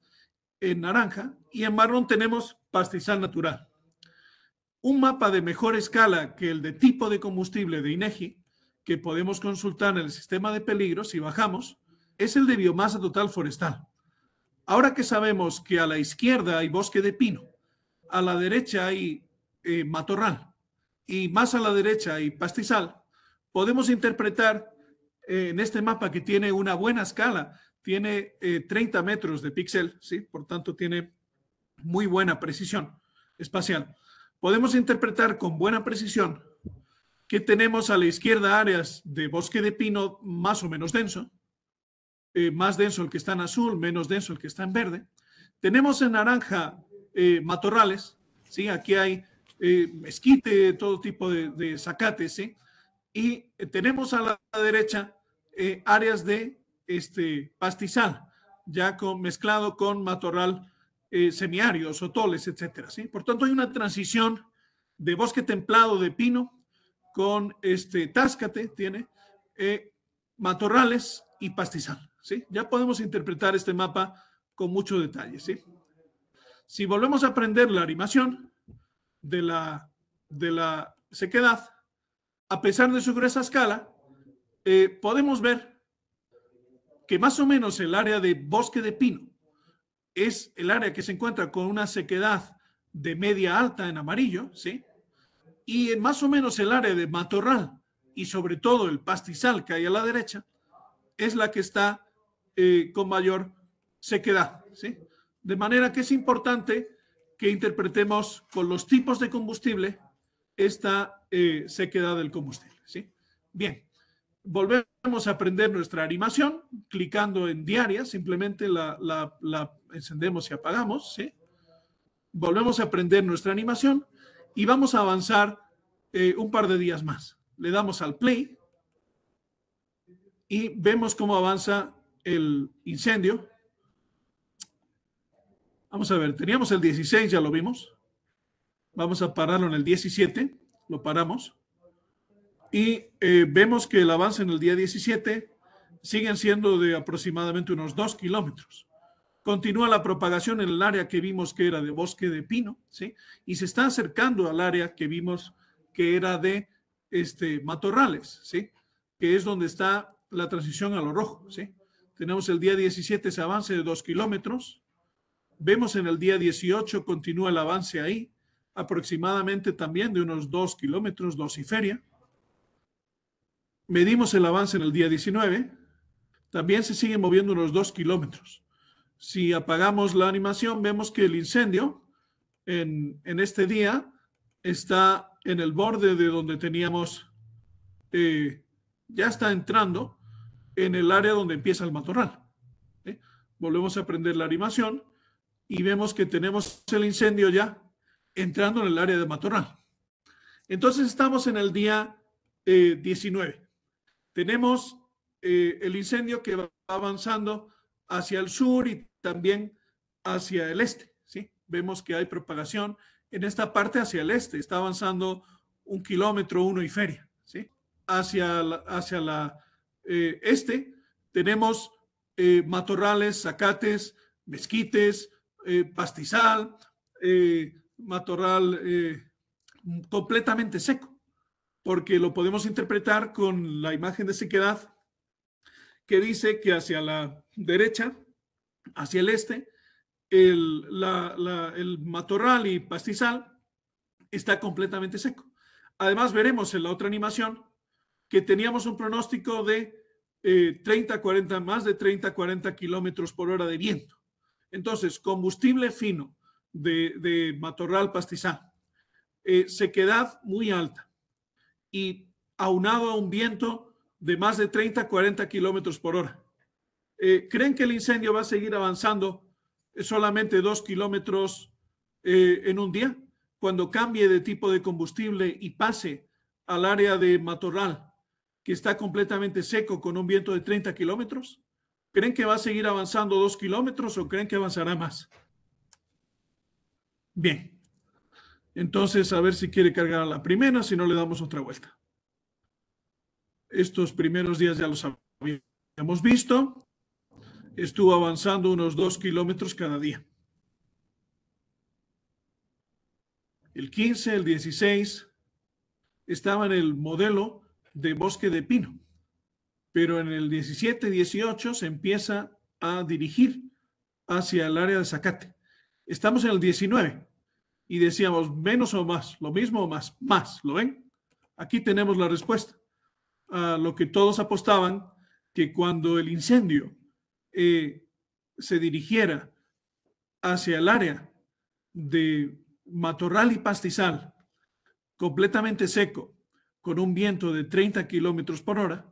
en naranja y en marrón tenemos pastizal natural. Un mapa de mejor escala que el de tipo de combustible de INEGI, que podemos consultar en el sistema de peligros si bajamos, es el de biomasa total forestal. Ahora que sabemos que a la izquierda hay bosque de pino, a la derecha hay eh, matorral y más a la derecha hay pastizal, podemos interpretar eh, en este mapa que tiene una buena escala, tiene 30 eh, metros de píxel, ¿sí? Por tanto, tiene muy buena precisión espacial. Podemos interpretar con buena precisión que tenemos a la izquierda áreas de bosque de pino más o menos denso, eh, más denso el que está en azul, menos denso el que está en verde. Tenemos en naranja matorrales, ¿sí? aquí hay eh, mezquite, todo tipo de, de zacates, ¿sí? y tenemos a la derecha eh, áreas de este, pastizal, ya con, mezclado con matorral eh, semiárido, sotoles, etcétera. ¿sí? Por tanto, hay una transición de bosque templado de pino con este táscate, tiene eh, matorrales y pastizal. ¿sí? Ya podemos interpretar este mapa con mucho detalle. ¿sí? Si volvemos a aprender la animación de la, de la sequedad, a pesar de su gruesa escala, eh, podemos ver que más o menos el área de bosque de pino es el área que se encuentra con una sequedad de media alta en amarillo, ¿sí? Y en más o menos el área de matorral y sobre todo el pastizal que hay a la derecha es la que está eh, con mayor sequedad, ¿sí? De manera que es importante que interpretemos con los tipos de combustible esta eh, sequedad del combustible, ¿sí? Bien, volvemos a aprender nuestra animación clicando en diaria, simplemente la, encendemos y apagamos, Volvemos a aprender nuestra animación y vamos a avanzar eh, un par de días más. Le damos al play y vemos cómo avanza el incendio. Vamos a ver, teníamos el 16, ya lo vimos. Vamos a pararlo en el 17, lo paramos. Y eh, vemos que el avance en el día 17 siguen siendo de aproximadamente unos 2 kilómetros. Continúa la propagación en el área que vimos que era de bosque de pino, ¿sí? Y se está acercando al área que vimos que era de este, matorrales, ¿sí? Que es donde está la transición a lo rojo, ¿sí? Tenemos el día 17 ese avance de 2 kilómetros. Vemos en el día 18 continúa el avance ahí, aproximadamente también de unos 2 kilómetros, dos y Medimos el avance en el día 19. También se sigue moviendo unos dos kilómetros. Si apagamos la animación, vemos que el incendio en, este día está en el borde de donde teníamos, eh, ya está entrando en el área donde empieza el matorral. ¿eh? Volvemos a prender la animación y vemos que tenemos el incendio ya entrando en el área de matorral. Entonces estamos en el día 19. Eh, tenemos eh, el incendio que va avanzando hacia el sur y también hacia el este. Vemos que hay propagación en esta parte hacia el este. Está avanzando un kilómetro, uno y feria. Hacia el hacia la eh, este tenemos eh, matorrales, zacates, mezquites, pastizal, matorral completamente seco porque lo podemos interpretar con la imagen de sequedad que dice que hacia la derecha, hacia el este, el, matorral y pastizal está completamente seco. Además, veremos en la otra animación que teníamos un pronóstico de 30, eh, 40, más de 30, 40 kilómetros por hora de viento. Entonces, combustible fino de, matorral pastizal, eh, sequedad muy alta, y aunado a un viento de más de 30, 40 kilómetros por hora. Eh, ¿Creen que el incendio va a seguir avanzando solamente dos kilómetros eh, en un día? Cuando cambie de tipo de combustible y pase al área de matorral, que está completamente seco con un viento de 30 kilómetros, ¿creen que va a seguir avanzando dos kilómetros o creen que avanzará más? Bien. Entonces, a ver si quiere cargar a la primera, si no le damos otra vuelta. Estos primeros días ya los habíamos visto. Estuvo avanzando unos dos kilómetros cada día. El 15, el 16, estaba en el modelo de bosque de pino. Pero en el 17-18 se empieza a dirigir hacia el área de Zacate. Estamos en el 19 y decíamos menos o más, lo mismo o más, más, ¿lo ven? Aquí tenemos la respuesta a lo que todos apostaban, que cuando el incendio eh, se dirigiera hacia el área de matorral y pastizal, completamente seco, con un viento de 30 kilómetros por hora,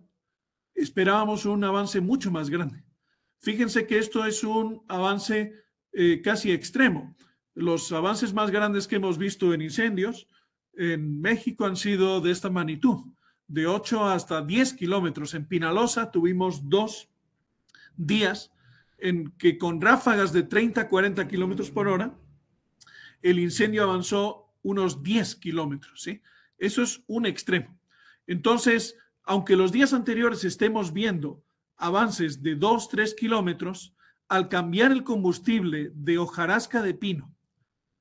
esperábamos un avance mucho más grande. Fíjense que esto es un avance eh, casi extremo. Los avances más grandes que hemos visto en incendios en México han sido de esta magnitud, de 8 hasta 10 kilómetros. En Pinalosa tuvimos dos días en que con ráfagas de 30 a 40 kilómetros por hora, el incendio avanzó unos 10 kilómetros. Eso es un extremo. Entonces, aunque los días anteriores estemos viendo avances de 2, 3 kilómetros, al cambiar el combustible de hojarasca de pino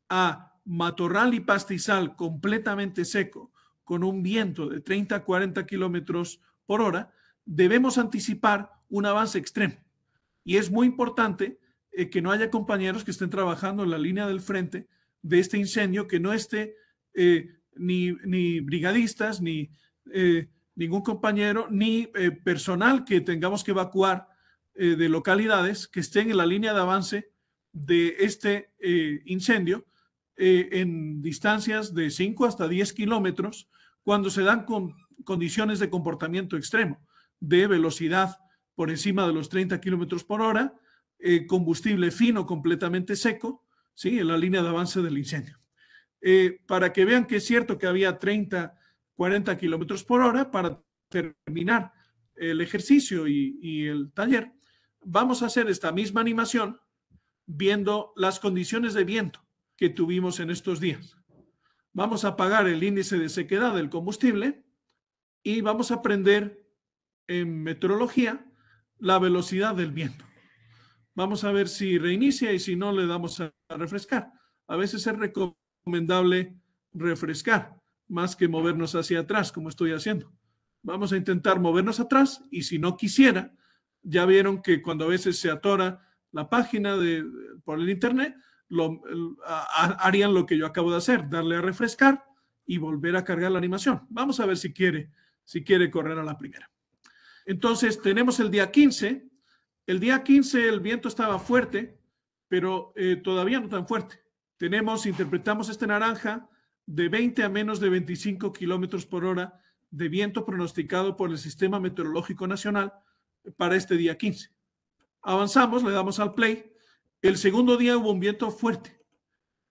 a matorral y pastizal completamente seco, con un viento de 30 a 40 kilómetros por hora, debemos anticipar un avance extremo. Y es muy importante eh, que no haya compañeros que estén trabajando en la línea del frente de este incendio, que no esté eh, ni, brigadistas, ni eh, ningún compañero, ni personal que tengamos que evacuar de localidades que estén en la línea de avance de este incendio eh, en distancias de 5 hasta 10 kilómetros cuando se dan con condiciones de comportamiento extremo, de velocidad por encima de los 30 kilómetros por hora, eh, combustible fino completamente seco, ¿sí? en la línea de avance del incendio. Eh, para que vean que es cierto que había 30, 40 kilómetros por hora para terminar el ejercicio y el taller, vamos a hacer esta misma animación viendo las condiciones de viento que tuvimos en estos días. Vamos a pagar el índice de sequedad del combustible y vamos a aprender en meteorología la velocidad del viento. Vamos a ver si reinicia y si no le damos a refrescar. A veces es recomendable refrescar más que movernos hacia atrás, como estoy haciendo. Vamos a intentar movernos atrás y si no quisiera, ya vieron que cuando a veces se atora la página de, por el Internet, harían lo que yo acabo de hacer, darle a refrescar y volver a cargar la animación. Vamos a ver si quiere, si quiere correr a la primera. Entonces tenemos el día 15. El día 15 el viento estaba fuerte, pero eh, todavía no tan fuerte. Tenemos, interpretamos este naranja de 20 a menos de 25 kilómetros por hora de viento pronosticado por el Sistema Meteorológico Nacional para este día 15. Avanzamos, le damos al play el segundo día hubo un viento fuerte.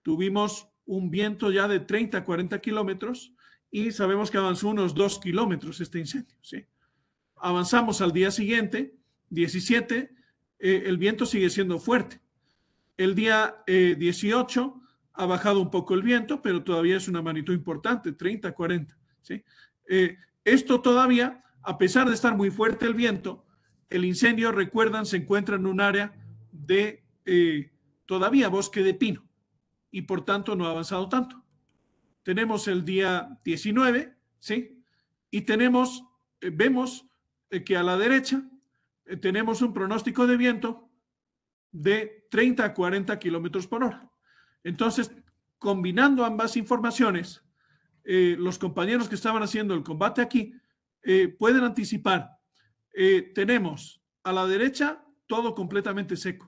Tuvimos un viento ya de 30, 40 kilómetros y sabemos que avanzó unos 2 kilómetros este incendio. Avanzamos al día siguiente, 17, eh, el viento sigue siendo fuerte. El día 18 eh, ha bajado un poco el viento, pero todavía es una magnitud importante, 30, 40. Eh, esto todavía, a pesar de estar muy fuerte el viento, el incendio, recuerdan, se encuentra en un área de eh, todavía bosque de pino y por tanto no ha avanzado tanto. Tenemos el día 19, ¿sí? Y tenemos, eh, vemos eh, que a la derecha tenemos un pronóstico de viento de 30 a 40 kilómetros por hora. Entonces, combinando ambas informaciones, los compañeros que estaban haciendo el combate aquí pueden anticipar. tenemos a la derecha todo completamente seco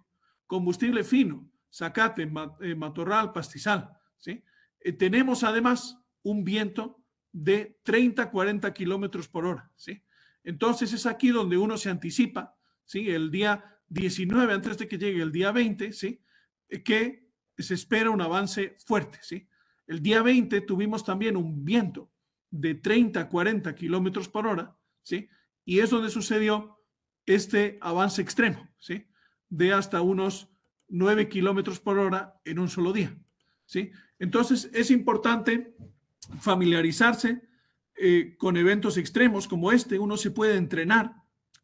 combustible fino, zacate, eh, matorral, pastizal. ¿sí? Eh, tenemos además un viento de 30, 40 kilómetros por hora. ¿sí? Entonces es aquí donde uno se anticipa, ¿sí? el día 19, antes de que llegue el día 20, ¿sí? Eh, que se espera un avance fuerte. ¿sí? El día 20 tuvimos también un viento de 30, 40 kilómetros por hora, ¿sí? y es donde sucedió este avance extremo. ¿sí? de hasta unos 9 kilómetros por hora en un solo día. ¿sí? Entonces, es importante familiarizarse eh, con eventos extremos como este. Uno se puede entrenar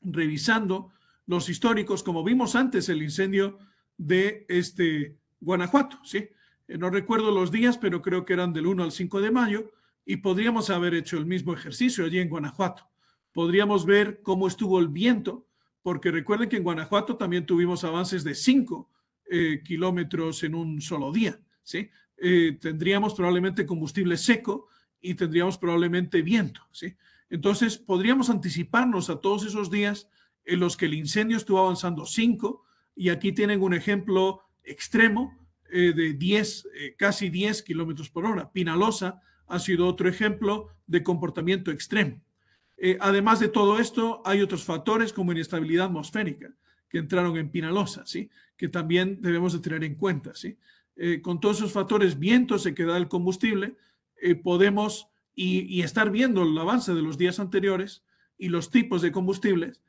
revisando los históricos, como vimos antes el incendio de este Guanajuato. ¿sí? Eh, no recuerdo los días, pero creo que eran del 1 al 5 de mayo y podríamos haber hecho el mismo ejercicio allí en Guanajuato. Podríamos ver cómo estuvo el viento porque recuerden que en Guanajuato también tuvimos avances de 5 eh, kilómetros en un solo día, ¿sí? Eh, tendríamos probablemente combustible seco y tendríamos probablemente viento, ¿sí? Entonces, podríamos anticiparnos a todos esos días en los que el incendio estuvo avanzando 5 y aquí tienen un ejemplo extremo eh, de 10, casi 10 kilómetros por hora. Pinalosa ha sido otro ejemplo de comportamiento extremo. Eh, además de todo esto, hay otros factores como inestabilidad atmosférica que entraron en Pinalosa, ¿sí? que también debemos de tener en cuenta. ¿sí? Eh, con todos esos factores, viento se queda el combustible, eh, podemos y, y, estar viendo el avance de los días anteriores y los tipos de combustibles,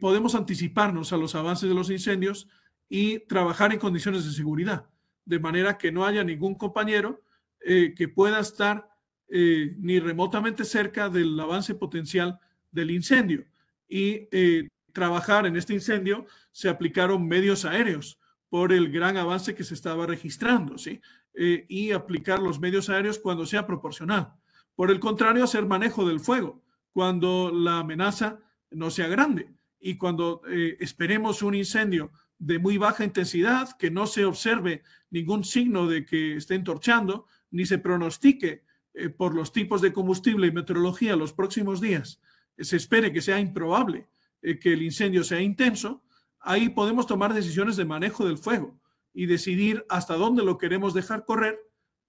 podemos anticiparnos a los avances de los incendios y trabajar en condiciones de seguridad, de manera que no haya ningún compañero que pueda estar eh, ni remotamente cerca del avance potencial del incendio. Y eh, trabajar en este incendio se aplicaron medios aéreos por el gran avance que se estaba registrando, ¿sí? Eh, y aplicar los medios aéreos cuando sea proporcional. Por el contrario, hacer manejo del fuego cuando la amenaza no sea grande y cuando esperemos un incendio de muy baja intensidad, que no se observe ningún signo de que esté entorchando, ni se pronostique eh, por los tipos de combustible y meteorología los próximos días eh, se espere que sea improbable eh, que el incendio sea intenso, ahí podemos tomar decisiones de manejo del fuego y decidir hasta dónde lo queremos dejar correr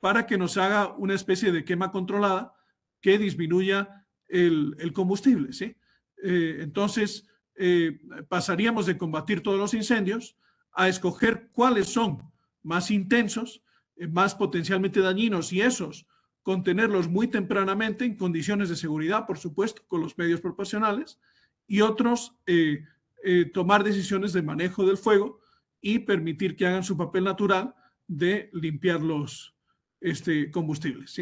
para que nos haga una especie de quema controlada que disminuya el, combustible. ¿sí? entonces, pasaríamos de combatir todos los incendios a escoger cuáles son más intensos, más potencialmente dañinos y esos contenerlos muy tempranamente en condiciones de seguridad, por supuesto, con los medios proporcionales, y otros eh, eh, tomar decisiones de manejo del fuego y permitir que hagan su papel natural de limpiar los este, combustibles.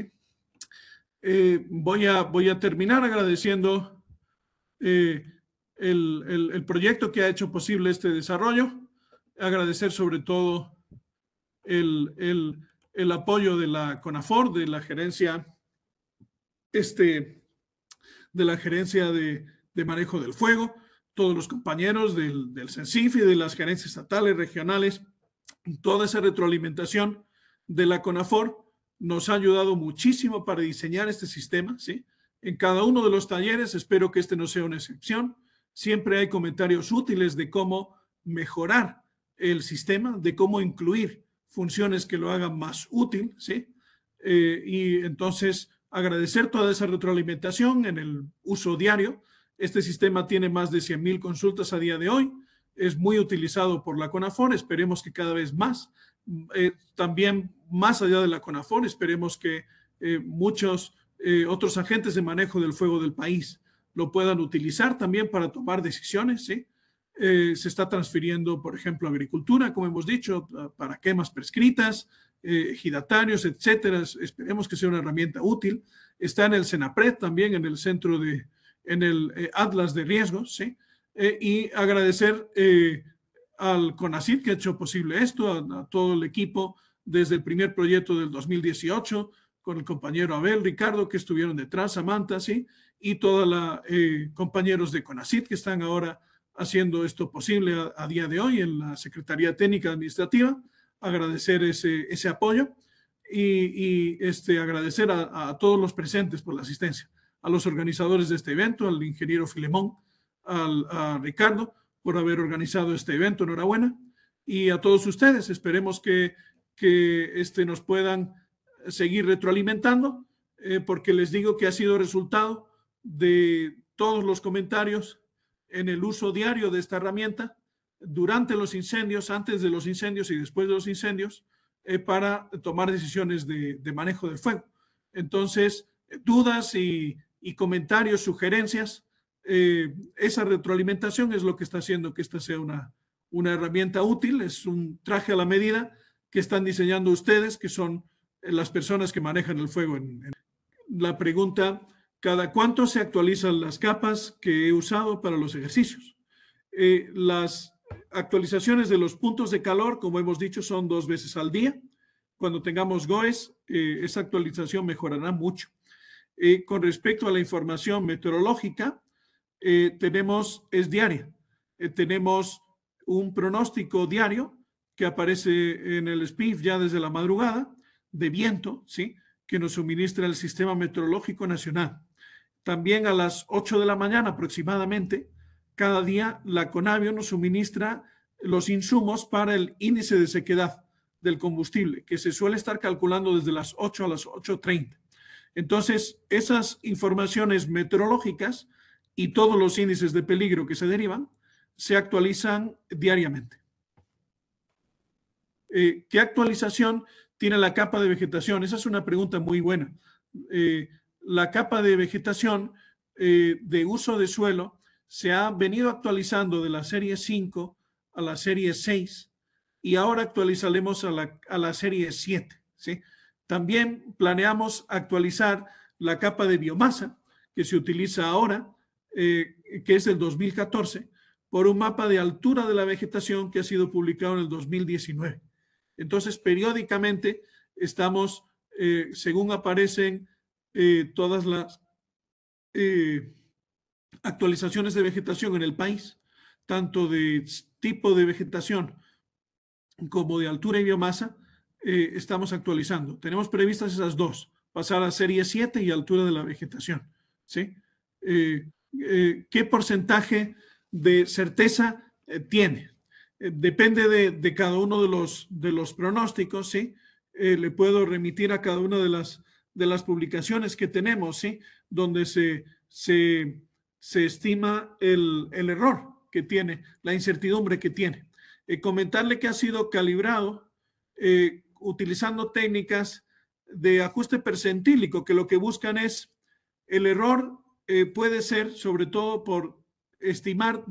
Eh, voy, a, terminar agradeciendo el, proyecto que ha hecho posible este desarrollo, agradecer sobre todo el el apoyo de la CONAFOR, de la gerencia, este, de la gerencia de, manejo del fuego, todos los compañeros del, del y de las gerencias estatales, regionales, toda esa retroalimentación de la CONAFOR nos ha ayudado muchísimo para diseñar este sistema, ¿sí? En cada uno de los talleres, espero que este no sea una excepción, siempre hay comentarios útiles de cómo mejorar el sistema, de cómo incluir funciones que lo hagan más útil, ¿sí? Eh, y entonces agradecer toda esa retroalimentación en el uso diario. Este sistema tiene más de 100.000 consultas a día de hoy. Es muy utilizado por la CONAFOR, esperemos que cada vez más. Eh, también más allá de la CONAFOR, esperemos que eh, muchos otros agentes de manejo del fuego del país lo puedan utilizar también para tomar decisiones, ¿sí? Eh, se está transfiriendo, por ejemplo, agricultura, como hemos dicho, para quemas prescritas, eh, ejidatarios, etcétera. Esperemos que sea una herramienta útil. Está en el CENAPRED también, en el centro de, en el eh, Atlas de Riesgos, ¿sí? Eh, y agradecer al CONACID que ha hecho posible esto, a, todo el equipo desde el primer proyecto del 2018, con el compañero Abel, Ricardo, que estuvieron detrás, Samantha, ¿sí? y todos los compañeros de CONACID que están ahora haciendo esto posible a, día de hoy en la Secretaría Técnica Administrativa. Agradecer ese, apoyo y, este, agradecer a, todos los presentes por la asistencia, a los organizadores de este evento, al ingeniero Filemón, al, a Ricardo por haber organizado este evento. Enhorabuena. Y a todos ustedes, esperemos que, que este, nos puedan seguir retroalimentando, eh, porque les digo que ha sido resultado de todos los comentarios en el uso diario de esta herramienta durante los incendios, antes de los incendios y después de los incendios, eh, para tomar decisiones de, manejo del fuego. Entonces, eh, dudas y, comentarios, sugerencias, eh, esa retroalimentación es lo que está haciendo que esta sea una, una herramienta útil, es un traje a la medida que están diseñando ustedes, que son las personas que manejan el fuego. en la pregunta cada cuánto se actualizan las capas que he usado para los ejercicios. Eh, las actualizaciones de los puntos de calor, como hemos dicho, son dos veces al día. Cuando tengamos GOES, eh, esa actualización mejorará mucho. Eh, con respecto a la información meteorológica, tenemos, es diaria. tenemos un pronóstico diario que aparece en el SPIF ya desde la madrugada de viento, ¿sí? que nos suministra el Sistema Meteorológico Nacional. También a las 8 de la mañana aproximadamente, cada día la Conavio nos suministra los insumos para el índice de sequedad del combustible, que se suele estar calculando desde las 8 a las 8.30. Entonces, esas informaciones meteorológicas y todos los índices de peligro que se derivan se actualizan diariamente. Eh, ¿Qué actualización tiene la capa de vegetación? Esa es una pregunta muy buena. Eh, la capa de vegetación eh, de uso de suelo se ha venido actualizando de la serie 5 a la serie 6 y ahora actualizaremos a la, serie 7. ¿sí? También planeamos actualizar la capa de biomasa que se utiliza ahora, eh, que es del 2014, por un mapa de altura de la vegetación que ha sido publicado en el 2019. Entonces, periódicamente estamos, eh, según aparecen eh, todas las eh, actualizaciones de vegetación en el país, tanto de tipo de vegetación como de altura y biomasa, eh, estamos actualizando. Tenemos previstas esas dos, pasar a serie 7 y altura de la vegetación. ¿sí? ¿Qué porcentaje de certeza tiene? depende de, de, cada uno de los, de los pronósticos, ¿sí? le puedo remitir a cada una de las de las publicaciones que tenemos, ¿sí? Donde se, se, estima el, el, error que tiene, la incertidumbre que tiene. Eh, comentarle que ha sido calibrado eh, utilizando técnicas de ajuste percentílico, que lo que buscan es el error eh, puede ser sobre todo por estimar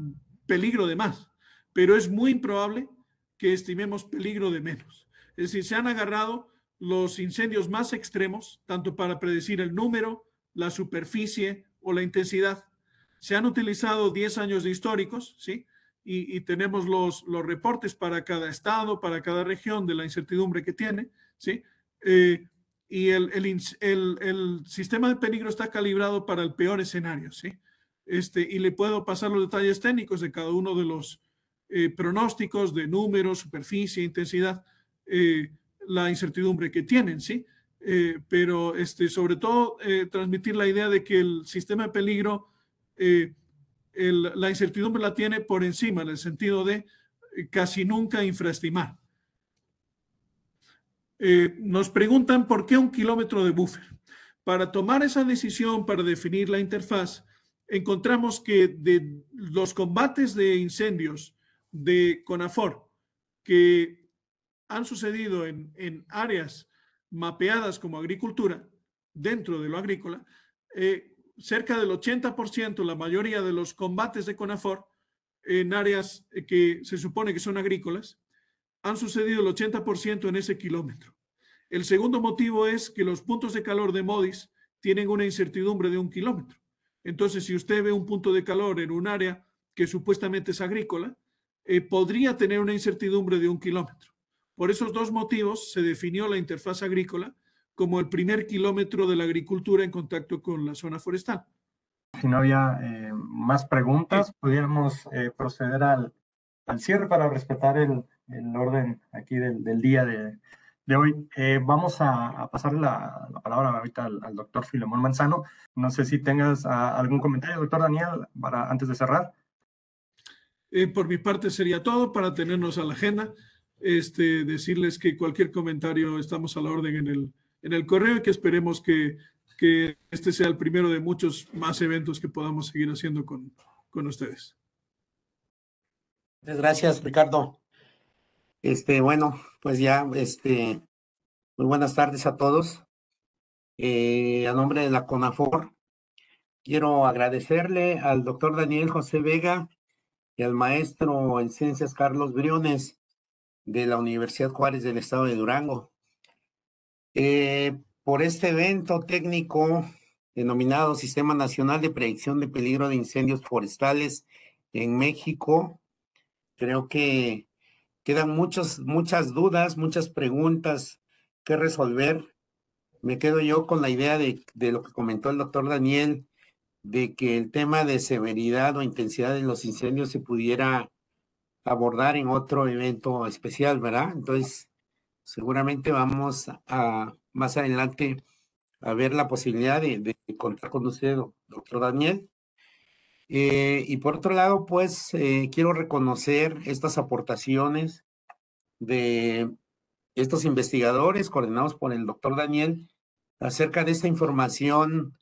peligro de más, pero es muy improbable que estimemos peligro de menos. Es decir, se han agarrado los incendios más extremos, tanto para predecir el número, la superficie o la intensidad. Se han utilizado 10 años de históricos, ¿sí? Y, tenemos los, los reportes para cada estado, para cada región de la incertidumbre que tiene, ¿sí? Eh, y el, sistema de peligro está calibrado para el peor escenario, ¿sí? Este, y le puedo pasar los detalles técnicos de cada uno de los eh, pronósticos de número, superficie, intensidad. Eh, la incertidumbre que tienen, ¿sí? Eh, pero este, sobre todo eh, transmitir la idea de que el sistema de peligro, eh, la incertidumbre la tiene por encima, en el sentido de casi nunca infraestimar. nos preguntan por qué un kilómetro de buffer. Para tomar esa decisión, para definir la interfaz, encontramos que de los combates de incendios de CONAFOR, que han sucedido en, áreas mapeadas como agricultura, dentro de lo agrícola, eh, cerca del 80%, la mayoría de los combates de CONAFOR en áreas que se supone que son agrícolas, han sucedido el 80% en ese kilómetro. El segundo motivo es que los puntos de calor de MODIS tienen una incertidumbre de un kilómetro. Entonces, si usted ve un punto de calor en un área que supuestamente es agrícola, eh, podría tener una incertidumbre de un kilómetro. Por esos dos motivos se definió la interfaz agrícola como el primer kilómetro de la agricultura en contacto con la zona forestal. Si no había eh, más preguntas, pudiéramos eh, proceder al, al, cierre para respetar el, el orden aquí del, del día de, de hoy. Eh, vamos a, pasar la, palabra ahorita al, doctor Filemón Manzano. No sé si tengas ah, algún comentario, doctor Daniel, para, antes de cerrar. por mi parte sería todo para tenernos a la agenda este, decirles que cualquier comentario estamos a la orden en el, en el correo y que esperemos que, este sea el primero de muchos más eventos que podamos seguir haciendo con, con ustedes. Muchas gracias, Ricardo. Este, bueno, pues ya, este, muy buenas tardes a todos. Eh, a nombre de la CONAFOR, quiero agradecerle al doctor Daniel José Vega y al maestro en ciencias Carlos Briones de la Universidad Juárez del Estado de Durango. Eh, por este evento técnico denominado Sistema Nacional de Predicción de Peligro de Incendios Forestales en México, creo que quedan muchas, muchas dudas, muchas preguntas que resolver. Me quedo yo con la idea de, de lo que comentó el doctor Daniel, de que el tema de severidad o intensidad de los incendios se pudiera abordar en otro evento especial, ¿verdad? Entonces, seguramente vamos a más adelante a ver la posibilidad de, contar con usted, doctor Daniel. Eh, y por otro lado, pues eh, quiero reconocer estas aportaciones de estos investigadores coordinados por el doctor Daniel acerca de esta información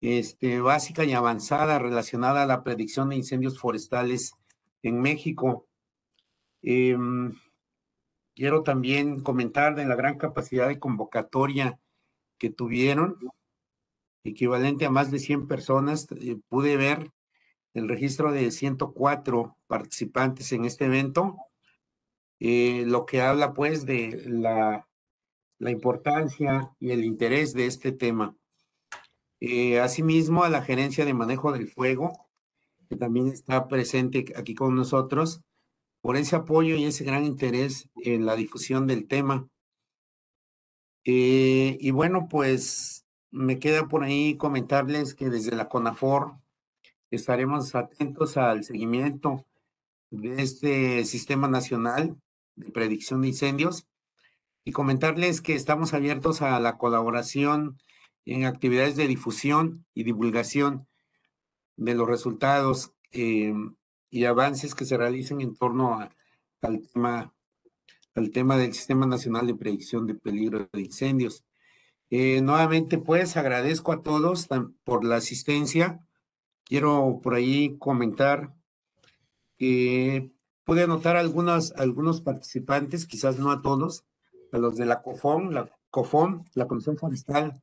este, básica y avanzada relacionada a la predicción de incendios forestales en México. Em, quiero también comentar de la gran capacidad de convocatoria que tuvieron, equivalente a más de 100 personas. Eh, pude ver el registro de 104 participantes en este evento, eh, lo que habla pues de la, importancia y el interés de este tema. Eh, asimismo, a la gerencia de manejo del fuego, que también está presente aquí con nosotros, por ese apoyo y ese gran interés en la difusión del tema. Eh, y bueno, pues me queda por ahí comentarles que desde la CONAFOR estaremos atentos al seguimiento de este Sistema Nacional de Predicción de Incendios y comentarles que estamos abiertos a la colaboración en actividades de difusión y divulgación de los resultados eh, y avances que se realicen en torno al, tema, al tema del Sistema Nacional de Predicción de Peligro de Incendios. Eh, nuevamente, pues, agradezco a todos por la asistencia. Quiero por ahí comentar que pude anotar algunas, algunos participantes, quizás no a todos, a los de la cofom la cofom la Comisión Forestal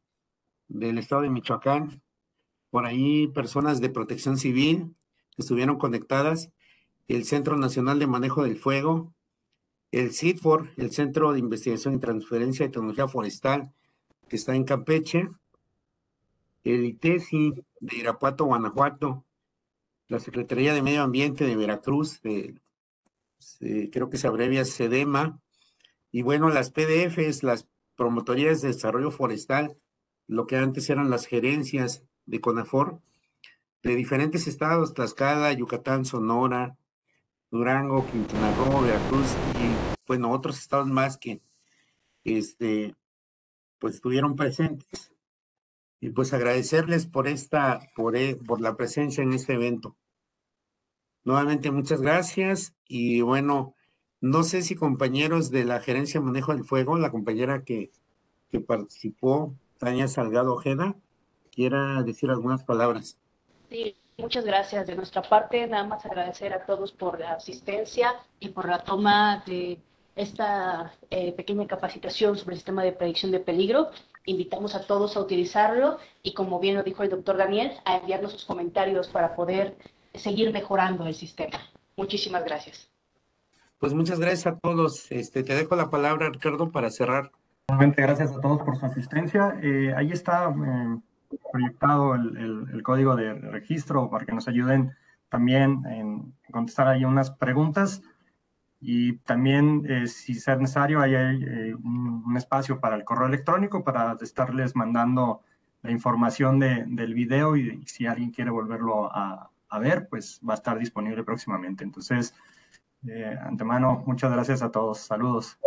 del Estado de Michoacán, por ahí personas de protección civil, estuvieron conectadas el Centro Nacional de Manejo del Fuego, el CITFOR, el Centro de Investigación y Transferencia de Tecnología Forestal, que está en Campeche, el ITESI e de Irapuato, Guanajuato, la Secretaría de Medio Ambiente de Veracruz, creo que se abrevia SEDEMA, y bueno, las PDFs, las Promotorías de Desarrollo Forestal, lo que antes eran las gerencias de CONAFOR, de diferentes estados, Tlaxcala, Yucatán, Sonora, Durango, Quintana Roo, Veracruz y bueno, otros estados más que este pues estuvieron presentes. Y pues agradecerles por esta por, e, por la presencia en este evento. Nuevamente muchas gracias y bueno, no sé si compañeros de la Gerencia Manejo del Fuego, la compañera que, que participó, Tania Salgado Ojeda, quiera decir algunas palabras muchas gracias de nuestra parte. Nada más agradecer a todos por la asistencia y por la toma de esta eh, pequeña capacitación sobre el sistema de predicción de peligro. Invitamos a todos a utilizarlo y, como bien lo dijo el doctor Daniel, a enviarnos sus comentarios para poder seguir mejorando el sistema. Muchísimas gracias. Pues muchas gracias a todos. Este, te dejo la palabra, Ricardo, para cerrar. Nuevamente, gracias a todos por su asistencia. Eh, ahí está. Eh, proyectado el, el, código de registro para que nos ayuden también en contestar ahí unas preguntas. Y también, eh, si sea necesario, hay, eh, un, espacio para el correo electrónico para estarles mandando la información de, del video y, si alguien quiere volverlo a, a, ver, pues va a estar disponible próximamente. Entonces, eh, antemano, muchas gracias a todos. Saludos.